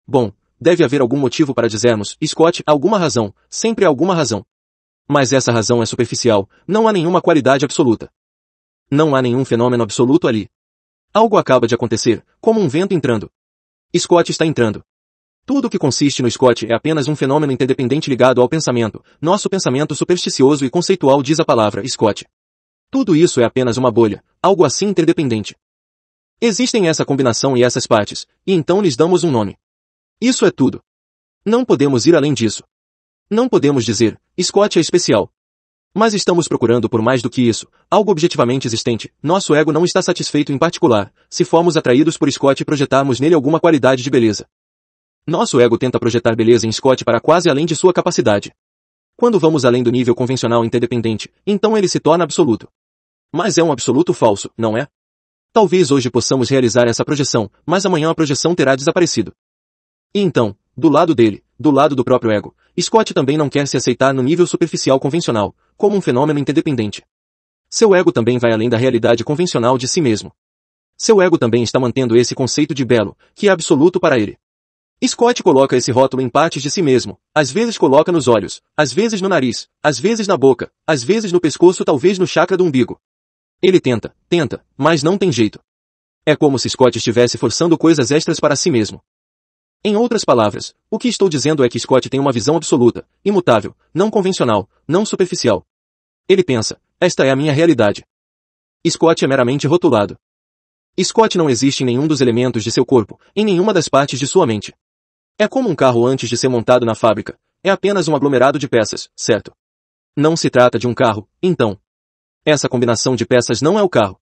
Bom, deve haver algum motivo para dizermos, Scott, alguma razão, sempre alguma razão. Mas essa razão é superficial, não há nenhuma qualidade absoluta. Não há nenhum fenômeno absoluto ali. Algo acaba de acontecer, como um vento entrando. Scott está entrando. Tudo o que consiste no Scott é apenas um fenômeno interdependente ligado ao pensamento, nosso pensamento supersticioso e conceitual diz a palavra Scott. Tudo isso é apenas uma bolha, algo assim interdependente. Existem essa combinação e essas partes, e então lhes damos um nome. Isso é tudo. Não podemos ir além disso. Não podemos dizer, Scott é especial. Mas estamos procurando por mais do que isso, algo objetivamente existente, nosso ego não está satisfeito em particular, se formos atraídos por Scott e projetarmos nele alguma qualidade de beleza. Nosso ego tenta projetar beleza em Scott para quase além de sua capacidade. Quando vamos além do nível convencional interdependente, então ele se torna absoluto. Mas é um absoluto falso, não é? Talvez hoje possamos realizar essa projeção, mas amanhã a projeção terá desaparecido. E então, do lado dele, do lado do próprio ego, Scott também não quer se aceitar no nível superficial convencional, como um fenômeno interdependente. Seu ego também vai além da realidade convencional de si mesmo. Seu ego também está mantendo esse conceito de belo, que é absoluto para ele. Scott coloca esse rótulo em partes de si mesmo. Às vezes coloca nos olhos, às vezes no nariz, às vezes na boca, às vezes no pescoço, talvez no chakra do umbigo. Ele tenta, tenta, mas não tem jeito. É como se Scott estivesse forçando coisas extras para si mesmo. Em outras palavras, o que estou dizendo é que Scott tem uma visão absoluta, imutável, não convencional, não superficial. Ele pensa, esta é a minha realidade. Scott é meramente rotulado. Scott não existe em nenhum dos elementos de seu corpo, em nenhuma das partes de sua mente. É como um carro antes de ser montado na fábrica. É apenas um aglomerado de peças, certo? Não se trata de um carro, então. Essa combinação de peças não é o carro.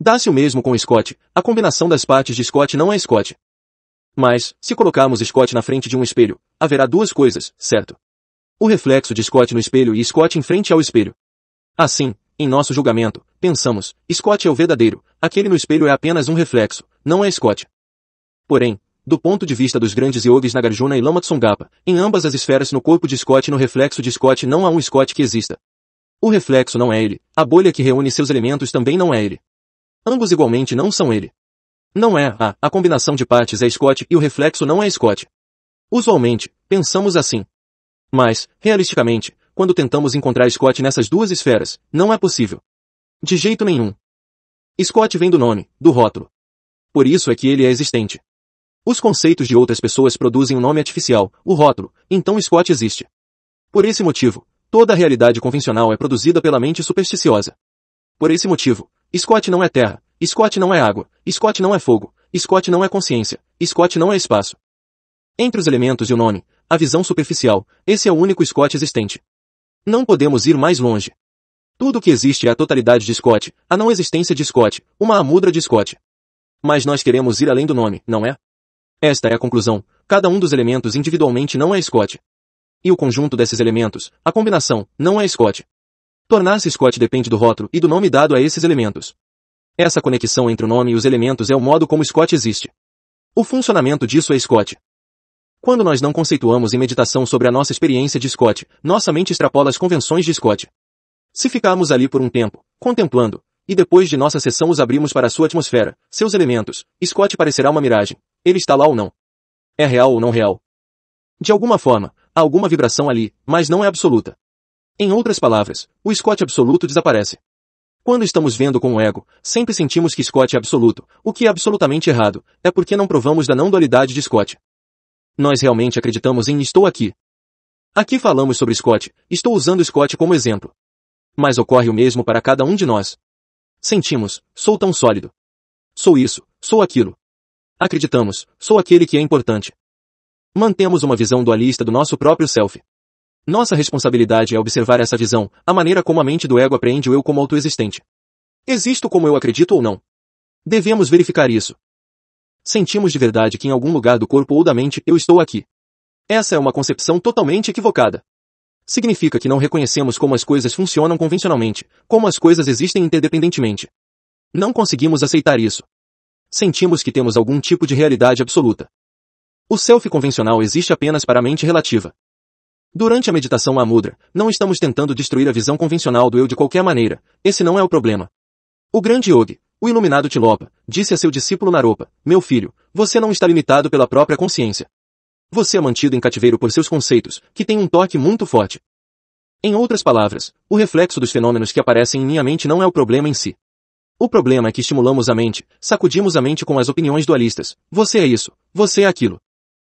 Dá-se o mesmo com Scott, a combinação das partes de Scott não é Scott. Mas, se colocarmos Scott na frente de um espelho, haverá duas coisas, certo? O reflexo de Scott no espelho e Scott em frente ao espelho. Assim, em nosso julgamento, pensamos, Scott é o verdadeiro, aquele no espelho é apenas um reflexo, não é Scott. Porém, do ponto de vista dos grandes yogis Nagarjuna e Lama Tsongkhapa, em ambas as esferas no corpo de Scott e no reflexo de Scott não há um Scott que exista. O reflexo não é ele, a bolha que reúne seus elementos também não é ele. Ambos igualmente não são ele. Não é, a, a combinação de partes é Scott e o reflexo não é Scott. Usualmente, pensamos assim. Mas, realisticamente, quando tentamos encontrar Scott nessas duas esferas, não é possível. De jeito nenhum. Scott vem do nome, do rótulo. Por isso é que ele é existente. Os conceitos de outras pessoas produzem um nome artificial, o rótulo, então Scott existe. Por esse motivo, toda a realidade convencional é produzida pela mente supersticiosa. Por esse motivo, Scott não é terra, Scott não é água, Scott não é fogo, Scott não é consciência, Scott não é espaço. Entre os elementos e o nome, a visão superficial, esse é o único Scott existente. Não podemos ir mais longe. Tudo o que existe é a totalidade de Scott, a não existência de Scott, uma amudra de Scott. Mas nós queremos ir além do nome, não é? Esta é a conclusão. Cada um dos elementos individualmente não é Scott. E o conjunto desses elementos, a combinação, não é Scott. Tornar-se Scott depende do rótulo e do nome dado a esses elementos. Essa conexão entre o nome e os elementos é o modo como Scott existe. O funcionamento disso é Scott. Quando nós não conceituamos em meditação sobre a nossa experiência de Scott, nossa mente extrapola as convenções de Scott. Se ficarmos ali por um tempo, contemplando, e depois de nossa sessão os abrimos para sua atmosfera, seus elementos, Scott parecerá uma miragem, ele está lá ou não? É real ou não real? De alguma forma, há alguma vibração ali, mas não é absoluta. Em outras palavras, o Scott absoluto desaparece. Quando estamos vendo com o ego, sempre sentimos que Scott é absoluto, o que é absolutamente errado, é porque não provamos da não-dualidade de Scott. Nós realmente acreditamos em estou aqui. Aqui falamos sobre Scott, estou usando Scott como exemplo. Mas ocorre o mesmo para cada um de nós. Sentimos, sou tão sólido. Sou isso, sou aquilo, Acreditamos, sou aquele que é importante. Mantemos uma visão dualista do nosso próprio self. Nossa responsabilidade é observar essa visão, a maneira como a mente do ego apreende o eu como autoexistente. Existo como eu acredito ou não? Devemos verificar isso. Sentimos de verdade que em algum lugar do corpo ou da mente eu estou aqui. Essa é uma concepção totalmente equivocada. Significa que não reconhecemos como as coisas funcionam convencionalmente, como as coisas existem interdependentemente. Não conseguimos aceitar isso sentimos que temos algum tipo de realidade absoluta. O self convencional existe apenas para a mente relativa. Durante a meditação à mudra, não estamos tentando destruir a visão convencional do eu de qualquer maneira, esse não é o problema. O grande yogi, o iluminado Tilopa, disse a seu discípulo Naropa, meu filho, você não está limitado pela própria consciência. Você é mantido em cativeiro por seus conceitos, que têm um toque muito forte. Em outras palavras, o reflexo dos fenômenos que aparecem em minha mente não é o problema em si. O problema é que estimulamos a mente, sacudimos a mente com as opiniões dualistas. Você é isso, você é aquilo.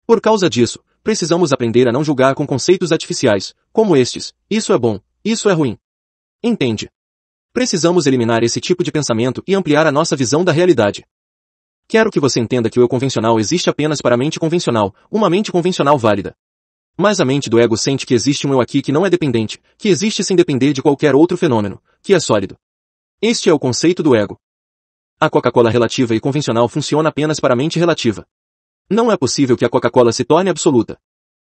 Por causa disso, precisamos aprender a não julgar com conceitos artificiais, como estes, isso é bom, isso é ruim. Entende? Precisamos eliminar esse tipo de pensamento e ampliar a nossa visão da realidade. Quero que você entenda que o eu convencional existe apenas para a mente convencional, uma mente convencional válida. Mas a mente do ego sente que existe um eu aqui que não é dependente, que existe sem depender de qualquer outro fenômeno, que é sólido, este é o conceito do ego. A Coca-Cola relativa e convencional funciona apenas para a mente relativa. Não é possível que a Coca-Cola se torne absoluta.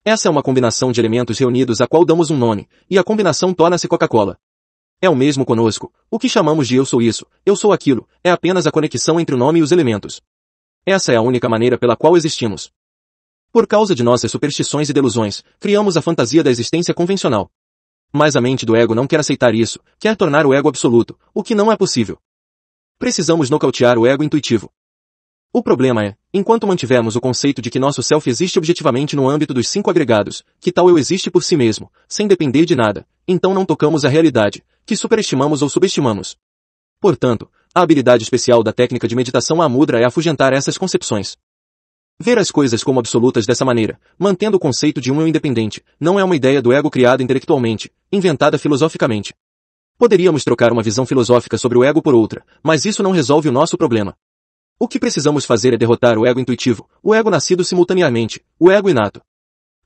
Essa é uma combinação de elementos reunidos a qual damos um nome, e a combinação torna-se Coca-Cola. É o mesmo conosco. O que chamamos de eu sou isso, eu sou aquilo, é apenas a conexão entre o nome e os elementos. Essa é a única maneira pela qual existimos. Por causa de nossas superstições e delusões, criamos a fantasia da existência convencional mas a mente do ego não quer aceitar isso, quer tornar o ego absoluto, o que não é possível. Precisamos nocautear o ego intuitivo. O problema é, enquanto mantivermos o conceito de que nosso self existe objetivamente no âmbito dos cinco agregados, que tal eu existe por si mesmo, sem depender de nada, então não tocamos a realidade, que superestimamos ou subestimamos. Portanto, a habilidade especial da técnica de meditação mudra é afugentar essas concepções. Ver as coisas como absolutas dessa maneira, mantendo o conceito de um eu independente, não é uma ideia do ego criada intelectualmente, inventada filosoficamente. Poderíamos trocar uma visão filosófica sobre o ego por outra, mas isso não resolve o nosso problema. O que precisamos fazer é derrotar o ego intuitivo, o ego nascido simultaneamente, o ego inato.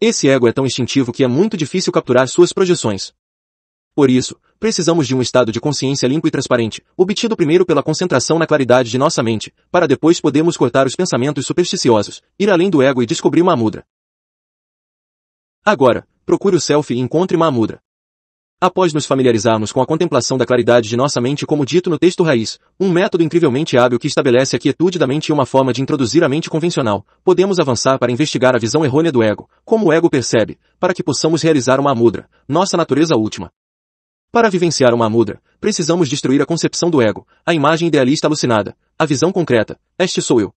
Esse ego é tão instintivo que é muito difícil capturar suas projeções. Por isso, precisamos de um estado de consciência limpo e transparente, obtido primeiro pela concentração na claridade de nossa mente, para depois podermos cortar os pensamentos supersticiosos, ir além do ego e descobrir uma mudra. Agora, procure o self e encontre uma mudra. Após nos familiarizarmos com a contemplação da claridade de nossa mente como dito no texto raiz, um método incrivelmente hábil que estabelece a quietude da mente e uma forma de introduzir a mente convencional, podemos avançar para investigar a visão errônea do ego, como o ego percebe, para que possamos realizar uma mudra, nossa natureza última. Para vivenciar uma amudra, precisamos destruir a concepção do ego, a imagem idealista alucinada, a visão concreta, este sou eu.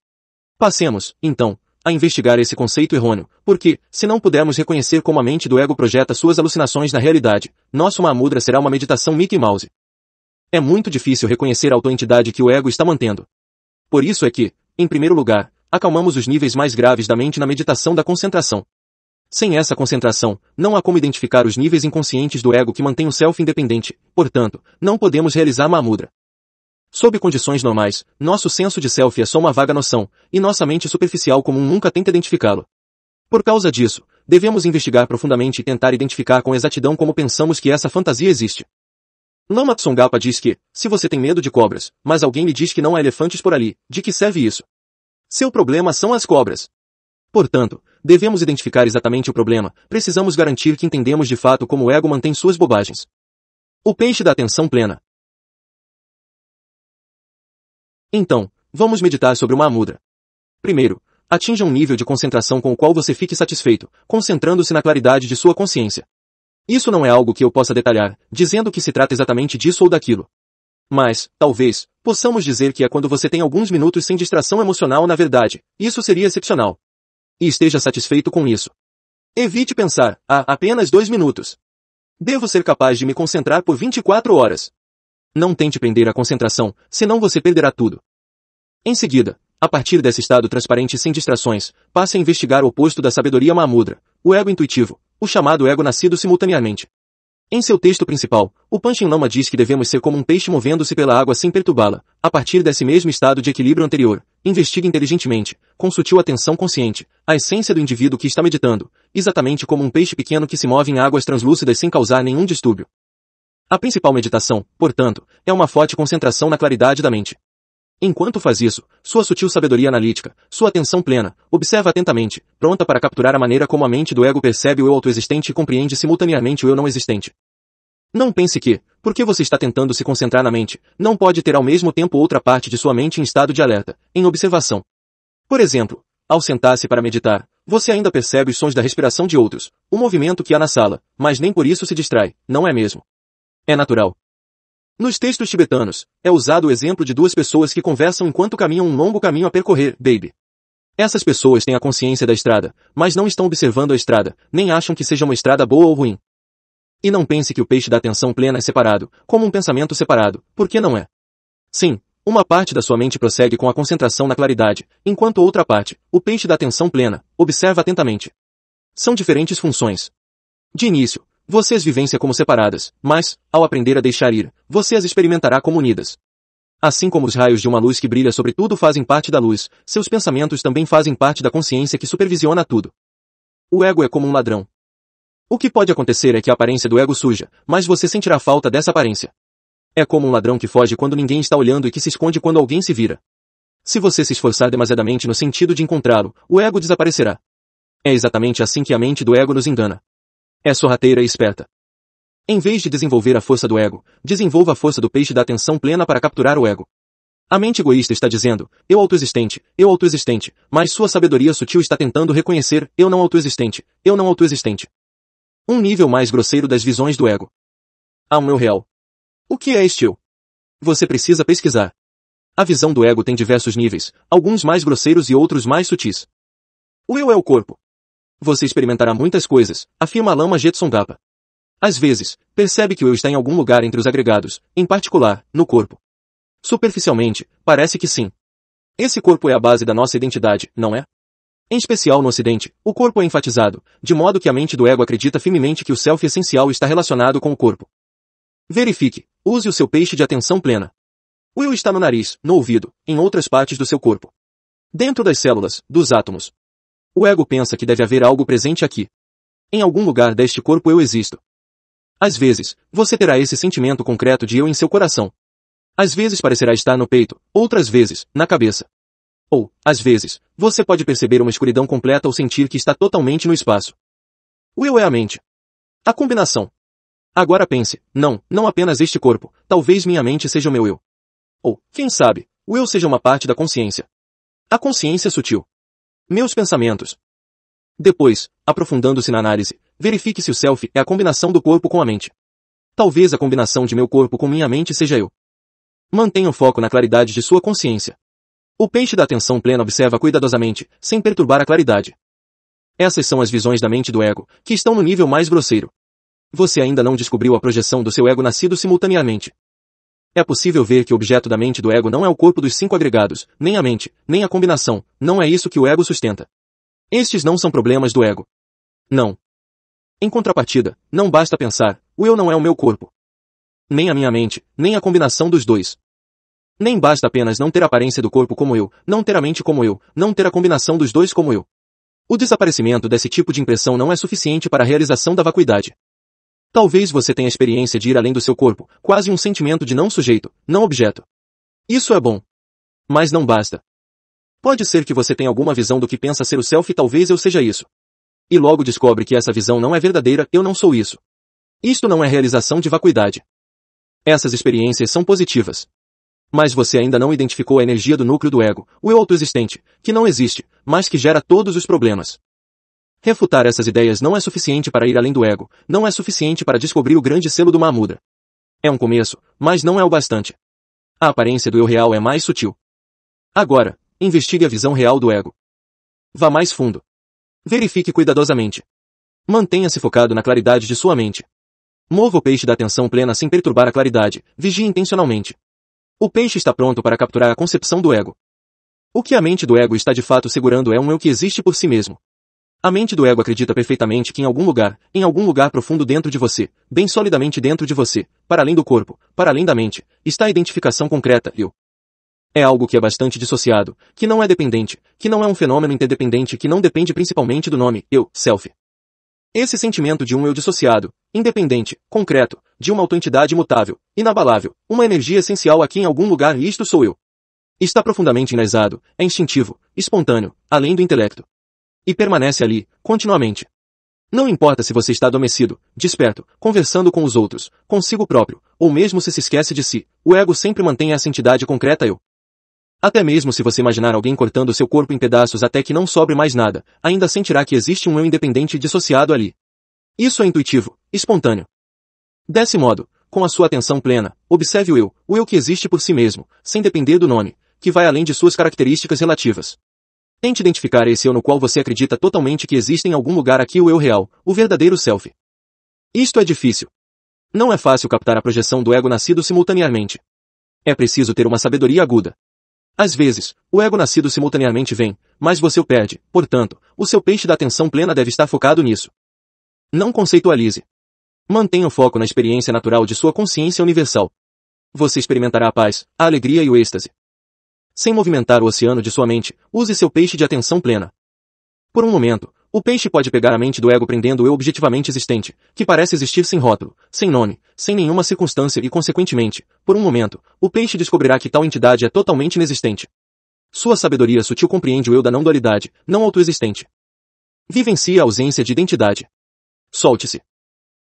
Passemos, então, a investigar esse conceito errôneo, porque, se não pudermos reconhecer como a mente do ego projeta suas alucinações na realidade, nossa Mahamudra será uma meditação Mickey Mouse. É muito difícil reconhecer a autoentidade que o ego está mantendo. Por isso é que, em primeiro lugar, acalmamos os níveis mais graves da mente na meditação da concentração. Sem essa concentração, não há como identificar os níveis inconscientes do ego que mantém o self independente, portanto, não podemos realizar mudra. Sob condições normais, nosso senso de self é só uma vaga noção, e nossa mente superficial comum nunca tenta identificá-lo. Por causa disso, devemos investigar profundamente e tentar identificar com exatidão como pensamos que essa fantasia existe. Lama Tsongapa diz que, se você tem medo de cobras, mas alguém lhe diz que não há elefantes por ali, de que serve isso? Seu problema são as cobras. Portanto, devemos identificar exatamente o problema, precisamos garantir que entendemos de fato como o ego mantém suas bobagens. O peixe da atenção plena. Então, vamos meditar sobre uma mudra. Primeiro, atinja um nível de concentração com o qual você fique satisfeito, concentrando-se na claridade de sua consciência. Isso não é algo que eu possa detalhar, dizendo que se trata exatamente disso ou daquilo. Mas, talvez, possamos dizer que é quando você tem alguns minutos sem distração emocional na verdade, isso seria excepcional. E esteja satisfeito com isso. Evite pensar, há ah, apenas dois minutos. Devo ser capaz de me concentrar por 24 horas. Não tente prender a concentração, senão você perderá tudo. Em seguida, a partir desse estado transparente sem distrações, passe a investigar o oposto da sabedoria mamudra, o ego intuitivo, o chamado ego nascido simultaneamente. Em seu texto principal, o Panchen Lama diz que devemos ser como um peixe movendo-se pela água sem perturbá-la, a partir desse mesmo estado de equilíbrio anterior. Investiga inteligentemente, com sutil atenção consciente, a essência do indivíduo que está meditando, exatamente como um peixe pequeno que se move em águas translúcidas sem causar nenhum distúrbio. A principal meditação, portanto, é uma forte concentração na claridade da mente. Enquanto faz isso, sua sutil sabedoria analítica, sua atenção plena, observa atentamente, pronta para capturar a maneira como a mente do ego percebe o eu autoexistente e compreende simultaneamente o eu não existente. Não pense que, porque você está tentando se concentrar na mente, não pode ter ao mesmo tempo outra parte de sua mente em estado de alerta, em observação. Por exemplo, ao sentar-se para meditar, você ainda percebe os sons da respiração de outros, o movimento que há na sala, mas nem por isso se distrai, não é mesmo? É natural. Nos textos tibetanos, é usado o exemplo de duas pessoas que conversam enquanto caminham um longo caminho a percorrer, baby. Essas pessoas têm a consciência da estrada, mas não estão observando a estrada, nem acham que seja uma estrada boa ou ruim. E não pense que o peixe da atenção plena é separado, como um pensamento separado, porque não é. Sim, uma parte da sua mente prossegue com a concentração na claridade, enquanto outra parte, o peixe da atenção plena, observa atentamente. São diferentes funções. De início, vocês vivência como separadas, mas, ao aprender a deixar ir, você as experimentará como unidas. Assim como os raios de uma luz que brilha sobre tudo fazem parte da luz, seus pensamentos também fazem parte da consciência que supervisiona tudo. O ego é como um ladrão. O que pode acontecer é que a aparência do ego suja, mas você sentirá falta dessa aparência. É como um ladrão que foge quando ninguém está olhando e que se esconde quando alguém se vira. Se você se esforçar demasiadamente no sentido de encontrá-lo, o ego desaparecerá. É exatamente assim que a mente do ego nos engana. É sorrateira e esperta. Em vez de desenvolver a força do ego, desenvolva a força do peixe da atenção plena para capturar o ego. A mente egoísta está dizendo, eu autoexistente, eu autoexistente, mas sua sabedoria sutil está tentando reconhecer, eu não autoexistente, eu não autoexistente. Um nível mais grosseiro das visões do ego. Há um meu real. O que é este eu? Você precisa pesquisar. A visão do ego tem diversos níveis, alguns mais grosseiros e outros mais sutis. O eu é o corpo você experimentará muitas coisas, afirma Lama Jetson Gapa. Às vezes, percebe que o eu está em algum lugar entre os agregados, em particular, no corpo. Superficialmente, parece que sim. Esse corpo é a base da nossa identidade, não é? Em especial no Ocidente, o corpo é enfatizado, de modo que a mente do ego acredita firmemente que o self essencial está relacionado com o corpo. Verifique, use o seu peixe de atenção plena. O eu está no nariz, no ouvido, em outras partes do seu corpo. Dentro das células, dos átomos, o ego pensa que deve haver algo presente aqui. Em algum lugar deste corpo eu existo. Às vezes, você terá esse sentimento concreto de eu em seu coração. Às vezes parecerá estar no peito, outras vezes, na cabeça. Ou, às vezes, você pode perceber uma escuridão completa ou sentir que está totalmente no espaço. O eu é a mente. A combinação. Agora pense, não, não apenas este corpo, talvez minha mente seja o meu eu. Ou, quem sabe, o eu seja uma parte da consciência. A consciência sutil. Meus pensamentos. Depois, aprofundando-se na análise, verifique se o self é a combinação do corpo com a mente. Talvez a combinação de meu corpo com minha mente seja eu. Mantenha o foco na claridade de sua consciência. O peixe da atenção plena observa cuidadosamente, sem perturbar a claridade. Essas são as visões da mente do ego, que estão no nível mais grosseiro. Você ainda não descobriu a projeção do seu ego nascido simultaneamente. É possível ver que o objeto da mente do ego não é o corpo dos cinco agregados, nem a mente, nem a combinação, não é isso que o ego sustenta. Estes não são problemas do ego. Não. Em contrapartida, não basta pensar, o eu não é o meu corpo. Nem a minha mente, nem a combinação dos dois. Nem basta apenas não ter a aparência do corpo como eu, não ter a mente como eu, não ter a combinação dos dois como eu. O desaparecimento desse tipo de impressão não é suficiente para a realização da vacuidade. Talvez você tenha a experiência de ir além do seu corpo, quase um sentimento de não sujeito, não objeto. Isso é bom. Mas não basta. Pode ser que você tenha alguma visão do que pensa ser o self e talvez eu seja isso. E logo descobre que essa visão não é verdadeira, eu não sou isso. Isto não é realização de vacuidade. Essas experiências são positivas. Mas você ainda não identificou a energia do núcleo do ego, o eu autoexistente, que não existe, mas que gera todos os problemas. Refutar essas ideias não é suficiente para ir além do ego, não é suficiente para descobrir o grande selo do Mahmuda. É um começo, mas não é o bastante. A aparência do eu real é mais sutil. Agora, investigue a visão real do ego. Vá mais fundo. Verifique cuidadosamente. Mantenha-se focado na claridade de sua mente. Mova o peixe da atenção plena sem perturbar a claridade, vigie intencionalmente. O peixe está pronto para capturar a concepção do ego. O que a mente do ego está de fato segurando é um eu que existe por si mesmo. A mente do ego acredita perfeitamente que em algum lugar, em algum lugar profundo dentro de você, bem solidamente dentro de você, para além do corpo, para além da mente, está a identificação concreta, eu. É algo que é bastante dissociado, que não é dependente, que não é um fenômeno interdependente que não depende principalmente do nome, eu, self. Esse sentimento de um eu dissociado, independente, concreto, de uma autoentidade imutável, inabalável, uma energia essencial aqui em algum lugar e isto sou eu. Está profundamente enraizado, é instintivo, espontâneo, além do intelecto. E permanece ali, continuamente. Não importa se você está adormecido, desperto, conversando com os outros, consigo próprio, ou mesmo se se esquece de si, o ego sempre mantém essa entidade concreta eu. Até mesmo se você imaginar alguém cortando seu corpo em pedaços até que não sobre mais nada, ainda sentirá que existe um eu independente e dissociado ali. Isso é intuitivo, espontâneo. Desse modo, com a sua atenção plena, observe o eu, o eu que existe por si mesmo, sem depender do nome, que vai além de suas características relativas. Tente identificar esse eu no qual você acredita totalmente que existe em algum lugar aqui o eu real, o verdadeiro self. Isto é difícil. Não é fácil captar a projeção do ego nascido simultaneamente. É preciso ter uma sabedoria aguda. Às vezes, o ego nascido simultaneamente vem, mas você o perde, portanto, o seu peixe da atenção plena deve estar focado nisso. Não conceitualize. Mantenha o foco na experiência natural de sua consciência universal. Você experimentará a paz, a alegria e o êxtase sem movimentar o oceano de sua mente, use seu peixe de atenção plena. Por um momento, o peixe pode pegar a mente do ego prendendo o eu objetivamente existente, que parece existir sem rótulo, sem nome, sem nenhuma circunstância e, consequentemente, por um momento, o peixe descobrirá que tal entidade é totalmente inexistente. Sua sabedoria sutil compreende o eu da não-dualidade, não, autoexistente. Vivencie a ausência de identidade. Solte-se.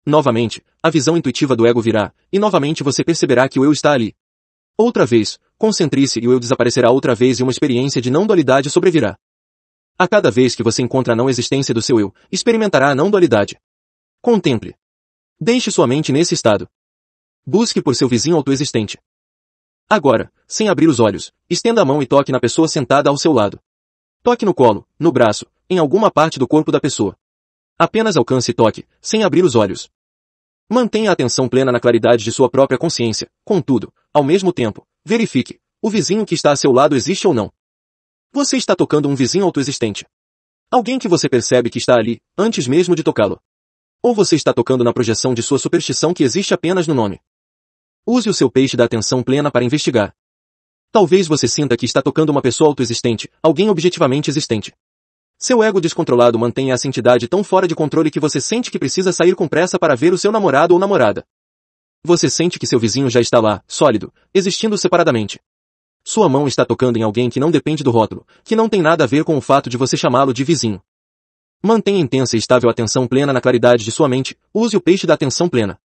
Novamente, a visão intuitiva do ego virá, e novamente você perceberá que o eu está ali, Outra vez, concentre-se e o eu desaparecerá outra vez e uma experiência de não-dualidade sobrevirá. A cada vez que você encontra a não-existência do seu eu, experimentará a não-dualidade. Contemple. Deixe sua mente nesse estado. Busque por seu vizinho autoexistente. Agora, sem abrir os olhos, estenda a mão e toque na pessoa sentada ao seu lado. Toque no colo, no braço, em alguma parte do corpo da pessoa. Apenas alcance e toque, sem abrir os olhos. Mantenha a atenção plena na claridade de sua própria consciência. Contudo, ao mesmo tempo, verifique. O vizinho que está a seu lado existe ou não? Você está tocando um vizinho autoexistente. Alguém que você percebe que está ali, antes mesmo de tocá-lo. Ou você está tocando na projeção de sua superstição que existe apenas no nome. Use o seu peixe da atenção plena para investigar. Talvez você sinta que está tocando uma pessoa autoexistente, alguém objetivamente existente. Seu ego descontrolado mantém essa entidade tão fora de controle que você sente que precisa sair com pressa para ver o seu namorado ou namorada. Você sente que seu vizinho já está lá, sólido, existindo separadamente. Sua mão está tocando em alguém que não depende do rótulo, que não tem nada a ver com o fato de você chamá-lo de vizinho. Mantenha intensa e estável atenção plena na claridade de sua mente, use o peixe da atenção plena.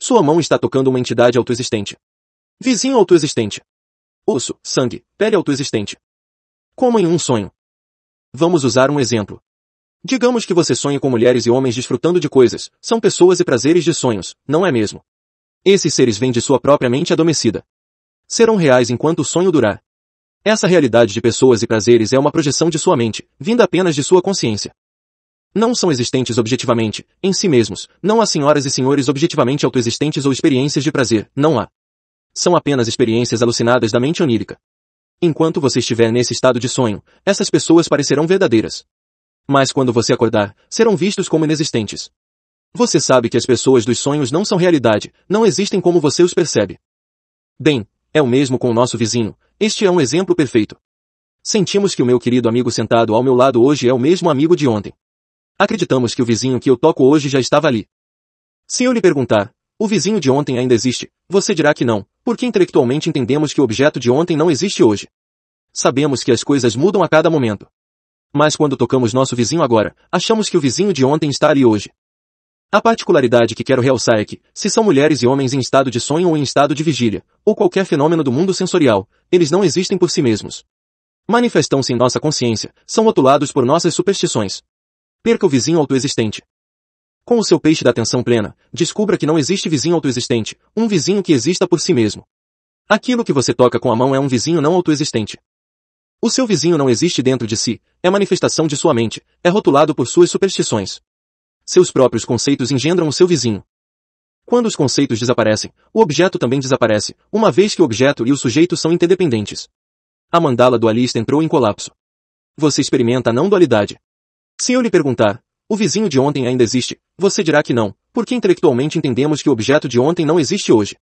Sua mão está tocando uma entidade autoexistente. Vizinho autoexistente. Osso, sangue, pele autoexistente. Como em um sonho. Vamos usar um exemplo. Digamos que você sonha com mulheres e homens desfrutando de coisas, são pessoas e prazeres de sonhos, não é mesmo? Esses seres vêm de sua própria mente adormecida. Serão reais enquanto o sonho durar. Essa realidade de pessoas e prazeres é uma projeção de sua mente, vinda apenas de sua consciência. Não são existentes objetivamente, em si mesmos, não há senhoras e senhores objetivamente autoexistentes ou experiências de prazer, não há. São apenas experiências alucinadas da mente onírica. Enquanto você estiver nesse estado de sonho, essas pessoas parecerão verdadeiras. Mas quando você acordar, serão vistos como inexistentes. Você sabe que as pessoas dos sonhos não são realidade, não existem como você os percebe. Bem, é o mesmo com o nosso vizinho, este é um exemplo perfeito. Sentimos que o meu querido amigo sentado ao meu lado hoje é o mesmo amigo de ontem. Acreditamos que o vizinho que eu toco hoje já estava ali. Se eu lhe perguntar, o vizinho de ontem ainda existe, você dirá que não, porque intelectualmente entendemos que o objeto de ontem não existe hoje. Sabemos que as coisas mudam a cada momento. Mas quando tocamos nosso vizinho agora, achamos que o vizinho de ontem está ali hoje. A particularidade que quero realçar é que, se são mulheres e homens em estado de sonho ou em estado de vigília, ou qualquer fenômeno do mundo sensorial, eles não existem por si mesmos. Manifestam-se em nossa consciência, são rotulados por nossas superstições. Perca o vizinho autoexistente. Com o seu peixe da atenção plena, descubra que não existe vizinho autoexistente, um vizinho que exista por si mesmo. Aquilo que você toca com a mão é um vizinho não autoexistente. O seu vizinho não existe dentro de si, é manifestação de sua mente, é rotulado por suas superstições. Seus próprios conceitos engendram o seu vizinho. Quando os conceitos desaparecem, o objeto também desaparece, uma vez que o objeto e o sujeito são interdependentes. A mandala dualista entrou em colapso. Você experimenta a não-dualidade. Se eu lhe perguntar, o vizinho de ontem ainda existe, você dirá que não, porque intelectualmente entendemos que o objeto de ontem não existe hoje.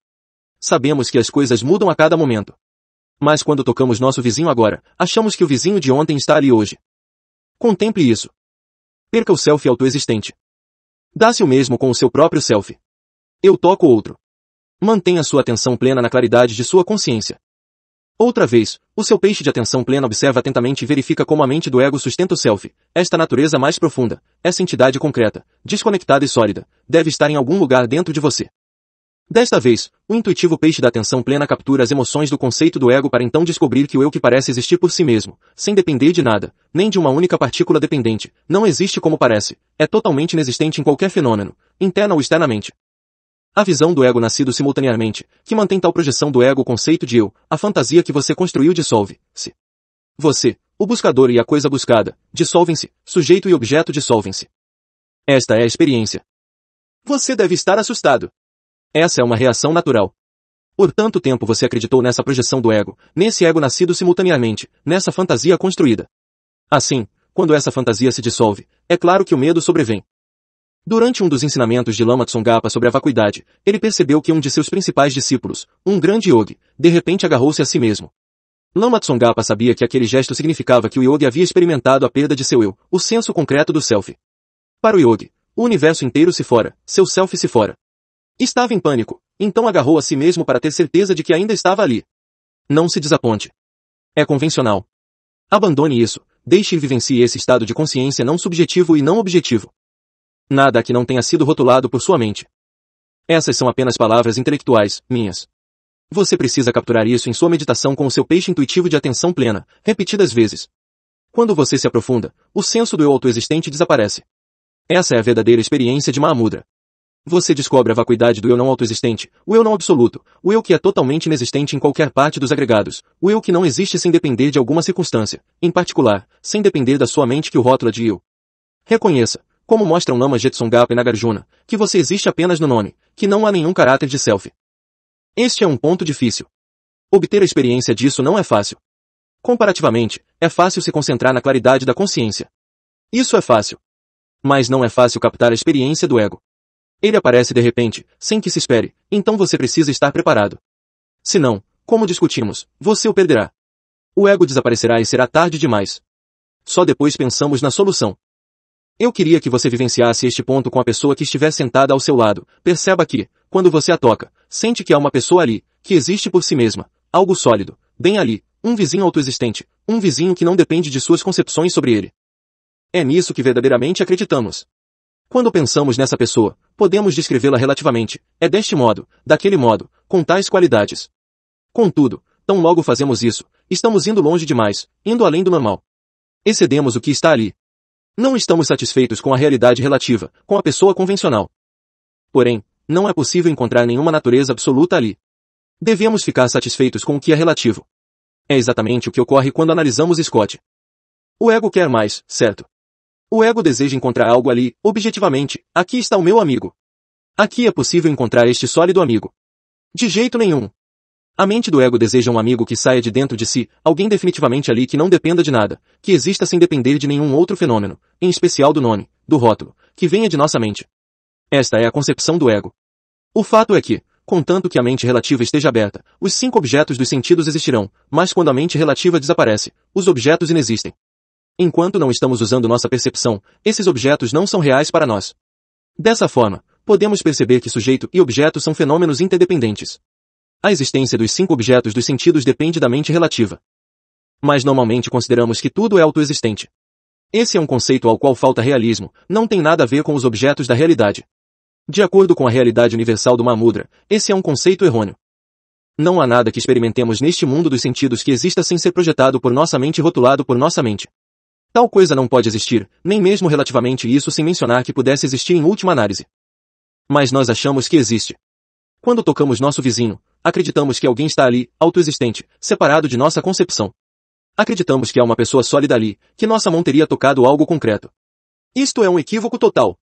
Sabemos que as coisas mudam a cada momento. Mas quando tocamos nosso vizinho agora, achamos que o vizinho de ontem está ali hoje. Contemple isso. Perca o selfie autoexistente. Dá-se o mesmo com o seu próprio selfie. Eu toco outro. Mantenha sua atenção plena na claridade de sua consciência. Outra vez, o seu peixe de atenção plena observa atentamente e verifica como a mente do ego sustenta o self. Esta natureza mais profunda, essa entidade concreta, desconectada e sólida, deve estar em algum lugar dentro de você. Desta vez, o intuitivo peixe da atenção plena captura as emoções do conceito do ego para então descobrir que o eu que parece existir por si mesmo, sem depender de nada, nem de uma única partícula dependente, não existe como parece, é totalmente inexistente em qualquer fenômeno, interna ou externamente. A visão do ego nascido simultaneamente, que mantém tal projeção do ego conceito de eu, a fantasia que você construiu dissolve-se. Você, o buscador e a coisa buscada, dissolvem-se, sujeito e objeto dissolvem-se. Esta é a experiência. Você deve estar assustado. Essa é uma reação natural. Por tanto tempo você acreditou nessa projeção do ego, nesse ego nascido simultaneamente, nessa fantasia construída. Assim, quando essa fantasia se dissolve, é claro que o medo sobrevém. Durante um dos ensinamentos de Lama Tsongkhapa sobre a vacuidade, ele percebeu que um de seus principais discípulos, um grande yogi, de repente agarrou-se a si mesmo. Lama Tsongkhapa sabia que aquele gesto significava que o yogi havia experimentado a perda de seu eu, o senso concreto do self. Para o yogi, o universo inteiro se fora, seu self se fora. Estava em pânico, então agarrou a si mesmo para ter certeza de que ainda estava ali. Não se desaponte. É convencional. Abandone isso, deixe e vivencie esse estado de consciência não subjetivo e não objetivo. Nada que não tenha sido rotulado por sua mente. Essas são apenas palavras intelectuais, minhas. Você precisa capturar isso em sua meditação com o seu peixe intuitivo de atenção plena, repetidas vezes. Quando você se aprofunda, o senso do eu autoexistente desaparece. Essa é a verdadeira experiência de Mahamudra. Você descobre a vacuidade do eu não autoexistente, o eu não absoluto, o eu que é totalmente inexistente em qualquer parte dos agregados, o eu que não existe sem depender de alguma circunstância, em particular, sem depender da sua mente que o rótula de eu. Reconheça, como mostram Nama Gap e Nagarjuna, que você existe apenas no nome, que não há nenhum caráter de selfie. Este é um ponto difícil. Obter a experiência disso não é fácil. Comparativamente, é fácil se concentrar na claridade da consciência. Isso é fácil. Mas não é fácil captar a experiência do ego. Ele aparece de repente, sem que se espere, então você precisa estar preparado. Se não, como discutimos, você o perderá. O ego desaparecerá e será tarde demais. Só depois pensamos na solução. Eu queria que você vivenciasse este ponto com a pessoa que estiver sentada ao seu lado. Perceba que, quando você a toca, sente que há uma pessoa ali, que existe por si mesma, algo sólido, bem ali, um vizinho autoexistente, um vizinho que não depende de suas concepções sobre ele. É nisso que verdadeiramente acreditamos. Quando pensamos nessa pessoa, podemos descrevê-la relativamente, é deste modo, daquele modo, com tais qualidades. Contudo, tão logo fazemos isso, estamos indo longe demais, indo além do normal. Excedemos o que está ali, não estamos satisfeitos com a realidade relativa, com a pessoa convencional. Porém, não é possível encontrar nenhuma natureza absoluta ali. Devemos ficar satisfeitos com o que é relativo. É exatamente o que ocorre quando analisamos Scott. O ego quer mais, certo? O ego deseja encontrar algo ali, objetivamente, aqui está o meu amigo. Aqui é possível encontrar este sólido amigo. De jeito nenhum. A mente do ego deseja um amigo que saia de dentro de si, alguém definitivamente ali que não dependa de nada, que exista sem depender de nenhum outro fenômeno, em especial do nome, do rótulo, que venha de nossa mente. Esta é a concepção do ego. O fato é que, contanto que a mente relativa esteja aberta, os cinco objetos dos sentidos existirão, mas quando a mente relativa desaparece, os objetos inexistem. Enquanto não estamos usando nossa percepção, esses objetos não são reais para nós. Dessa forma, podemos perceber que sujeito e objeto são fenômenos interdependentes. A existência dos cinco objetos dos sentidos depende da mente relativa. Mas normalmente consideramos que tudo é autoexistente. Esse é um conceito ao qual falta realismo, não tem nada a ver com os objetos da realidade. De acordo com a realidade universal do Mahamudra, esse é um conceito errôneo. Não há nada que experimentemos neste mundo dos sentidos que exista sem ser projetado por nossa mente e rotulado por nossa mente. Tal coisa não pode existir, nem mesmo relativamente isso sem mencionar que pudesse existir em última análise. Mas nós achamos que existe. Quando tocamos nosso vizinho, acreditamos que alguém está ali, autoexistente, separado de nossa concepção. Acreditamos que há uma pessoa sólida ali, que nossa mão teria tocado algo concreto. Isto é um equívoco total.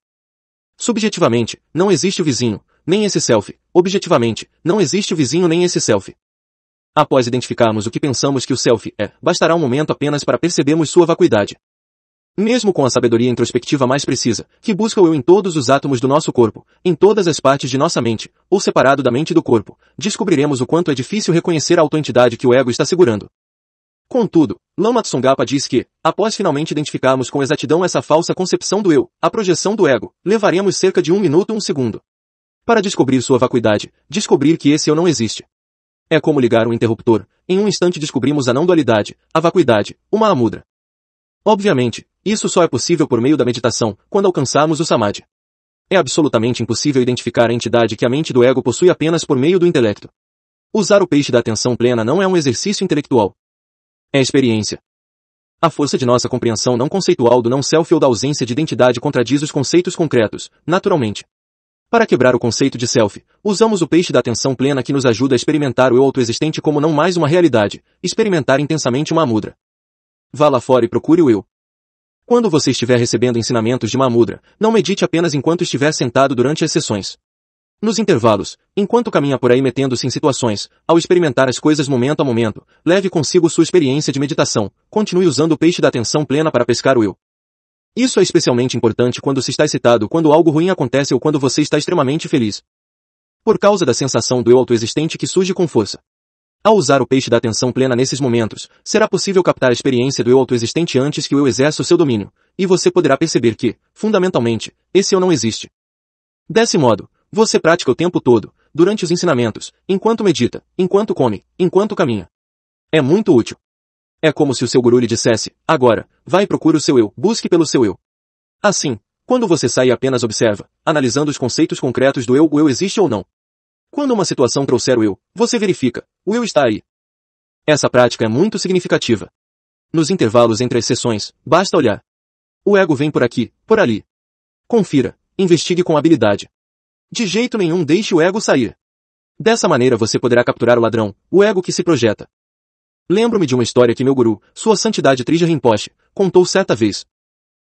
Subjetivamente, não existe o vizinho, nem esse self. Objetivamente, não existe o vizinho nem esse self. Após identificarmos o que pensamos que o self é, bastará um momento apenas para percebermos sua vacuidade. Mesmo com a sabedoria introspectiva mais precisa, que busca o eu em todos os átomos do nosso corpo, em todas as partes de nossa mente, ou separado da mente do corpo, descobriremos o quanto é difícil reconhecer a autoentidade que o ego está segurando. Contudo, Lama Tsongkhapa diz que, após finalmente identificarmos com exatidão essa falsa concepção do eu, a projeção do ego, levaremos cerca de um minuto um segundo. Para descobrir sua vacuidade, descobrir que esse eu não existe. É como ligar um interruptor, em um instante descobrimos a não-dualidade, a vacuidade, uma amudra. Obviamente, isso só é possível por meio da meditação, quando alcançarmos o samadhi. É absolutamente impossível identificar a entidade que a mente do ego possui apenas por meio do intelecto. Usar o peixe da atenção plena não é um exercício intelectual. É experiência. A força de nossa compreensão não conceitual do não-self ou da ausência de identidade contradiz os conceitos concretos, naturalmente. Para quebrar o conceito de self, usamos o peixe da atenção plena que nos ajuda a experimentar o eu autoexistente como não mais uma realidade, experimentar intensamente uma mudra. Vá lá fora e procure o eu. Quando você estiver recebendo ensinamentos de Mamudra, não medite apenas enquanto estiver sentado durante as sessões. Nos intervalos, enquanto caminha por aí metendo-se em situações, ao experimentar as coisas momento a momento, leve consigo sua experiência de meditação, continue usando o peixe da atenção plena para pescar o eu. Isso é especialmente importante quando se está excitado, quando algo ruim acontece ou quando você está extremamente feliz. Por causa da sensação do eu autoexistente que surge com força, ao usar o peixe da atenção plena nesses momentos, será possível captar a experiência do eu autoexistente antes que o eu exerça o seu domínio, e você poderá perceber que, fundamentalmente, esse eu não existe. Desse modo, você pratica o tempo todo, durante os ensinamentos, enquanto medita, enquanto come, enquanto caminha. É muito útil. É como se o seu guru lhe dissesse, agora, vai e procure o seu eu, busque pelo seu eu. Assim, quando você sai e apenas observa, analisando os conceitos concretos do eu, o eu existe ou não, quando uma situação trouxer o eu, você verifica, o eu está aí. Essa prática é muito significativa. Nos intervalos entre as sessões, basta olhar. O ego vem por aqui, por ali. Confira, investigue com habilidade. De jeito nenhum deixe o ego sair. Dessa maneira você poderá capturar o ladrão, o ego que se projeta. Lembro-me de uma história que meu guru, sua santidade Trija Rinpoche, contou certa vez.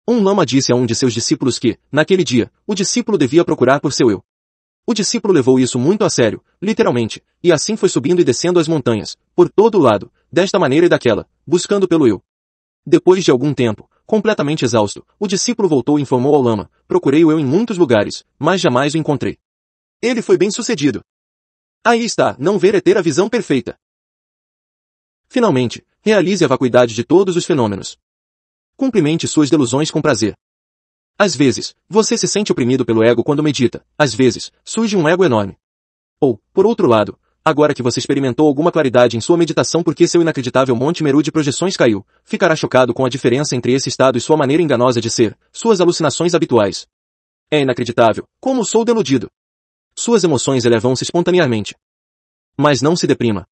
Um lama disse a um de seus discípulos que, naquele dia, o discípulo devia procurar por seu eu. O discípulo levou isso muito a sério, literalmente, e assim foi subindo e descendo as montanhas, por todo o lado, desta maneira e daquela, buscando pelo eu. Depois de algum tempo, completamente exausto, o discípulo voltou e informou ao lama, procurei o eu em muitos lugares, mas jamais o encontrei. Ele foi bem sucedido. Aí está, não ver é ter a visão perfeita. Finalmente, realize a vacuidade de todos os fenômenos. Cumprimente suas delusões com prazer. Às vezes, você se sente oprimido pelo ego quando medita, às vezes, surge um ego enorme. Ou, por outro lado, agora que você experimentou alguma claridade em sua meditação porque seu inacreditável monte Meru de projeções caiu, ficará chocado com a diferença entre esse estado e sua maneira enganosa de ser, suas alucinações habituais. É inacreditável, como sou deludido. Suas emoções elevam-se espontaneamente. Mas não se deprima.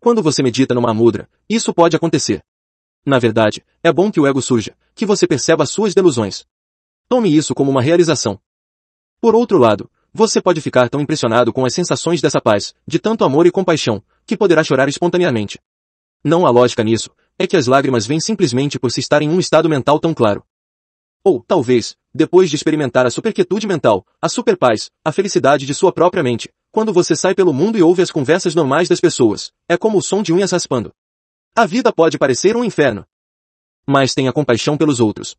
Quando você medita numa mudra, isso pode acontecer. Na verdade, é bom que o ego surja, que você perceba suas delusões. Tome isso como uma realização. Por outro lado, você pode ficar tão impressionado com as sensações dessa paz, de tanto amor e compaixão, que poderá chorar espontaneamente. Não há lógica nisso, é que as lágrimas vêm simplesmente por se estar em um estado mental tão claro. Ou, talvez, depois de experimentar a superquietude mental, a superpaz, a felicidade de sua própria mente, quando você sai pelo mundo e ouve as conversas normais das pessoas, é como o som de unhas raspando. A vida pode parecer um inferno. Mas tenha compaixão pelos outros.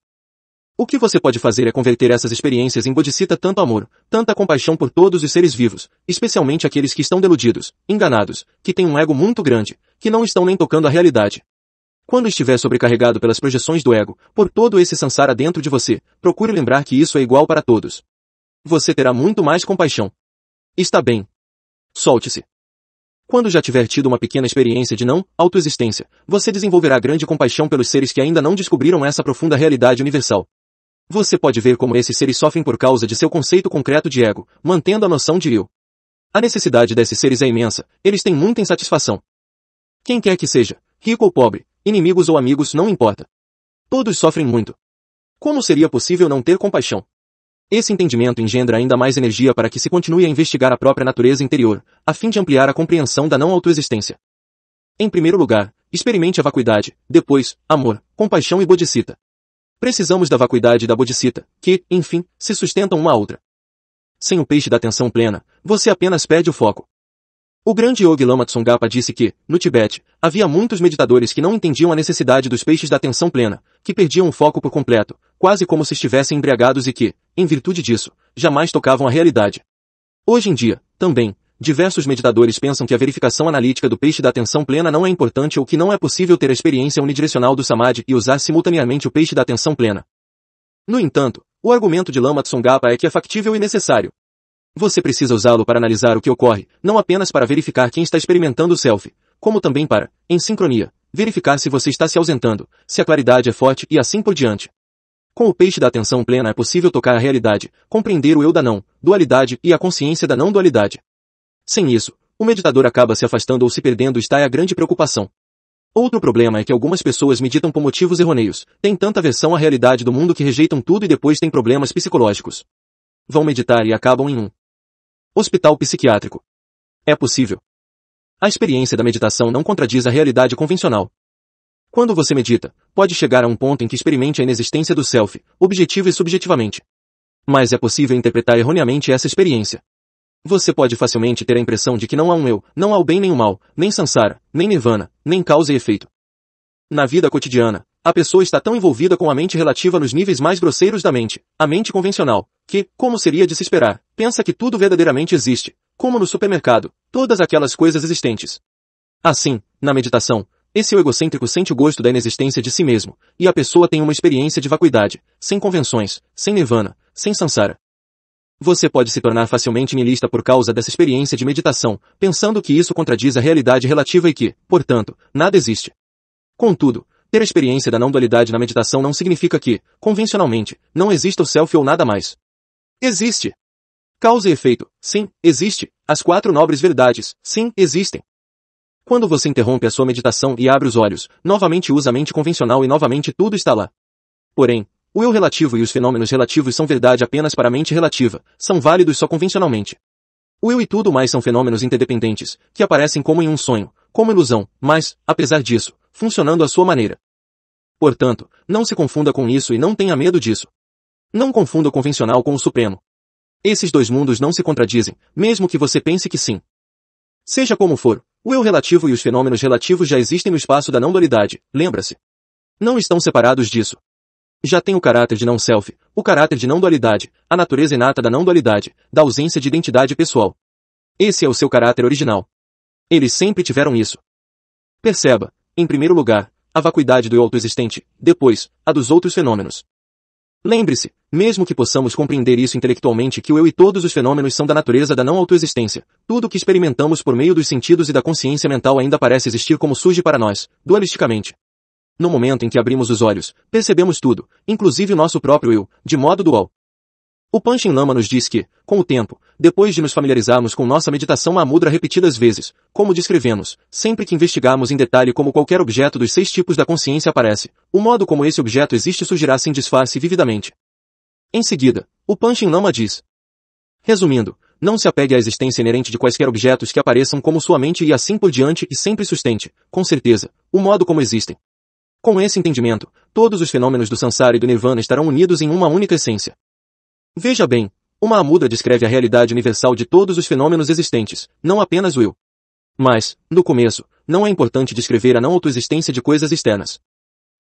O que você pode fazer é converter essas experiências em bodhicitta tanto amor, tanta compaixão por todos os seres vivos, especialmente aqueles que estão deludidos, enganados, que têm um ego muito grande, que não estão nem tocando a realidade. Quando estiver sobrecarregado pelas projeções do ego, por todo esse sansara dentro de você, procure lembrar que isso é igual para todos. Você terá muito mais compaixão. Está bem. Solte-se. Quando já tiver tido uma pequena experiência de não autoexistência, você desenvolverá grande compaixão pelos seres que ainda não descobriram essa profunda realidade universal. Você pode ver como esses seres sofrem por causa de seu conceito concreto de ego, mantendo a noção de eu. A necessidade desses seres é imensa, eles têm muita insatisfação. Quem quer que seja, rico ou pobre, inimigos ou amigos, não importa. Todos sofrem muito. Como seria possível não ter compaixão? Esse entendimento engendra ainda mais energia para que se continue a investigar a própria natureza interior, a fim de ampliar a compreensão da não autoexistência. Em primeiro lugar, experimente a vacuidade, depois, amor, compaixão e bodhicitta. Precisamos da vacuidade e da bodhicitta, que, enfim, se sustentam uma a outra. Sem o peixe da atenção plena, você apenas perde o foco. O grande Yogi Lama Tsongapa disse que, no Tibete, havia muitos meditadores que não entendiam a necessidade dos peixes da atenção plena, que perdiam o foco por completo, quase como se estivessem embriagados e que, em virtude disso, jamais tocavam a realidade. Hoje em dia, também, Diversos meditadores pensam que a verificação analítica do peixe da atenção plena não é importante ou que não é possível ter a experiência unidirecional do samadhi e usar simultaneamente o peixe da atenção plena. No entanto, o argumento de Lama Tsongkhapa é que é factível e necessário. Você precisa usá-lo para analisar o que ocorre, não apenas para verificar quem está experimentando o self, como também para, em sincronia, verificar se você está se ausentando, se a claridade é forte e assim por diante. Com o peixe da atenção plena é possível tocar a realidade, compreender o eu da não, dualidade e a consciência da não dualidade. Sem isso, o meditador acaba se afastando ou se perdendo está é a grande preocupação. Outro problema é que algumas pessoas meditam por motivos errôneos, têm tanta aversão à realidade do mundo que rejeitam tudo e depois têm problemas psicológicos. Vão meditar e acabam em um hospital psiquiátrico. É possível. A experiência da meditação não contradiz a realidade convencional. Quando você medita, pode chegar a um ponto em que experimente a inexistência do self, objetivo e subjetivamente. Mas é possível interpretar erroneamente essa experiência. Você pode facilmente ter a impressão de que não há um eu, não há o bem nem o mal, nem sansara, nem nirvana, nem causa e efeito. Na vida cotidiana, a pessoa está tão envolvida com a mente relativa nos níveis mais grosseiros da mente, a mente convencional, que, como seria de se esperar, pensa que tudo verdadeiramente existe, como no supermercado, todas aquelas coisas existentes. Assim, na meditação, esse eu egocêntrico sente o gosto da inexistência de si mesmo, e a pessoa tem uma experiência de vacuidade, sem convenções, sem nirvana, sem sansara, você pode se tornar facilmente nihilista por causa dessa experiência de meditação, pensando que isso contradiz a realidade relativa e que, portanto, nada existe. Contudo, ter a experiência da não-dualidade na meditação não significa que, convencionalmente, não exista o self ou nada mais. Existe. Causa e efeito, sim, existe. As quatro nobres verdades, sim, existem. Quando você interrompe a sua meditação e abre os olhos, novamente usa a mente convencional e novamente tudo está lá. Porém, o eu relativo e os fenômenos relativos são verdade apenas para a mente relativa, são válidos só convencionalmente. O eu e tudo mais são fenômenos interdependentes, que aparecem como em um sonho, como ilusão, mas, apesar disso, funcionando à sua maneira. Portanto, não se confunda com isso e não tenha medo disso. Não confunda o convencional com o supremo. Esses dois mundos não se contradizem, mesmo que você pense que sim. Seja como for, o eu relativo e os fenômenos relativos já existem no espaço da não-dualidade, lembra-se. Não estão separados disso já tem o caráter de não-self, o caráter de não-dualidade, a natureza inata da não-dualidade, da ausência de identidade pessoal. Esse é o seu caráter original. Eles sempre tiveram isso. Perceba, em primeiro lugar, a vacuidade do eu autoexistente, depois, a dos outros fenômenos. Lembre-se, mesmo que possamos compreender isso intelectualmente que o eu e todos os fenômenos são da natureza da não autoexistência, tudo o que experimentamos por meio dos sentidos e da consciência mental ainda parece existir como surge para nós, dualisticamente. No momento em que abrimos os olhos, percebemos tudo, inclusive o nosso próprio eu, de modo dual. O Panchen Lama nos diz que, com o tempo, depois de nos familiarizarmos com nossa meditação Mahamudra repetidas vezes, como descrevemos, sempre que investigarmos em detalhe como qualquer objeto dos seis tipos da consciência aparece, o modo como esse objeto existe surgirá sem disfarce vividamente. Em seguida, o Panchen Lama diz. Resumindo, não se apegue à existência inerente de quaisquer objetos que apareçam como sua mente e assim por diante e sempre sustente, com certeza, o modo como existem, com esse entendimento, todos os fenômenos do samsara e do nirvana estarão unidos em uma única essência. Veja bem, uma amuda descreve a realidade universal de todos os fenômenos existentes, não apenas o eu. Mas, no começo, não é importante descrever a não autoexistência de coisas externas.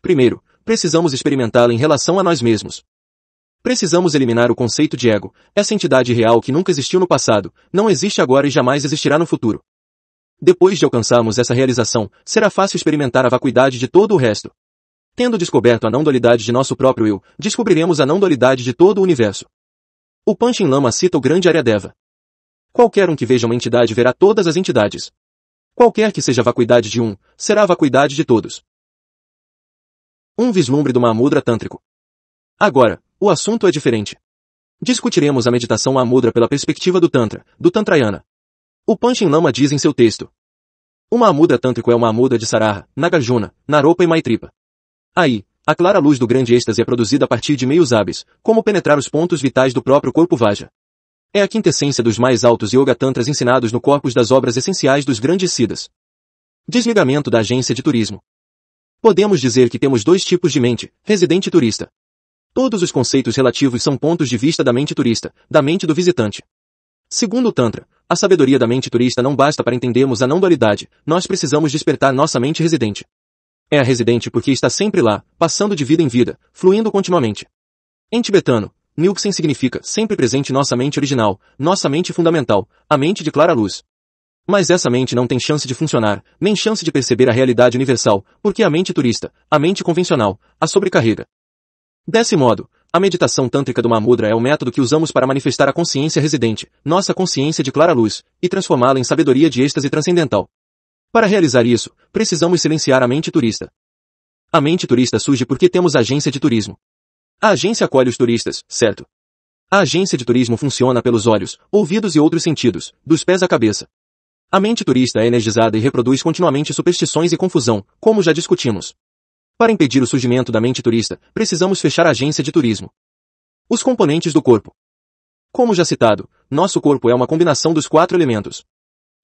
Primeiro, precisamos experimentá-la em relação a nós mesmos. Precisamos eliminar o conceito de ego, essa entidade real que nunca existiu no passado, não existe agora e jamais existirá no futuro. Depois de alcançarmos essa realização, será fácil experimentar a vacuidade de todo o resto. Tendo descoberto a não dualidade de nosso próprio eu, descobriremos a não dualidade de todo o universo. O Panchen Lama cita o grande Aryadeva. Qualquer um que veja uma entidade verá todas as entidades. Qualquer que seja a vacuidade de um, será a vacuidade de todos. Um vislumbre do Mahamudra Tântrico. Agora, o assunto é diferente. Discutiremos a meditação Mahamudra pela perspectiva do Tantra, do Tantrayana. O Panchin Lama diz em seu texto. Uma amuda tântrico é uma amuda de Saraha, Nagarjuna, Naropa e Maitripa. Aí, a clara luz do grande êxtase é produzida a partir de meios hábeis, como penetrar os pontos vitais do próprio corpo vaja. É a quintessência dos mais altos yoga tantras ensinados no corpus das obras essenciais dos grandes siddhas. Desligamento da agência de turismo. Podemos dizer que temos dois tipos de mente, residente e turista. Todos os conceitos relativos são pontos de vista da mente turista, da mente do visitante. Segundo o Tantra, a sabedoria da mente turista não basta para entendermos a não dualidade, nós precisamos despertar nossa mente residente. É a residente porque está sempre lá, passando de vida em vida, fluindo continuamente. Em tibetano, Nilksen significa sempre presente nossa mente original, nossa mente fundamental, a mente de clara luz. Mas essa mente não tem chance de funcionar, nem chance de perceber a realidade universal, porque a mente turista, a mente convencional, a sobrecarrega. Desse modo, a meditação tântrica do Mamudra é o método que usamos para manifestar a consciência residente, nossa consciência de clara luz, e transformá-la em sabedoria de êxtase transcendental. Para realizar isso, precisamos silenciar a mente turista. A mente turista surge porque temos agência de turismo. A agência acolhe os turistas, certo? A agência de turismo funciona pelos olhos, ouvidos e outros sentidos, dos pés à cabeça. A mente turista é energizada e reproduz continuamente superstições e confusão, como já discutimos. Para impedir o surgimento da mente turista, precisamos fechar a agência de turismo. Os componentes do corpo. Como já citado, nosso corpo é uma combinação dos quatro elementos.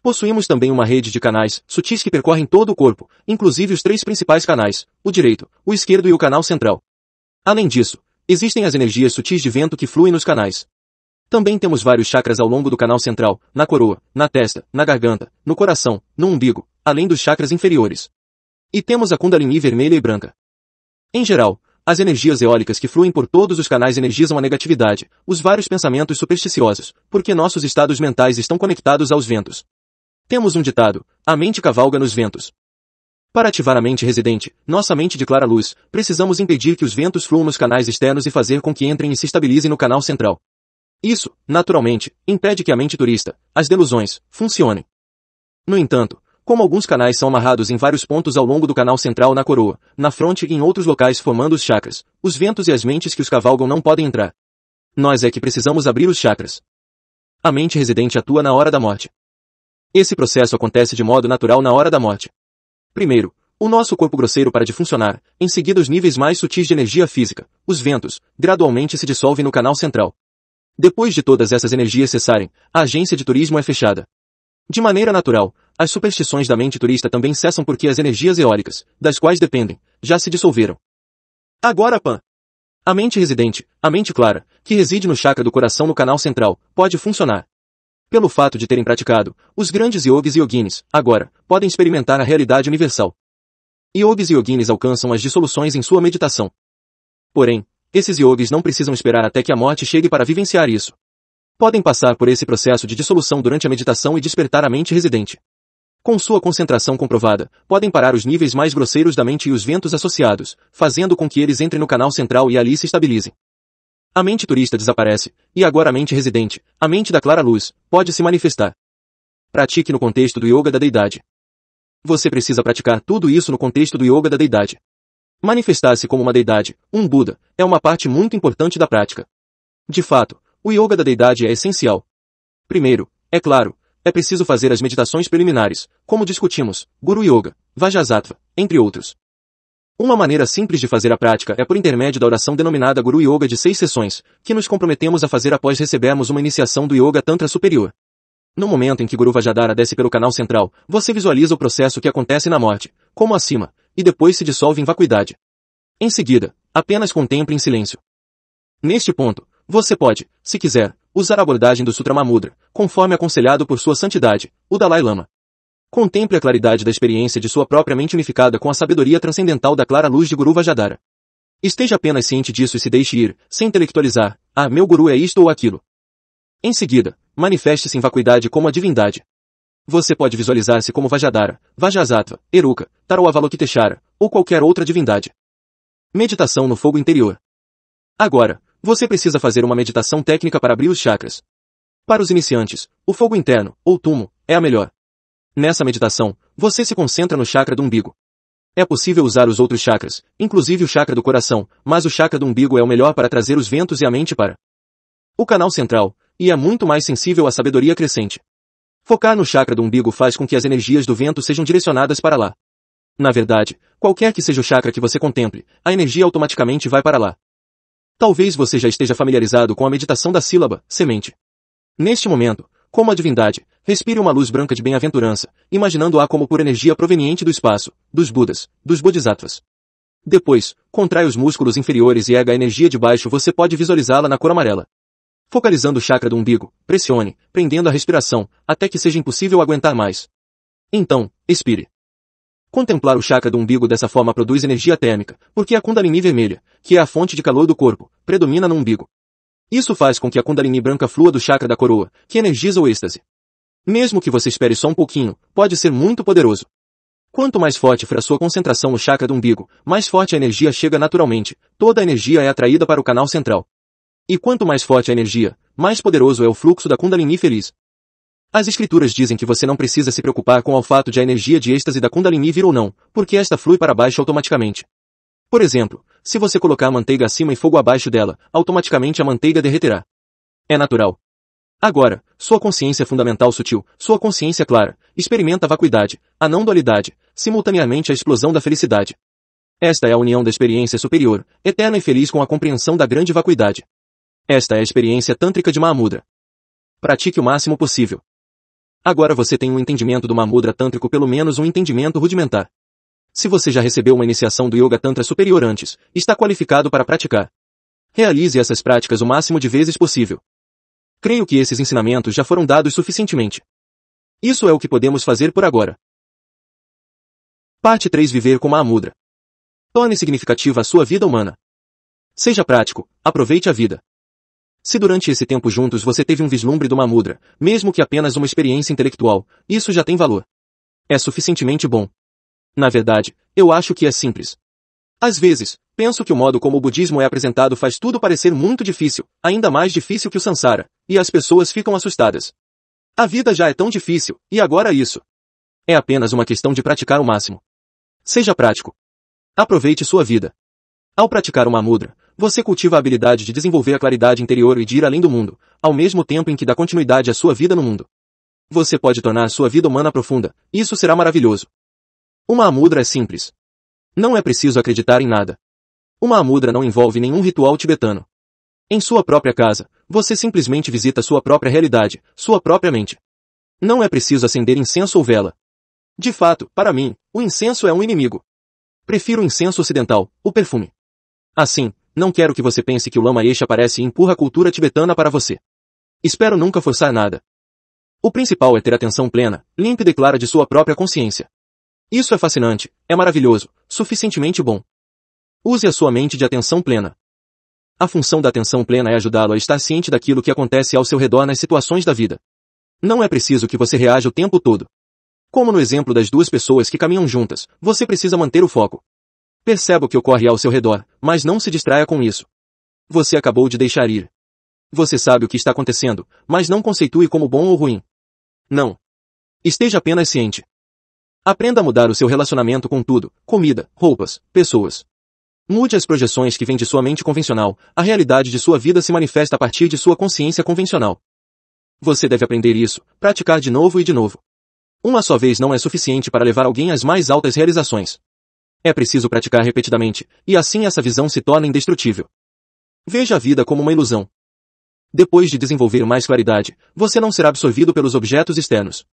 Possuímos também uma rede de canais sutis que percorrem todo o corpo, inclusive os três principais canais, o direito, o esquerdo e o canal central. Além disso, existem as energias sutis de vento que fluem nos canais. Também temos vários chakras ao longo do canal central, na coroa, na testa, na garganta, no coração, no umbigo, além dos chakras inferiores. E temos a Kundalini vermelha e branca. Em geral, as energias eólicas que fluem por todos os canais energizam a negatividade, os vários pensamentos supersticiosos, porque nossos estados mentais estão conectados aos ventos. Temos um ditado, a mente cavalga nos ventos. Para ativar a mente residente, nossa mente de clara luz, precisamos impedir que os ventos fluam nos canais externos e fazer com que entrem e se estabilizem no canal central. Isso, naturalmente, impede que a mente turista, as delusões, funcionem. No entanto, como alguns canais são amarrados em vários pontos ao longo do canal central na coroa, na fronte e em outros locais formando os chakras, os ventos e as mentes que os cavalgam não podem entrar. Nós é que precisamos abrir os chakras. A mente residente atua na hora da morte. Esse processo acontece de modo natural na hora da morte. Primeiro, o nosso corpo grosseiro para de funcionar, em seguida os níveis mais sutis de energia física, os ventos, gradualmente se dissolvem no canal central. Depois de todas essas energias cessarem, a agência de turismo é fechada. De maneira natural, as superstições da mente turista também cessam porque as energias eólicas, das quais dependem, já se dissolveram. Agora Pan. A mente residente, a mente clara, que reside no chakra do coração no canal central, pode funcionar. Pelo fato de terem praticado, os grandes yogis e yoginis, agora, podem experimentar a realidade universal. Yogis e yoginis alcançam as dissoluções em sua meditação. Porém, esses yogis não precisam esperar até que a morte chegue para vivenciar isso. Podem passar por esse processo de dissolução durante a meditação e despertar a mente residente. Com sua concentração comprovada, podem parar os níveis mais grosseiros da mente e os ventos associados, fazendo com que eles entrem no canal central e ali se estabilizem. A mente turista desaparece, e agora a mente residente, a mente da clara luz, pode se manifestar. Pratique no contexto do yoga da deidade. Você precisa praticar tudo isso no contexto do yoga da deidade. Manifestar-se como uma deidade, um Buda, é uma parte muito importante da prática. De fato, o yoga da deidade é essencial. Primeiro, é claro, é preciso fazer as meditações preliminares, como discutimos, Guru Yoga, Vajrasattva, entre outros. Uma maneira simples de fazer a prática é por intermédio da oração denominada Guru Yoga de seis sessões, que nos comprometemos a fazer após recebermos uma iniciação do Yoga Tantra Superior. No momento em que Guru Vajadara desce pelo canal central, você visualiza o processo que acontece na morte, como acima, e depois se dissolve em vacuidade. Em seguida, apenas contemple em silêncio. Neste ponto, você pode, se quiser, usar a abordagem do Sutra Mamudra, conforme aconselhado por sua santidade, o Dalai Lama. Contemple a claridade da experiência de sua própria mente unificada com a sabedoria transcendental da clara luz de Guru Vajadara. Esteja apenas ciente disso e se deixe ir, sem intelectualizar, ah, meu guru é isto ou aquilo. Em seguida, manifeste-se em vacuidade como a divindade. Você pode visualizar-se como Vajadara, Vajasattva, Eruka, Taroavalokiteshvara, ou qualquer outra divindade. Meditação no fogo interior. Agora, você precisa fazer uma meditação técnica para abrir os chakras. Para os iniciantes, o fogo interno, ou tumo, é a melhor. Nessa meditação, você se concentra no chakra do umbigo. É possível usar os outros chakras, inclusive o chakra do coração, mas o chakra do umbigo é o melhor para trazer os ventos e a mente para o canal central, e é muito mais sensível à sabedoria crescente. Focar no chakra do umbigo faz com que as energias do vento sejam direcionadas para lá. Na verdade, qualquer que seja o chakra que você contemple, a energia automaticamente vai para lá. Talvez você já esteja familiarizado com a meditação da sílaba, semente. Neste momento, como a divindade, respire uma luz branca de bem-aventurança, imaginando-a como por energia proveniente do espaço, dos Budas, dos Bodhisattvas. Depois, contrai os músculos inferiores e erga a energia de baixo você pode visualizá-la na cor amarela. Focalizando o chakra do umbigo, pressione, prendendo a respiração, até que seja impossível aguentar mais. Então, expire. Contemplar o chakra do umbigo dessa forma produz energia térmica, porque a Kundalini vermelha, que é a fonte de calor do corpo, predomina no umbigo. Isso faz com que a Kundalini branca flua do chakra da coroa, que energiza o êxtase. Mesmo que você espere só um pouquinho, pode ser muito poderoso. Quanto mais forte for a sua concentração no chakra do umbigo, mais forte a energia chega naturalmente, toda a energia é atraída para o canal central. E quanto mais forte a energia, mais poderoso é o fluxo da Kundalini feliz. As escrituras dizem que você não precisa se preocupar com o fato de a energia de êxtase da Kundalini vir ou não, porque esta flui para baixo automaticamente. Por exemplo, se você colocar a manteiga acima e fogo abaixo dela, automaticamente a manteiga derreterá. É natural. Agora, sua consciência é fundamental sutil, sua consciência é clara, experimenta a vacuidade, a não-dualidade, simultaneamente a explosão da felicidade. Esta é a união da experiência superior, eterna e feliz com a compreensão da grande vacuidade. Esta é a experiência tântrica de Mahamudra. Pratique o máximo possível. Agora você tem um entendimento do Mamudra Tântrico pelo menos um entendimento rudimentar. Se você já recebeu uma iniciação do Yoga Tantra superior antes, está qualificado para praticar. Realize essas práticas o máximo de vezes possível. Creio que esses ensinamentos já foram dados suficientemente. Isso é o que podemos fazer por agora. Parte 3 Viver com Mahamudra. Torne significativa a sua vida humana. Seja prático, aproveite a vida. Se durante esse tempo juntos você teve um vislumbre do Mamudra, mesmo que apenas uma experiência intelectual, isso já tem valor. É suficientemente bom. Na verdade, eu acho que é simples. Às vezes, penso que o modo como o budismo é apresentado faz tudo parecer muito difícil, ainda mais difícil que o sansara, e as pessoas ficam assustadas. A vida já é tão difícil, e agora isso. É apenas uma questão de praticar o máximo. Seja prático. Aproveite sua vida. Ao praticar uma mudra, você cultiva a habilidade de desenvolver a claridade interior e de ir além do mundo, ao mesmo tempo em que dá continuidade à sua vida no mundo. Você pode tornar sua vida humana profunda, isso será maravilhoso. Uma amudra é simples. Não é preciso acreditar em nada. Uma amudra não envolve nenhum ritual tibetano. Em sua própria casa, você simplesmente visita sua própria realidade, sua própria mente. Não é preciso acender incenso ou vela. De fato, para mim, o incenso é um inimigo. Prefiro o incenso ocidental, o perfume. Assim, não quero que você pense que o lama Yeshe aparece e empurra a cultura tibetana para você. Espero nunca forçar nada. O principal é ter atenção plena, limpa e clara de sua própria consciência. Isso é fascinante, é maravilhoso, suficientemente bom. Use a sua mente de atenção plena. A função da atenção plena é ajudá-lo a estar ciente daquilo que acontece ao seu redor nas situações da vida. Não é preciso que você reaja o tempo todo. Como no exemplo das duas pessoas que caminham juntas, você precisa manter o foco. Perceba o que ocorre ao seu redor, mas não se distraia com isso. Você acabou de deixar ir. Você sabe o que está acontecendo, mas não conceitue como bom ou ruim. Não. Esteja apenas ciente. Aprenda a mudar o seu relacionamento com tudo, comida, roupas, pessoas. Mude as projeções que vêm de sua mente convencional, a realidade de sua vida se manifesta a partir de sua consciência convencional. Você deve aprender isso, praticar de novo e de novo. Uma só vez não é suficiente para levar alguém às mais altas realizações. É preciso praticar repetidamente, e assim essa visão se torna indestrutível. Veja a vida como uma ilusão. Depois de desenvolver mais claridade, você não será absorvido pelos objetos externos.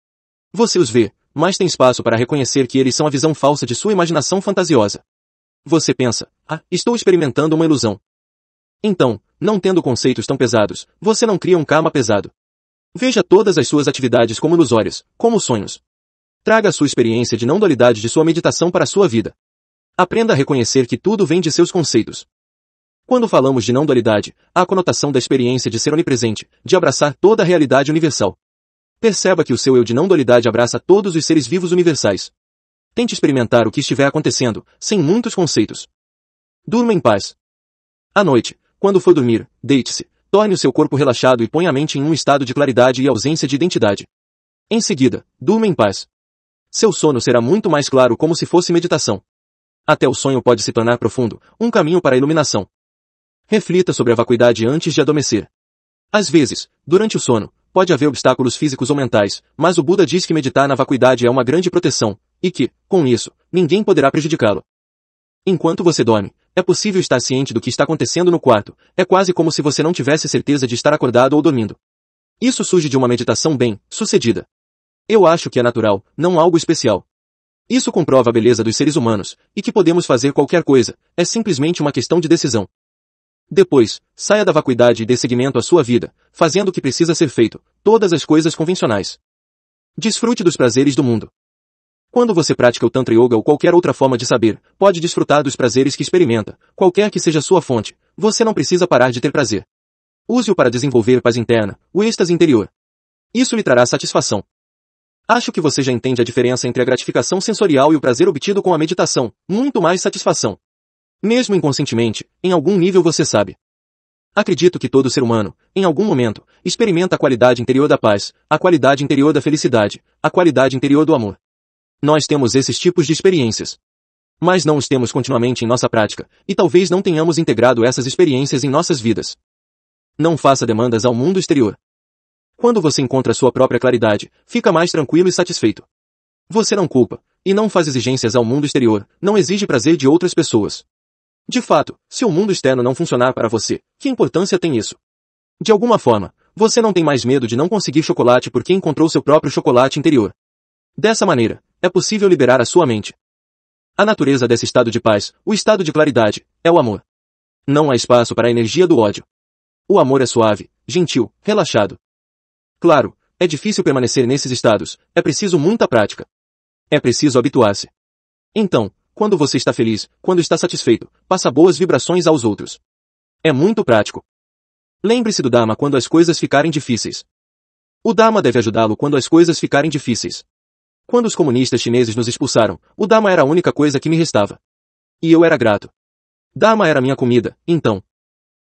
Você os vê, mas tem espaço para reconhecer que eles são a visão falsa de sua imaginação fantasiosa. Você pensa, ah, estou experimentando uma ilusão. Então, não tendo conceitos tão pesados, você não cria um karma pesado. Veja todas as suas atividades como ilusórias, como sonhos. Traga a sua experiência de não-dualidade de sua meditação para a sua vida. Aprenda a reconhecer que tudo vem de seus conceitos. Quando falamos de não dualidade, há a conotação da experiência de ser onipresente, de abraçar toda a realidade universal. Perceba que o seu eu de não dualidade abraça todos os seres vivos universais. Tente experimentar o que estiver acontecendo, sem muitos conceitos. Durma em paz. À noite, quando for dormir, deite-se, torne o seu corpo relaxado e ponha a mente em um estado de claridade e ausência de identidade. Em seguida, durma em paz. Seu sono será muito mais claro como se fosse meditação. Até o sonho pode se tornar profundo, um caminho para a iluminação. Reflita sobre a vacuidade antes de adormecer. Às vezes, durante o sono, pode haver obstáculos físicos ou mentais, mas o Buda diz que meditar na vacuidade é uma grande proteção, e que, com isso, ninguém poderá prejudicá-lo. Enquanto você dorme, é possível estar ciente do que está acontecendo no quarto, é quase como se você não tivesse certeza de estar acordado ou dormindo. Isso surge de uma meditação bem sucedida. Eu acho que é natural, não algo especial. Isso comprova a beleza dos seres humanos, e que podemos fazer qualquer coisa, é simplesmente uma questão de decisão. Depois, saia da vacuidade e dê seguimento à sua vida, fazendo o que precisa ser feito, todas as coisas convencionais. Desfrute dos prazeres do mundo. Quando você pratica o Tantra Yoga ou qualquer outra forma de saber, pode desfrutar dos prazeres que experimenta, qualquer que seja sua fonte, você não precisa parar de ter prazer. Use-o para desenvolver paz interna, o êxtase interior. Isso lhe trará satisfação. Acho que você já entende a diferença entre a gratificação sensorial e o prazer obtido com a meditação, muito mais satisfação. Mesmo inconscientemente, em algum nível você sabe. Acredito que todo ser humano, em algum momento, experimenta a qualidade interior da paz, a qualidade interior da felicidade, a qualidade interior do amor. Nós temos esses tipos de experiências. Mas não os temos continuamente em nossa prática, e talvez não tenhamos integrado essas experiências em nossas vidas. Não faça demandas ao mundo exterior. Quando você encontra sua própria claridade, fica mais tranquilo e satisfeito. Você não culpa, e não faz exigências ao mundo exterior, não exige prazer de outras pessoas. De fato, se o mundo externo não funcionar para você, que importância tem isso? De alguma forma, você não tem mais medo de não conseguir chocolate porque encontrou seu próprio chocolate interior. Dessa maneira, é possível liberar a sua mente. A natureza desse estado de paz, o estado de claridade, é o amor. Não há espaço para a energia do ódio. O amor é suave, gentil, relaxado, Claro, é difícil permanecer nesses estados, é preciso muita prática. É preciso habituar-se. Então, quando você está feliz, quando está satisfeito, passa boas vibrações aos outros. É muito prático. Lembre-se do Dharma quando as coisas ficarem difíceis. O Dharma deve ajudá-lo quando as coisas ficarem difíceis. Quando os comunistas chineses nos expulsaram, o Dharma era a única coisa que me restava. E eu era grato. Dharma era minha comida, então,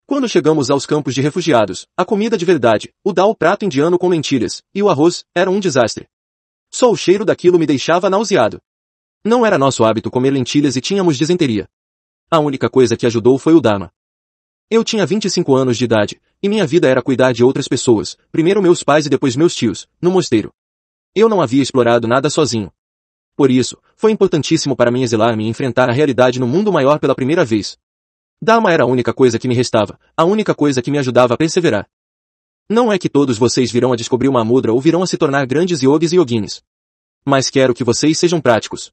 quando chegamos aos campos de refugiados, a comida de verdade, o dal prato indiano com lentilhas, e o arroz, era um desastre. Só o cheiro daquilo me deixava nauseado. Não era nosso hábito comer lentilhas e tínhamos disenteria. A única coisa que ajudou foi o Dharma. Eu tinha 25 anos de idade, e minha vida era cuidar de outras pessoas, primeiro meus pais e depois meus tios, no mosteiro. Eu não havia explorado nada sozinho. Por isso, foi importantíssimo para mim exilar-me e enfrentar a realidade no mundo maior pela primeira vez, Dharma era a única coisa que me restava, a única coisa que me ajudava a perseverar. Não é que todos vocês virão a descobrir uma mudra ou virão a se tornar grandes yogis e yoginis. Mas quero que vocês sejam práticos.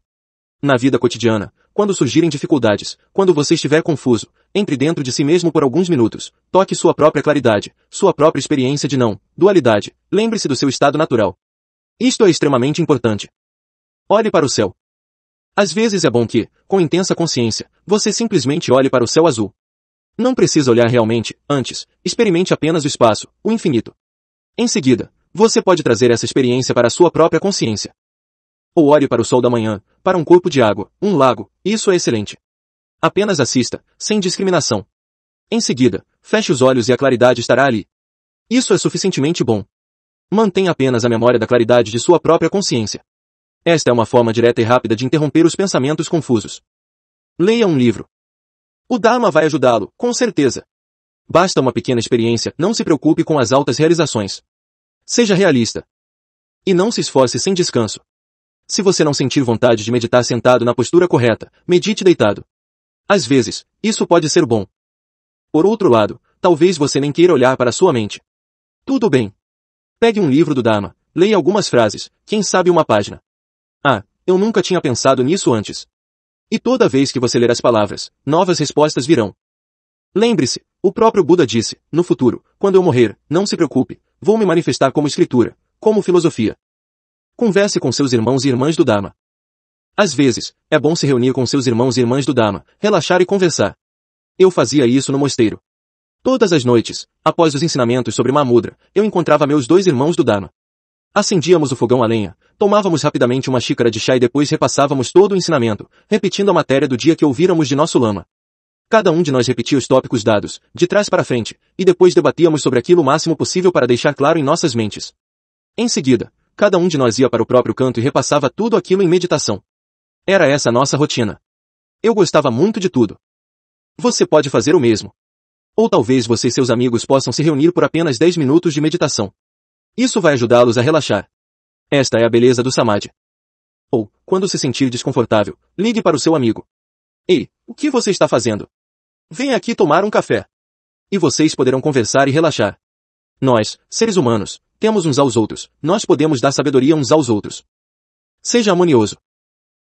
Na vida cotidiana, quando surgirem dificuldades, quando você estiver confuso, entre dentro de si mesmo por alguns minutos, toque sua própria claridade, sua própria experiência de não, dualidade, lembre-se do seu estado natural. Isto é extremamente importante. Olhe para o céu, às vezes é bom que, com intensa consciência, você simplesmente olhe para o céu azul. Não precisa olhar realmente, antes, experimente apenas o espaço, o infinito. Em seguida, você pode trazer essa experiência para a sua própria consciência. Ou olhe para o sol da manhã, para um corpo de água, um lago, isso é excelente. Apenas assista, sem discriminação. Em seguida, feche os olhos e a claridade estará ali. Isso é suficientemente bom. Mantenha apenas a memória da claridade de sua própria consciência. Esta é uma forma direta e rápida de interromper os pensamentos confusos. Leia um livro. O Dharma vai ajudá-lo, com certeza. Basta uma pequena experiência, não se preocupe com as altas realizações. Seja realista. E não se esforce sem descanso. Se você não sentir vontade de meditar sentado na postura correta, medite deitado. Às vezes, isso pode ser bom. Por outro lado, talvez você nem queira olhar para sua mente. Tudo bem. Pegue um livro do Dharma, leia algumas frases, quem sabe uma página. Ah, eu nunca tinha pensado nisso antes. E toda vez que você ler as palavras, novas respostas virão. Lembre-se, o próprio Buda disse, no futuro, quando eu morrer, não se preocupe, vou me manifestar como escritura, como filosofia. Converse com seus irmãos e irmãs do Dharma. Às vezes, é bom se reunir com seus irmãos e irmãs do Dharma, relaxar e conversar. Eu fazia isso no mosteiro. Todas as noites, após os ensinamentos sobre Mamudra, eu encontrava meus dois irmãos do Dharma. Acendíamos o fogão a lenha, tomávamos rapidamente uma xícara de chá e depois repassávamos todo o ensinamento, repetindo a matéria do dia que ouvíramos de nosso lama. Cada um de nós repetia os tópicos dados, de trás para frente, e depois debatíamos sobre aquilo o máximo possível para deixar claro em nossas mentes. Em seguida, cada um de nós ia para o próprio canto e repassava tudo aquilo em meditação. Era essa a nossa rotina. Eu gostava muito de tudo. Você pode fazer o mesmo. Ou talvez você e seus amigos possam se reunir por apenas 10 minutos de meditação. Isso vai ajudá-los a relaxar. Esta é a beleza do samadhi. Ou, quando se sentir desconfortável, ligue para o seu amigo. Ei, o que você está fazendo? Venha aqui tomar um café. E vocês poderão conversar e relaxar. Nós, seres humanos, temos uns aos outros, nós podemos dar sabedoria uns aos outros. Seja harmonioso.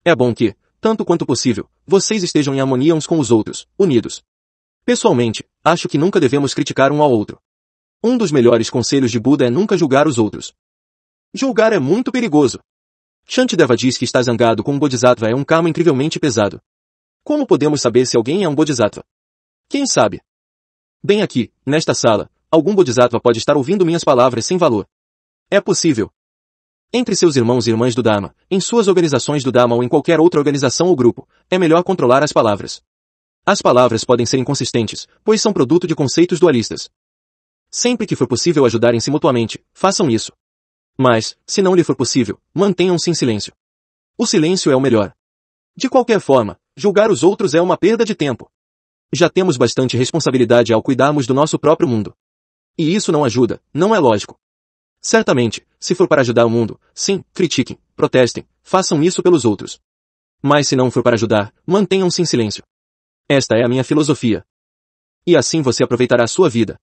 É bom que, tanto quanto possível, vocês estejam em harmonia uns com os outros, unidos. Pessoalmente, acho que nunca devemos criticar um ao outro. Um dos melhores conselhos de Buda é nunca julgar os outros. Julgar é muito perigoso. Shantideva diz que estar zangado com um bodhisattva é um karma incrivelmente pesado. Como podemos saber se alguém é um bodhisattva? Quem sabe? Bem aqui, nesta sala, algum bodhisattva pode estar ouvindo minhas palavras sem valor. É possível. Entre seus irmãos e irmãs do Dharma, em suas organizações do Dharma ou em qualquer outra organização ou grupo, é melhor controlar as palavras. As palavras podem ser inconsistentes, pois são produto de conceitos dualistas. Sempre que for possível ajudarem-se mutuamente, façam isso. Mas, se não lhe for possível, mantenham-se em silêncio. O silêncio é o melhor. De qualquer forma, julgar os outros é uma perda de tempo. Já temos bastante responsabilidade ao cuidarmos do nosso próprio mundo. E isso não ajuda, não é lógico. Certamente, se for para ajudar o mundo, sim, critiquem, protestem, façam isso pelos outros. Mas se não for para ajudar, mantenham-se em silêncio. Esta é a minha filosofia. E assim você aproveitará sua vida.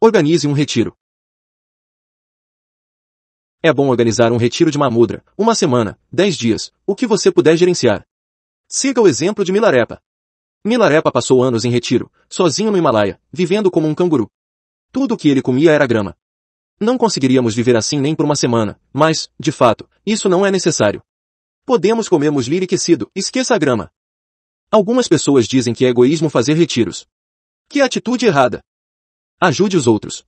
Organize um retiro. É bom organizar um retiro de mamudra, uma semana, dez dias, o que você puder gerenciar. Siga o exemplo de Milarepa. Milarepa passou anos em retiro, sozinho no Himalaia, vivendo como um canguru. Tudo o que ele comia era grama. Não conseguiríamos viver assim nem por uma semana, mas, de fato, isso não é necessário. Podemos comer musli enriquecido, esqueça a grama. Algumas pessoas dizem que é egoísmo fazer retiros. Que atitude errada! Ajude os outros.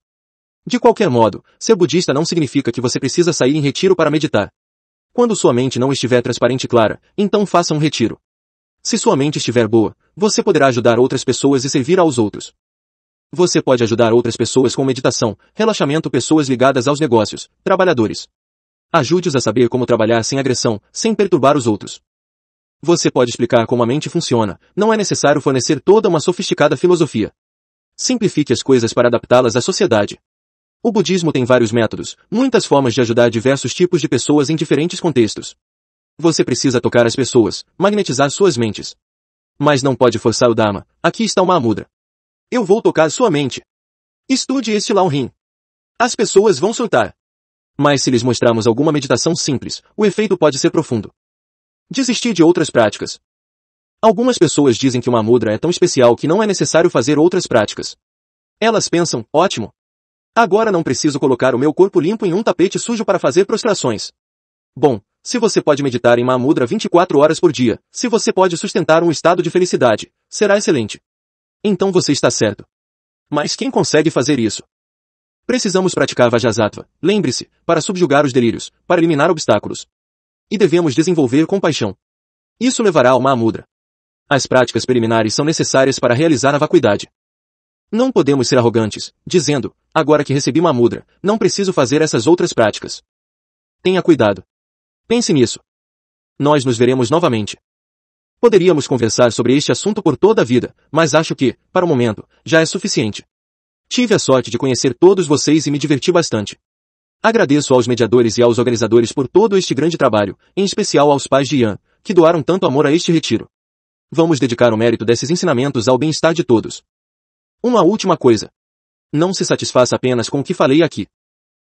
De qualquer modo, ser budista não significa que você precisa sair em retiro para meditar. Quando sua mente não estiver transparente e clara, então faça um retiro. Se sua mente estiver boa, você poderá ajudar outras pessoas e servir aos outros. Você pode ajudar outras pessoas com meditação, relaxamento, pessoas ligadas aos negócios, trabalhadores. Ajude-os a saber como trabalhar sem agressão, sem perturbar os outros. Você pode explicar como a mente funciona, não é necessário fornecer toda uma sofisticada filosofia. Simplifique as coisas para adaptá-las à sociedade. O budismo tem vários métodos, muitas formas de ajudar diversos tipos de pessoas em diferentes contextos. Você precisa tocar as pessoas, magnetizar suas mentes. Mas não pode forçar o Dharma. Aqui está uma mudra. Eu vou tocar sua mente. Estude este lá As pessoas vão soltar. Mas se lhes mostrarmos alguma meditação simples, o efeito pode ser profundo. Desistir de outras práticas. Algumas pessoas dizem que uma mudra é tão especial que não é necessário fazer outras práticas. Elas pensam, ótimo. Agora não preciso colocar o meu corpo limpo em um tapete sujo para fazer prostrações. Bom, se você pode meditar em Mahamudra 24 horas por dia, se você pode sustentar um estado de felicidade, será excelente. Então você está certo. Mas quem consegue fazer isso? Precisamos praticar Vajrasattva, lembre-se, para subjugar os delírios, para eliminar obstáculos. E devemos desenvolver compaixão. Isso levará ao Mahamudra. As práticas preliminares são necessárias para realizar a vacuidade. Não podemos ser arrogantes, dizendo, agora que recebi uma mudra, não preciso fazer essas outras práticas. Tenha cuidado. Pense nisso. Nós nos veremos novamente. Poderíamos conversar sobre este assunto por toda a vida, mas acho que, para o momento, já é suficiente. Tive a sorte de conhecer todos vocês e me diverti bastante. Agradeço aos mediadores e aos organizadores por todo este grande trabalho, em especial aos pais de Ian, que doaram tanto amor a este retiro. Vamos dedicar o mérito desses ensinamentos ao bem-estar de todos. Uma última coisa. Não se satisfaça apenas com o que falei aqui.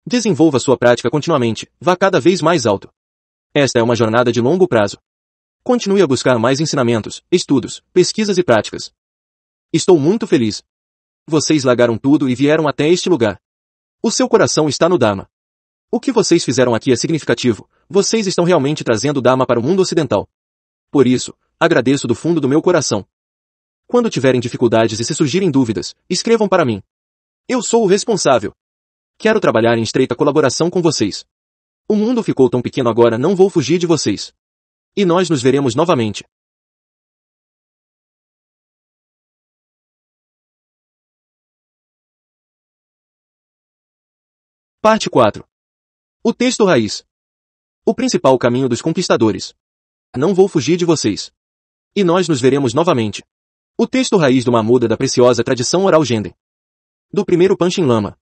Desenvolva sua prática continuamente, vá cada vez mais alto. Esta é uma jornada de longo prazo. Continue a buscar mais ensinamentos, estudos, pesquisas e práticas. Estou muito feliz. Vocês largaram tudo e vieram até este lugar. O seu coração está no Dharma. O que vocês fizeram aqui é significativo, vocês estão realmente trazendo o Dharma para o mundo ocidental. Por isso, agradeço do fundo do meu coração. Quando tiverem dificuldades e se surgirem dúvidas, escrevam para mim. Eu sou o responsável. Quero trabalhar em estreita colaboração com vocês. O mundo ficou tão pequeno agora, não vou fugir de vocês. E nós nos veremos novamente. Parte 4. O texto raiz. O principal caminho dos conquistadores. Não vou fugir de vocês e nós nos veremos novamente. O texto raiz do Mamuda da preciosa tradição oral Genden. Do primeiro Panchen Lama.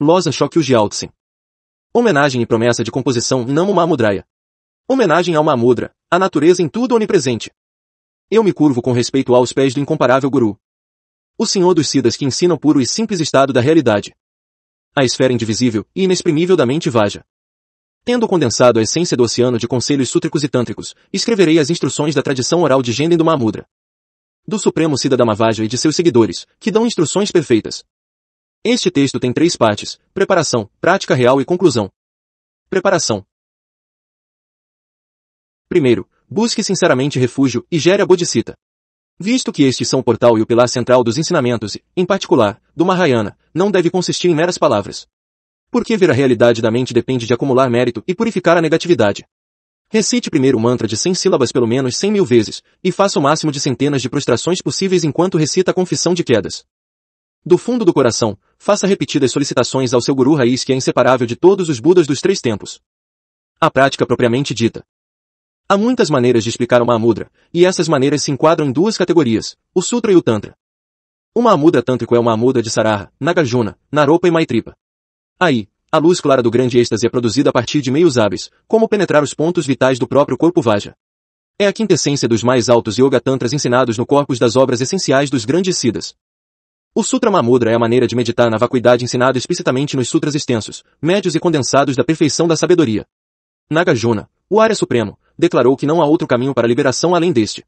Loza Shokyu Jiaotsen. Homenagem e promessa de composição Namo Mamudraya. Homenagem ao Mamudra, a natureza em tudo onipresente. Eu me curvo com respeito aos pés do incomparável Guru. O Senhor dos Siddhas que ensina o puro e simples estado da realidade. A esfera indivisível e inexprimível da mente vaja. Tendo condensado a essência do oceano de conselhos sútricos e tântricos, escreverei as instruções da tradição oral de Genden do Mahamudra. Do Supremo Siddha Damavaja e de seus seguidores, que dão instruções perfeitas. Este texto tem três partes, preparação, prática real e conclusão. Preparação. Primeiro, busque sinceramente refúgio e gere a bodhicitta. Visto que estes são o portal e o pilar central dos ensinamentos e, em particular, do Mahayana, não deve consistir em meras palavras. Porque ver a realidade da mente depende de acumular mérito e purificar a negatividade. Recite primeiro o mantra de 100 sílabas pelo menos 100 mil vezes, e faça o máximo de centenas de prostrações possíveis enquanto recita a confissão de quedas. Do fundo do coração, faça repetidas solicitações ao seu guru raiz que é inseparável de todos os Budas dos três tempos. A prática propriamente dita. Há muitas maneiras de explicar uma amudra, e essas maneiras se enquadram em duas categorias, o sutra e o tantra. Uma amudra tântrico é uma amudra de Saraha, Nagarjuna, Naropa e Maitripa. Aí, a luz clara do grande êxtase é produzida a partir de meios hábeis, como penetrar os pontos vitais do próprio corpo Vaja. É a quintessência dos mais altos Yoga Tantras ensinados no corpus das obras essenciais dos grandes Siddhas. O Sutra Mamudra é a maneira de meditar na vacuidade ensinada explicitamente nos sutras extensos, médios e condensados da perfeição da sabedoria. Nagarjuna, o Área Supremo, declarou que não há outro caminho para a liberação além deste.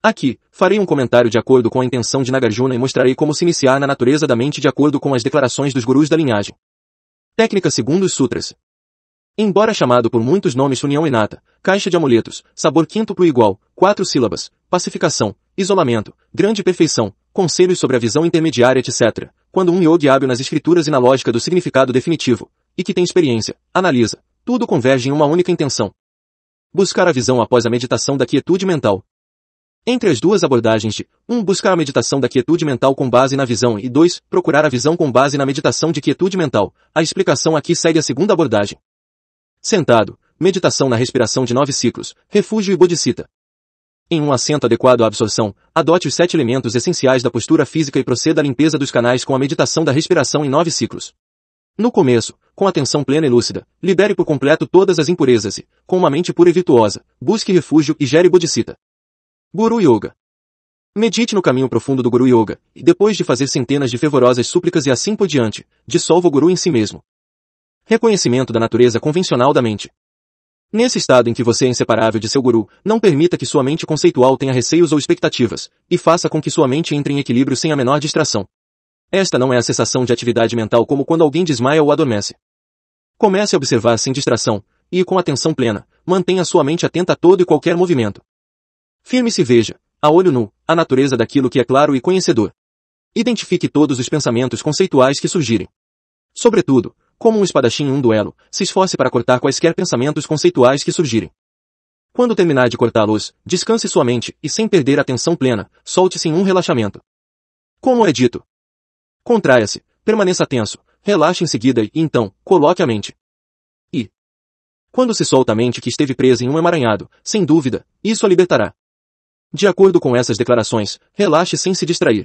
Aqui, farei um comentário de acordo com a intenção de Nagarjuna e mostrarei como se iniciar na natureza da mente de acordo com as declarações dos gurus da linhagem. Técnica segundo os sutras. Embora chamado por muitos nomes união inata, caixa de amuletos, sabor quíntuplo igual, quatro sílabas, pacificação, isolamento, grande perfeição, conselhos sobre a visão intermediária, etc. Quando um yogi hábil nas escrituras e na lógica do significado definitivo, e que tem experiência, analisa, tudo converge em uma única intenção. Buscar a visão após a meditação da quietude mental, entre as duas abordagens de 1. Um, buscar a meditação da quietude mental com base na visão e 2. Procurar a visão com base na meditação de quietude mental. A explicação aqui segue a segunda abordagem. Sentado, meditação na respiração de nove ciclos, refúgio e bodhicitta. Em um assento adequado à absorção, adote os sete elementos essenciais da postura física e proceda à limpeza dos canais com a meditação da respiração em nove ciclos. No começo, com atenção plena e lúcida, libere por completo todas as impurezas e, com uma mente pura e virtuosa, busque refúgio e gere bodhicitta. Guru Yoga. Medite no caminho profundo do Guru Yoga, e depois de fazer centenas de fervorosas súplicas e assim por diante, dissolva o Guru em si mesmo. Reconhecimento da natureza convencional da mente. Nesse estado em que você é inseparável de seu Guru, não permita que sua mente conceitual tenha receios ou expectativas, e faça com que sua mente entre em equilíbrio sem a menor distração. Esta não é a cessação de atividade mental como quando alguém desmaia ou adormece. Comece a observar sem distração, e com atenção plena, mantenha sua mente atenta a todo e qualquer movimento. Firme se veja, a olho nu, a natureza daquilo que é claro e conhecedor. Identifique todos os pensamentos conceituais que surgirem. Sobretudo, como um espadachim em um duelo, se esforce para cortar quaisquer pensamentos conceituais que surgirem. Quando terminar de cortá-los, descanse sua mente e, sem perder a atenção plena, solte-se em um relaxamento. Como é dito, contraia-se, permaneça tenso, relaxe em seguida e, então, coloque a mente. E, quando se solta a mente que esteve presa em um emaranhado, sem dúvida, isso a libertará. De acordo com essas declarações, relaxe sem se distrair.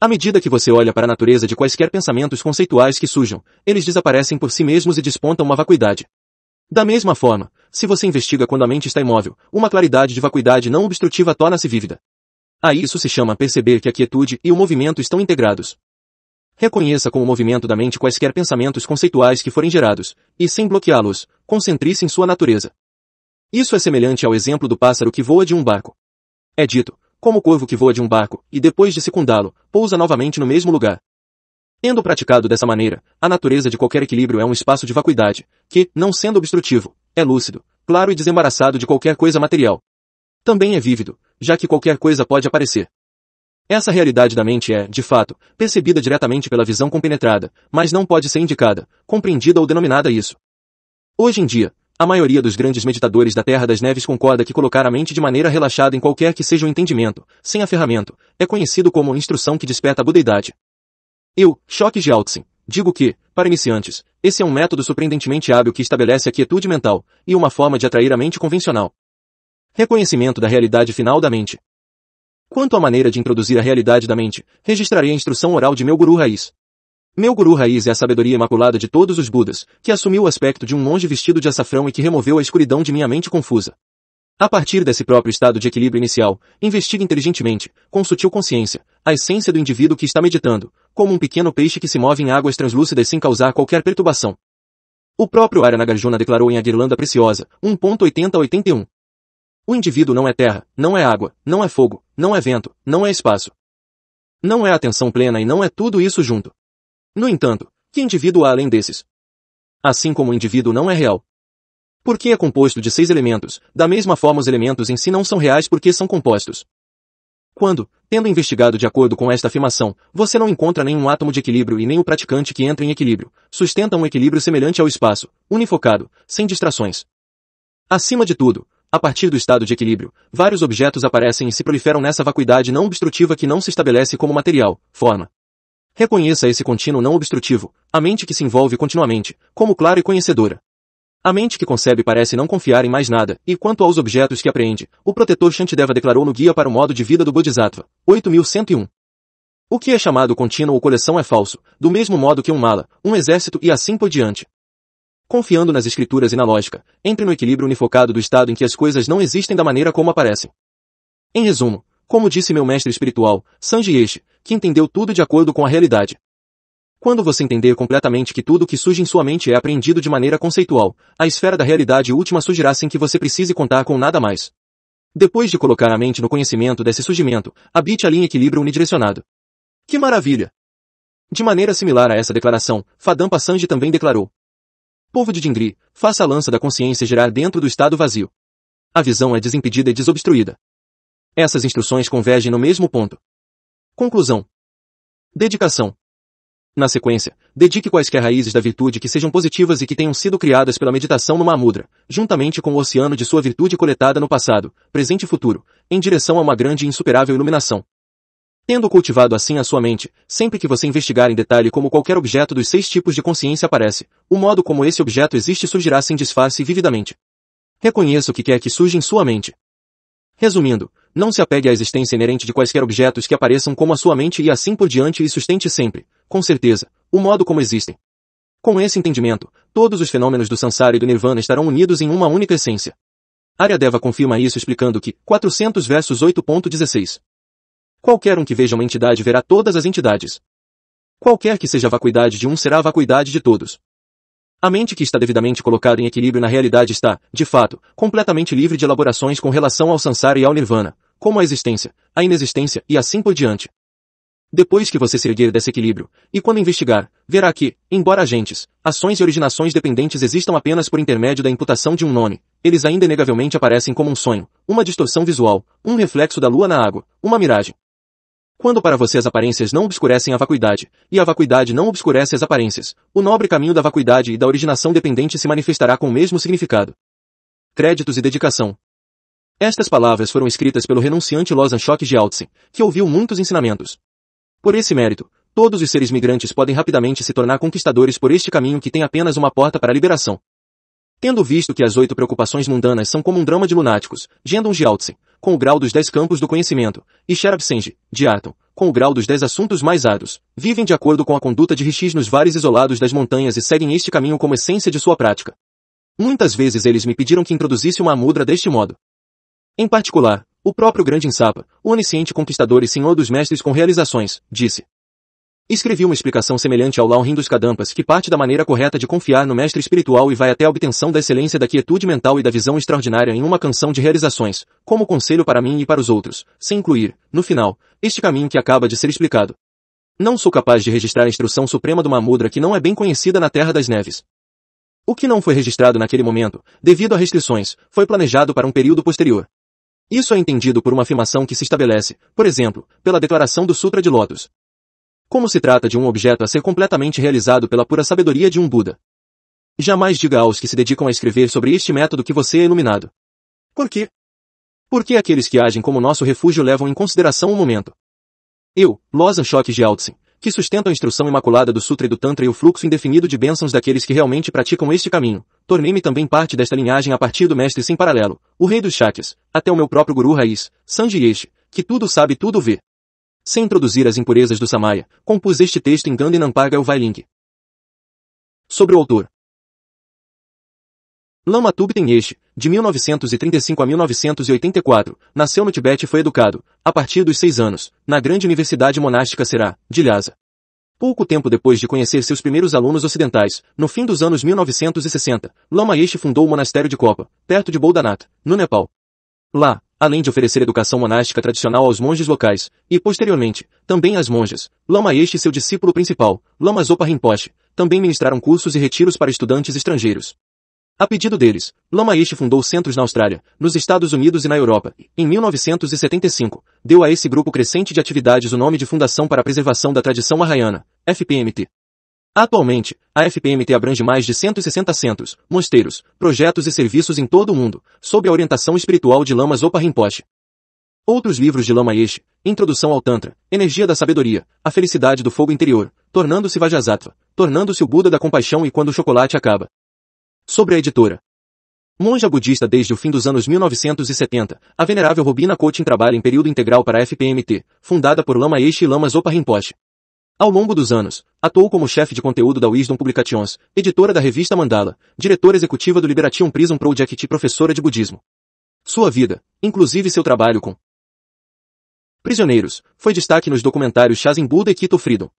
À medida que você olha para a natureza de quaisquer pensamentos conceituais que surjam, eles desaparecem por si mesmos e despontam uma vacuidade. Da mesma forma, se você investiga quando a mente está imóvel, uma claridade de vacuidade não obstrutiva torna-se vívida. A isso se chama perceber que a quietude e o movimento estão integrados. Reconheça com o movimento da mente quaisquer pensamentos conceituais que forem gerados, e sem bloqueá-los, concentre-se em sua natureza. Isso é semelhante ao exemplo do pássaro que voa de um barco. É dito, como o corvo que voa de um barco, e depois de secundá-lo, pousa novamente no mesmo lugar. Tendo praticado dessa maneira, a natureza de qualquer equilíbrio é um espaço de vacuidade, que, não sendo obstrutivo, é lúcido, claro e desembaraçado de qualquer coisa material. Também é vívido, já que qualquer coisa pode aparecer. Essa realidade da mente é, de fato, percebida diretamente pela visão compenetrada, mas não pode ser indicada, compreendida ou denominada isso. Hoje em dia, a maioria dos grandes meditadores da Terra das Neves concorda que colocar a mente de maneira relaxada em qualquer que seja o entendimento, sem aferramento, é conhecido como instrução que desperta a budeidade. Eu, Choque Jiaoxin, digo que, para iniciantes, esse é um método surpreendentemente hábil que estabelece a quietude mental, e uma forma de atrair a mente convencional. Reconhecimento da realidade final da mente. Quanto à maneira de introduzir a realidade da mente, registrarei a instrução oral de meu guru raiz. Meu guru raiz é a sabedoria imaculada de todos os Budas, que assumiu o aspecto de um monge vestido de açafrão e que removeu a escuridão de minha mente confusa. A partir desse próprio estado de equilíbrio inicial, investiga inteligentemente, com sutil consciência, a essência do indivíduo que está meditando, como um pequeno peixe que se move em águas translúcidas sem causar qualquer perturbação. O próprio Aranagarjuna declarou em A Guirlanda Preciosa, 1.80 81. O indivíduo não é terra, não é água, não é fogo, não é vento, não é espaço. Não é atenção plena e não é tudo isso junto. No entanto, que indivíduo há além desses? Assim como o indivíduo não é real. Porque é composto de seis elementos, da mesma forma os elementos em si não são reais porque são compostos. Quando, tendo investigado de acordo com esta afirmação, você não encontra nenhum átomo de equilíbrio e nem o praticante que entra em equilíbrio, sustenta um equilíbrio semelhante ao espaço, unifocado, sem distrações. Acima de tudo, a partir do estado de equilíbrio, vários objetos aparecem e se proliferam nessa vacuidade não obstrutiva que não se estabelece como material, forma. Reconheça esse contínuo não obstrutivo, a mente que se envolve continuamente, como clara e conhecedora. A mente que concebe parece não confiar em mais nada, e quanto aos objetos que apreende, o protetor Shantideva declarou no Guia para o Modo de Vida do Bodhisattva, 8101. O que é chamado contínuo ou coleção é falso, do mesmo modo que um mala, um exército e assim por diante. Confiando nas escrituras e na lógica, entre no equilíbrio unifocado do estado em que as coisas não existem da maneira como aparecem. Em resumo, como disse meu mestre espiritual, Sanji Eishi, que entendeu tudo de acordo com a realidade. Quando você entender completamente que tudo o que surge em sua mente é apreendido de maneira conceitual, a esfera da realidade última surgirá sem que você precise contar com nada mais. Depois de colocar a mente no conhecimento desse surgimento, habite a linha equilíbrio unidirecionado. Que maravilha! De maneira similar a essa declaração, Fadampa Sanji também declarou. Povo de Dingri, faça a lança da consciência girar dentro do estado vazio. A visão é desimpedida e desobstruída. Essas instruções convergem no mesmo ponto. Conclusão. Dedicação. Na sequência, dedique quaisquer raízes da virtude que sejam positivas e que tenham sido criadas pela meditação no Mahamudra, juntamente com o oceano de sua virtude coletada no passado, presente e futuro, em direção a uma grande e insuperável iluminação. Tendo cultivado assim a sua mente, sempre que você investigar em detalhe como qualquer objeto dos seis tipos de consciência aparece, o modo como esse objeto existe surgirá sem disfarce e vividamente. Reconheça o que quer que surja em sua mente, Resumindo, não se apegue à existência inerente de quaisquer objetos que apareçam como a sua mente e assim por diante e sustente sempre, com certeza, o modo como existem. Com esse entendimento, todos os fenômenos do samsara e do nirvana estarão unidos em uma única essência. Aryadeva confirma isso explicando que 400 versos 8.16. Qualquer um que veja uma entidade verá todas as entidades. Qualquer que seja a vacuidade de um será a vacuidade de todos. A mente que está devidamente colocada em equilíbrio na realidade está, de fato, completamente livre de elaborações com relação ao samsara e ao nirvana, como a existência, a inexistência e assim por diante. Depois que você se erguer desse equilíbrio, e quando investigar, verá que, embora agentes, ações e originações dependentes existam apenas por intermédio da imputação de um nome, eles ainda inegavelmente aparecem como um sonho, uma distorção visual, um reflexo da lua na água, uma miragem, quando para você as aparências não obscurecem a vacuidade, e a vacuidade não obscurece as aparências, o nobre caminho da vacuidade e da originação dependente se manifestará com o mesmo significado. Créditos e dedicação. Estas palavras foram escritas pelo renunciante Lozan de Altsin, que ouviu muitos ensinamentos. Por esse mérito, todos os seres migrantes podem rapidamente se tornar conquistadores por este caminho que tem apenas uma porta para a liberação. Tendo visto que as oito preocupações mundanas são como um drama de lunáticos, Gendon Jiaotsen, com o grau dos dez campos do conhecimento, e Sherab Senji, de com o grau dos dez assuntos mais áridos, vivem de acordo com a conduta de rishis nos vales isolados das montanhas e seguem este caminho como essência de sua prática. Muitas vezes eles me pediram que introduzisse uma mudra deste modo. Em particular, o próprio grande Insapa, o onisciente conquistador e senhor dos mestres com realizações, disse, Escrevi uma explicação semelhante ao Law dos Kadampas que parte da maneira correta de confiar no mestre espiritual e vai até a obtenção da excelência da quietude mental e da visão extraordinária em uma canção de realizações, como conselho para mim e para os outros, sem incluir, no final, este caminho que acaba de ser explicado. Não sou capaz de registrar a instrução suprema de uma mudra que não é bem conhecida na Terra das Neves. O que não foi registrado naquele momento, devido a restrições, foi planejado para um período posterior. Isso é entendido por uma afirmação que se estabelece, por exemplo, pela declaração do Sutra de Lotus, como se trata de um objeto a ser completamente realizado pela pura sabedoria de um Buda. Jamais diga aos que se dedicam a escrever sobre este método que você é iluminado. Por quê? Porque aqueles que agem como nosso refúgio levam em consideração o momento. Eu, Losan Choque de Altsin, que sustento a instrução imaculada do Sutra e do Tantra e o fluxo indefinido de bênçãos daqueles que realmente praticam este caminho, tornei-me também parte desta linhagem a partir do mestre sem paralelo, o rei dos chakras, até o meu próprio guru raiz, Sanji Yeshi, que tudo sabe e tudo vê sem introduzir as impurezas do Samaya, compus este texto em Gandhinampaga Uvailink. Sobre o autor. Lama Tubten Yeshe, de 1935 a 1984, nasceu no Tibete e foi educado, a partir dos seis anos, na grande universidade monástica Será, de Lhasa. Pouco tempo depois de conhecer seus primeiros alunos ocidentais, no fim dos anos 1960, Lama Yeshe fundou o monastério de Copa, perto de Boldanat, no Nepal. Lá, além de oferecer educação monástica tradicional aos monges locais, e posteriormente, também às monjas. Lama este e seu discípulo principal, Lama Zopa Rinpoche, também ministraram cursos e retiros para estudantes estrangeiros. A pedido deles, Lama Este fundou centros na Austrália, nos Estados Unidos e na Europa. Em 1975, deu a esse grupo crescente de atividades o nome de Fundação para a Preservação da Tradição Mahayana, FPMT. Atualmente, a FPMT abrange mais de 160 centros, mosteiros, projetos e serviços em todo o mundo, sob a orientação espiritual de Lama Zopa Rinpoche. Outros livros de Lama Yeshe, Introdução ao Tantra, Energia da Sabedoria, A Felicidade do Fogo Interior, Tornando-se Vajrasattva, Tornando-se o Buda da Compaixão e Quando o Chocolate Acaba. Sobre a editora. Monja budista desde o fim dos anos 1970, a venerável Robina Coaching trabalha em período integral para a FPMT, fundada por Lama Yeshe e Lama Zopa Rinpoche. Ao longo dos anos, Atuou como chefe de conteúdo da Wisdom Publications, editora da revista Mandala, diretora executiva do Liberation Prison Project e professora de budismo. Sua vida, inclusive seu trabalho com prisioneiros, foi destaque nos documentários Shazen Buda e Kito Freedom.